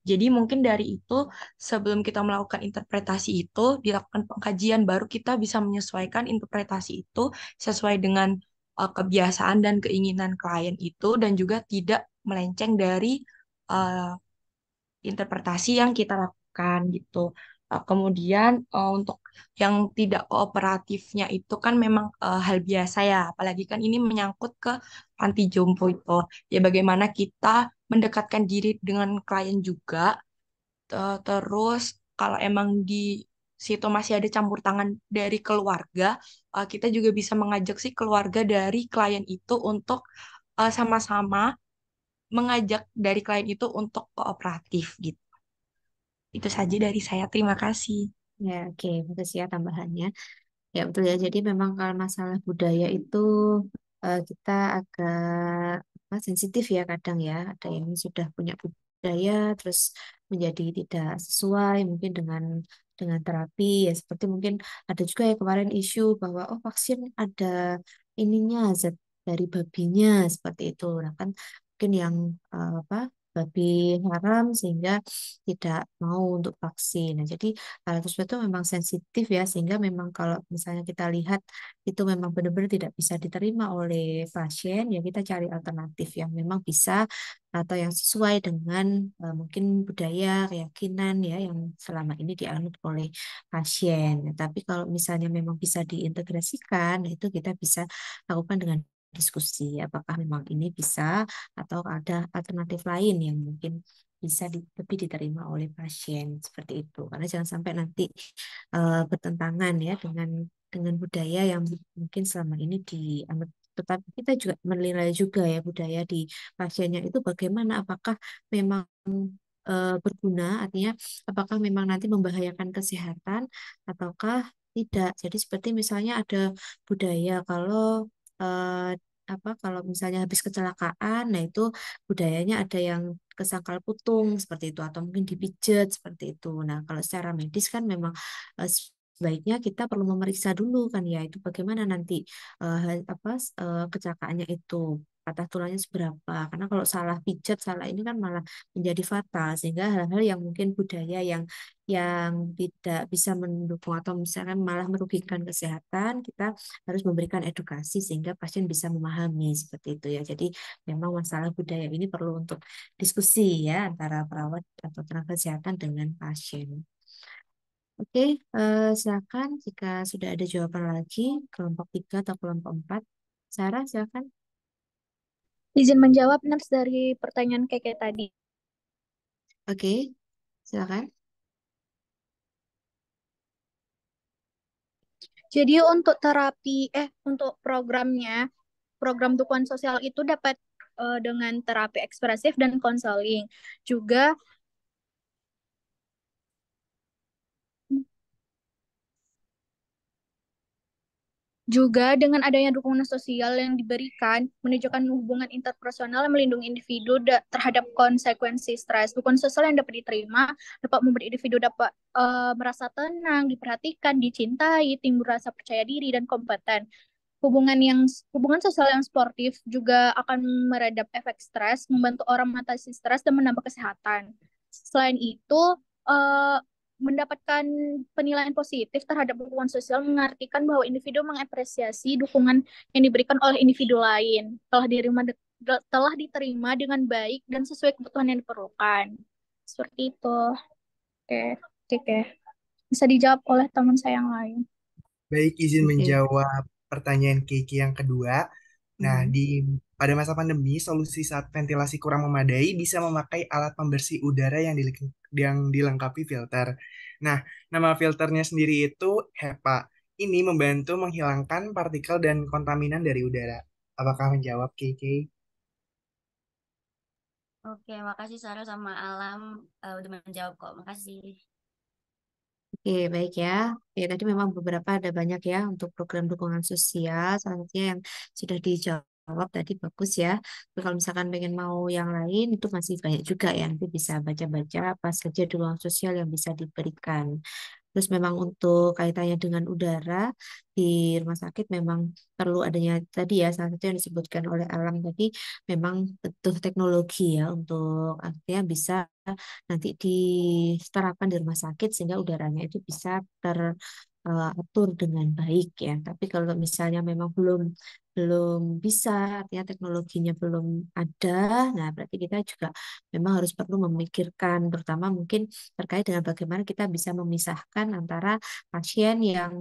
Jadi mungkin dari itu sebelum kita melakukan interpretasi itu dilakukan pengkajian baru kita bisa menyesuaikan interpretasi itu sesuai dengan uh, kebiasaan dan keinginan klien itu dan juga tidak melenceng dari uh, interpretasi yang kita lakukan gitu. Eh, kemudian eh, untuk yang tidak kooperatifnya itu kan memang eh, hal biasa ya, apalagi kan ini menyangkut ke panti jompo itu. Ya bagaimana kita mendekatkan diri dengan klien juga. terus kalau emang di situ masih ada campur tangan dari keluarga, kita juga bisa mengajak si keluarga dari klien itu untuk sama-sama uh, sama -sama mengajak dari klien itu untuk kooperatif gitu. Itu saja dari saya. Terima kasih. Ya, oke, okay. makasih ya tambahannya. Ya, betul ya. Jadi memang kalau masalah budaya itu uh, kita agak apa, sensitif ya kadang ya. Ada yang sudah punya budaya terus menjadi tidak sesuai mungkin dengan dengan terapi ya seperti mungkin ada juga ya kemarin isu bahwa oh vaksin ada ininya zat dari babinya seperti itu. Nah kan mungkin yang uh, apa babi haram sehingga tidak mau untuk vaksin. Nah, jadi hal tersebut itu memang sensitif ya sehingga memang kalau misalnya kita lihat itu memang benar-benar tidak bisa diterima oleh pasien ya kita cari alternatif yang memang bisa atau yang sesuai dengan uh, mungkin budaya, keyakinan ya yang selama ini dianut oleh pasien. Nah, tapi kalau misalnya memang bisa diintegrasikan nah itu kita bisa lakukan dengan diskusi apakah memang ini bisa atau ada alternatif lain yang mungkin bisa di, lebih diterima oleh pasien seperti itu karena jangan sampai nanti e, bertentangan ya dengan dengan budaya yang mungkin selama ini di tetapi kita juga menilai juga ya budaya di pasiennya itu bagaimana apakah memang e, berguna artinya apakah memang nanti membahayakan kesehatan ataukah tidak jadi seperti misalnya ada budaya kalau eh, apa kalau misalnya habis kecelakaan, nah itu budayanya ada yang kesangkal putung seperti itu atau mungkin dipijat seperti itu. Nah, kalau secara medis kan memang eh, sebaiknya kita perlu memeriksa dulu kan ya itu bagaimana nanti eh, apa eh, kecelakaannya itu patah tulangnya seberapa. Karena kalau salah pijat, salah ini kan malah menjadi fatal. Sehingga hal-hal yang mungkin budaya yang yang tidak bisa mendukung atau misalkan malah merugikan kesehatan, kita harus memberikan edukasi sehingga pasien bisa memahami seperti itu ya. Jadi memang masalah budaya ini perlu untuk diskusi ya antara perawat atau tenaga kesehatan dengan pasien. Oke, eh, silakan jika sudah ada jawaban lagi kelompok tiga atau kelompok empat, Sarah silakan. Izin menjawab nars dari pertanyaan Keke tadi. Oke, okay, silakan. Jadi untuk terapi eh untuk programnya, program dukungan sosial itu dapat uh, dengan terapi ekspresif dan konseling. Juga Juga dengan adanya dukungan sosial yang diberikan menunjukkan hubungan interpersonal yang melindungi individu terhadap konsekuensi stres. Dukungan sosial yang dapat diterima dapat membuat individu dapat uh, merasa tenang, diperhatikan, dicintai, timbul rasa percaya diri dan kompeten. Hubungan yang hubungan sosial yang sportif juga akan meredam efek stres, membantu orang mengatasi stres dan menambah kesehatan. Selain itu, uh, mendapatkan penilaian positif terhadap dukungan sosial mengartikan bahwa individu mengapresiasi dukungan yang diberikan oleh individu lain telah diterima telah diterima dengan baik dan sesuai kebutuhan yang diperlukan seperti itu oke oke bisa dijawab oleh teman saya yang lain baik izin okay. menjawab pertanyaan Kiki yang kedua nah hmm. di pada masa pandemi, solusi saat ventilasi kurang memadai bisa memakai alat pembersih udara yang, dileng yang dilengkapi filter. Nah, nama filternya sendiri itu HEPA. Ini membantu menghilangkan partikel dan kontaminan dari udara. Apakah menjawab, KK? Oke, makasih Sarah sama Alam uh, udah menjawab kok. Makasih. Oke, baik ya. Ya, tadi memang beberapa ada banyak ya untuk program dukungan sosial. Selanjutnya yang sudah dijawab jawab tadi bagus ya. Tapi kalau misalkan pengen mau yang lain itu masih banyak juga ya. Nanti bisa baca-baca apa saja di ruang sosial yang bisa diberikan. Terus memang untuk kaitannya dengan udara di rumah sakit memang perlu adanya tadi ya salah satu yang disebutkan oleh Alam tadi memang butuh teknologi ya untuk artinya bisa nanti diterapkan di rumah sakit sehingga udaranya itu bisa ter eh, atur dengan baik ya. Tapi kalau misalnya memang belum belum bisa, artinya teknologinya belum ada. Nah, berarti kita juga memang harus perlu memikirkan, terutama mungkin terkait dengan bagaimana kita bisa memisahkan antara pasien yang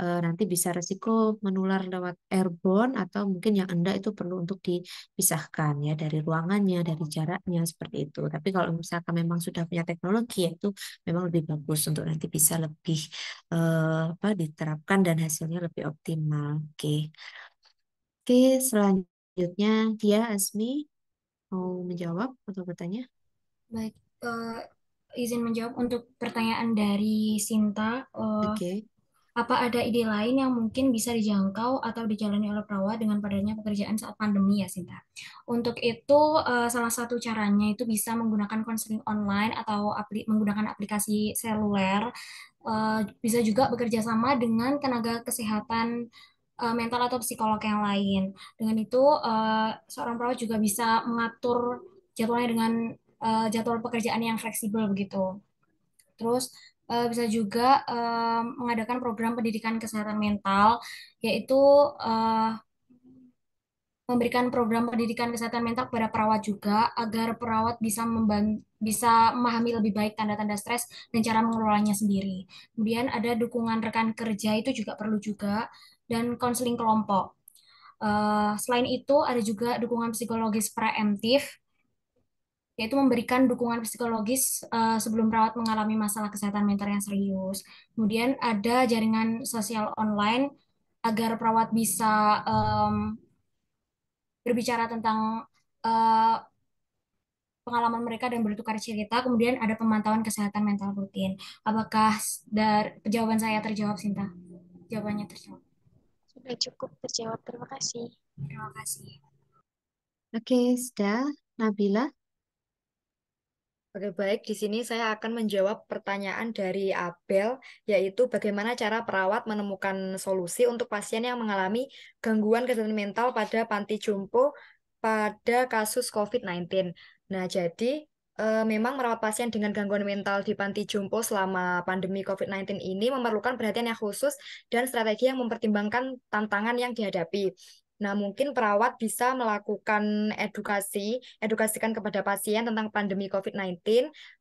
e, nanti bisa resiko menular lewat airborne atau mungkin yang enggak itu perlu untuk dipisahkan ya dari ruangannya, dari jaraknya seperti itu. Tapi kalau misalkan memang sudah punya teknologi ya itu memang lebih bagus untuk nanti bisa lebih e, apa diterapkan dan hasilnya lebih optimal. Oke. Okay. Oke, selanjutnya dia Asmi mau menjawab atau bertanya? Baik, uh, izin menjawab untuk pertanyaan dari Sinta. Uh, Oke. apa ada ide lain yang mungkin bisa dijangkau atau dijalani oleh perawat dengan padanya pekerjaan saat pandemi ya Sinta? Untuk itu uh, salah satu caranya itu bisa menggunakan konseling online atau apli- menggunakan aplikasi seluler. Uh, bisa juga bekerja sama dengan tenaga kesehatan uh, mental atau psikolog yang lain. Dengan itu uh, seorang perawat juga bisa mengatur jadwalnya dengan uh, jadwal pekerjaan yang fleksibel begitu. Terus uh, bisa juga uh, mengadakan program pendidikan kesehatan mental yaitu uh, memberikan program pendidikan kesehatan mental kepada perawat juga agar perawat bisa membantu bisa memahami lebih baik tanda-tanda stres dan cara mengelolanya sendiri. Kemudian ada dukungan rekan kerja itu juga perlu juga dan konseling kelompok. Uh, selain itu, ada juga dukungan psikologis preemptif, yaitu memberikan dukungan psikologis uh, sebelum perawat mengalami masalah kesehatan mental yang serius. Kemudian ada jaringan sosial online agar perawat bisa um, berbicara tentang uh, pengalaman mereka dan bertukar cerita. Kemudian ada pemantauan kesehatan mental rutin. Apakah dari jawaban saya terjawab, Sinta? Jawabannya terjawab. Sudah cukup terjawab. Terima kasih. Terima kasih. Oke, sudah. Nabila? Oke, baik. Di sini saya akan menjawab pertanyaan dari Abel, yaitu bagaimana cara perawat menemukan solusi untuk pasien yang mengalami gangguan kesehatan mental pada panti jompo pada kasus COVID-19. Nah, jadi uh, memang merawat pasien dengan gangguan mental di panti jompo selama pandemi COVID-19 ini memerlukan perhatian yang khusus dan strategi yang mempertimbangkan tantangan yang dihadapi. Nah, mungkin perawat bisa melakukan edukasi, edukasikan kepada pasien tentang pandemi COVID-19,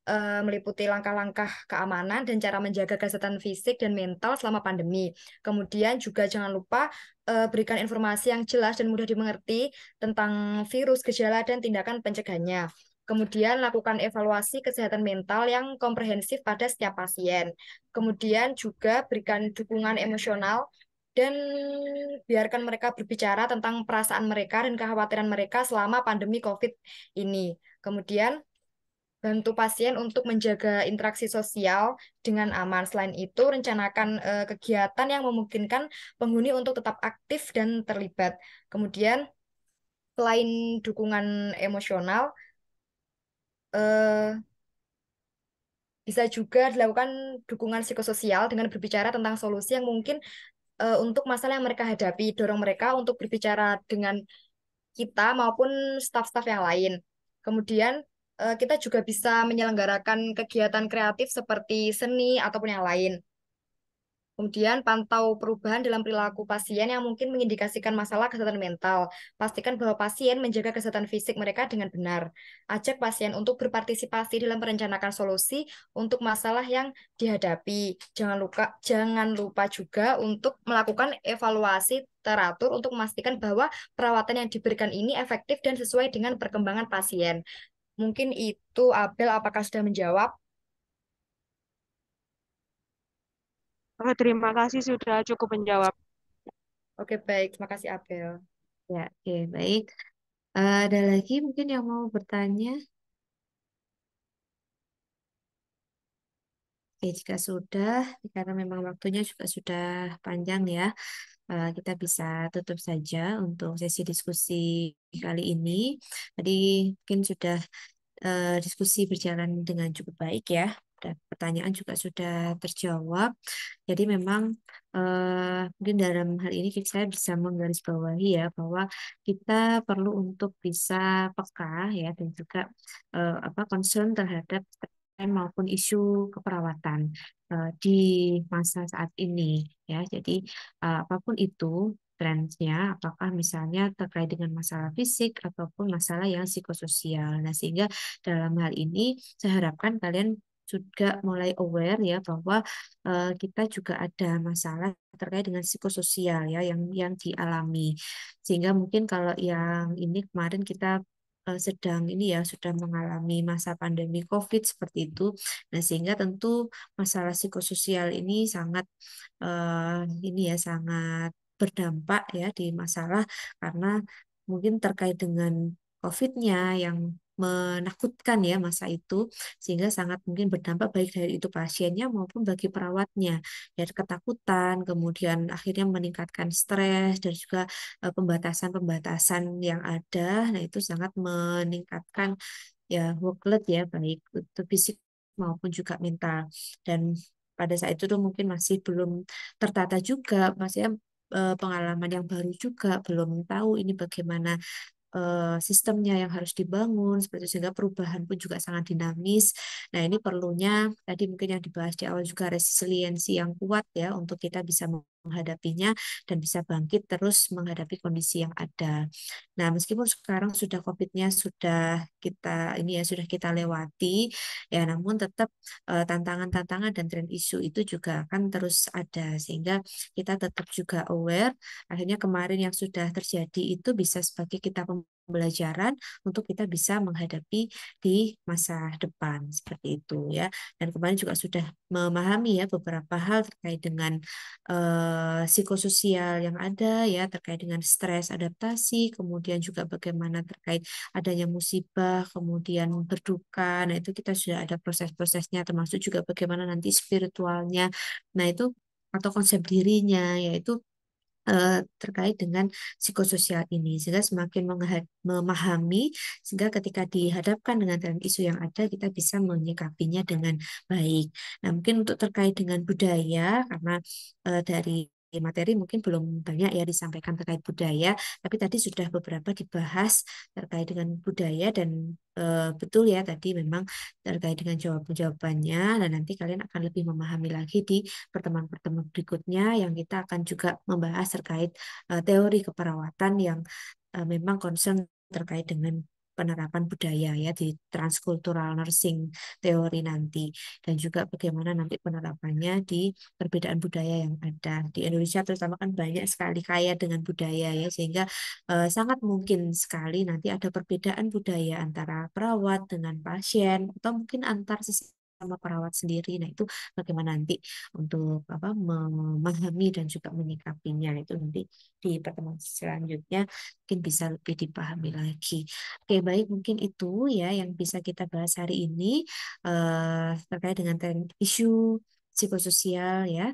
eh, meliputi langkah-langkah keamanan dan cara menjaga kesehatan fisik dan mental selama pandemi. Kemudian juga jangan lupa eh, berikan informasi yang jelas dan mudah dimengerti tentang virus, gejala, dan tindakan pencegahannya. Kemudian lakukan evaluasi kesehatan mental yang komprehensif pada setiap pasien. Kemudian juga berikan dukungan emosional dan biarkan mereka berbicara tentang perasaan mereka dan kekhawatiran mereka selama pandemi COVID ini. Kemudian bantu pasien untuk menjaga interaksi sosial dengan aman. Selain itu, rencanakan eh, kegiatan yang memungkinkan penghuni untuk tetap aktif dan terlibat. Kemudian, selain dukungan emosional, Eh, bisa juga dilakukan dukungan psikososial dengan berbicara tentang solusi yang mungkin uh, untuk masalah yang mereka hadapi, dorong mereka untuk berbicara dengan kita maupun staf-staf yang lain. Kemudian uh, kita juga bisa menyelenggarakan kegiatan kreatif seperti seni ataupun yang lain. Kemudian pantau perubahan dalam perilaku pasien yang mungkin mengindikasikan masalah kesehatan mental. Pastikan bahwa pasien menjaga kesehatan fisik mereka dengan benar. Ajak pasien untuk berpartisipasi dalam merencanakan solusi untuk masalah yang dihadapi. Jangan lupa jangan lupa juga untuk melakukan evaluasi teratur untuk memastikan bahwa perawatan yang diberikan ini efektif dan sesuai dengan perkembangan pasien. Mungkin itu Abel apakah sudah menjawab? Oh, terima kasih sudah cukup menjawab. Oke, baik. Terima kasih, Abel. Ya, oke, baik. Eh, ada lagi mungkin yang mau bertanya? Oke, jika sudah, karena memang waktunya juga sudah panjang ya, eh, kita bisa tutup saja untuk sesi diskusi kali ini. Tadi mungkin sudah eh, diskusi berjalan dengan cukup baik ya dan pertanyaan juga sudah terjawab. Jadi memang uh, mungkin dalam hal ini saya bisa menggarisbawahi ya bahwa kita perlu untuk bisa peka ya dan juga uh, apa concern terhadap tren maupun isu keperawatan uh, di masa saat ini ya. Jadi uh, apapun itu trennya, apakah misalnya terkait dengan masalah fisik ataupun masalah yang psikososial. Nah, sehingga dalam hal ini saya harapkan kalian juga mulai aware ya bahwa uh, kita juga ada masalah terkait dengan psikososial ya yang yang dialami. Sehingga mungkin kalau yang ini kemarin kita eh, sedang ini ya sudah mengalami masa pandemi Covid seperti itu. Nah, sehingga tentu masalah psikososial ini sangat uh, ini ya sangat berdampak ya di masalah karena mungkin terkait dengan COVID-nya yang menakutkan ya masa itu sehingga sangat mungkin berdampak baik dari itu pasiennya maupun bagi perawatnya dari ketakutan kemudian akhirnya meningkatkan stres dan juga eh, pembatasan-pembatasan yang ada nah itu sangat meningkatkan ya workload ya baik untuk fisik maupun juga mental dan pada saat itu tuh mungkin masih belum tertata juga masih eh, pengalaman yang baru juga belum tahu ini bagaimana Eh, sistemnya yang harus dibangun seperti itu. sehingga perubahan pun juga sangat dinamis. Nah, ini perlunya tadi mungkin yang dibahas di awal juga resiliensi yang kuat ya untuk kita bisa menghadapinya dan bisa bangkit terus menghadapi kondisi yang ada. Nah, meskipun sekarang sudah covid sudah kita ini ya sudah kita lewati ya namun tetap eh, tantangan-tantangan dan tren isu itu juga akan terus ada sehingga kita tetap juga aware akhirnya kemarin yang sudah terjadi itu bisa sebagai kita pembelajaran untuk kita bisa menghadapi di masa depan seperti itu ya. Dan kemarin juga sudah memahami ya beberapa hal terkait dengan uh, psikososial yang ada ya terkait dengan stres adaptasi, kemudian juga bagaimana terkait adanya musibah, kemudian berduka. Nah, itu kita sudah ada proses-prosesnya termasuk juga bagaimana nanti spiritualnya. Nah, itu atau konsep dirinya yaitu Eh, terkait dengan psikososial ini sehingga semakin memahami sehingga ketika dihadapkan dengan tren isu yang ada kita bisa menyikapinya dengan baik. Nah mungkin untuk terkait dengan budaya karena uh, dari materi mungkin belum banyak ya disampaikan terkait budaya, tapi tadi sudah beberapa dibahas terkait dengan budaya dan e, betul ya tadi memang terkait dengan jawaban-jawabannya dan nanti kalian akan lebih memahami lagi di pertemuan-pertemuan berikutnya yang kita akan juga membahas terkait e, teori keperawatan yang e, memang concern terkait dengan penerapan budaya ya di transkultural nursing teori nanti dan juga bagaimana nanti penerapannya di perbedaan budaya yang ada di Indonesia terutama kan banyak sekali kaya dengan budaya ya sehingga eh, sangat mungkin sekali nanti ada perbedaan budaya antara perawat dengan pasien atau mungkin antar sesama sama perawat sendiri. Nah, itu bagaimana nanti untuk apa memahami dan juga menyikapinya nah, itu nanti di pertemuan selanjutnya mungkin bisa lebih dipahami lagi. Oke, baik mungkin itu ya yang bisa kita bahas hari ini uh, terkait dengan isu psikososial ya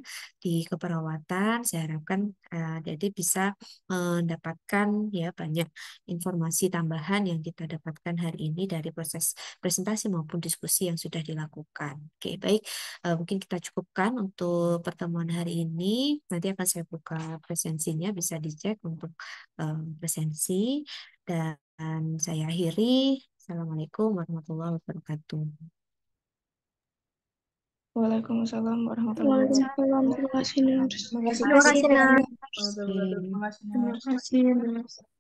di keperawatan saya harapkan uh, eh, jadi bisa mendapatkan ya banyak informasi tambahan yang kita dapatkan hari ini dari proses presentasi maupun diskusi yang sudah dilakukan. Oke, baik uh, mungkin kita cukupkan untuk pertemuan hari ini. Nanti akan saya buka presensinya bisa dicek untuk um, presensi dan saya akhiri. Assalamualaikum warahmatullahi wabarakatuh. Waalaikumsalam warahmatullahi wabarakatuh. Terima kasih.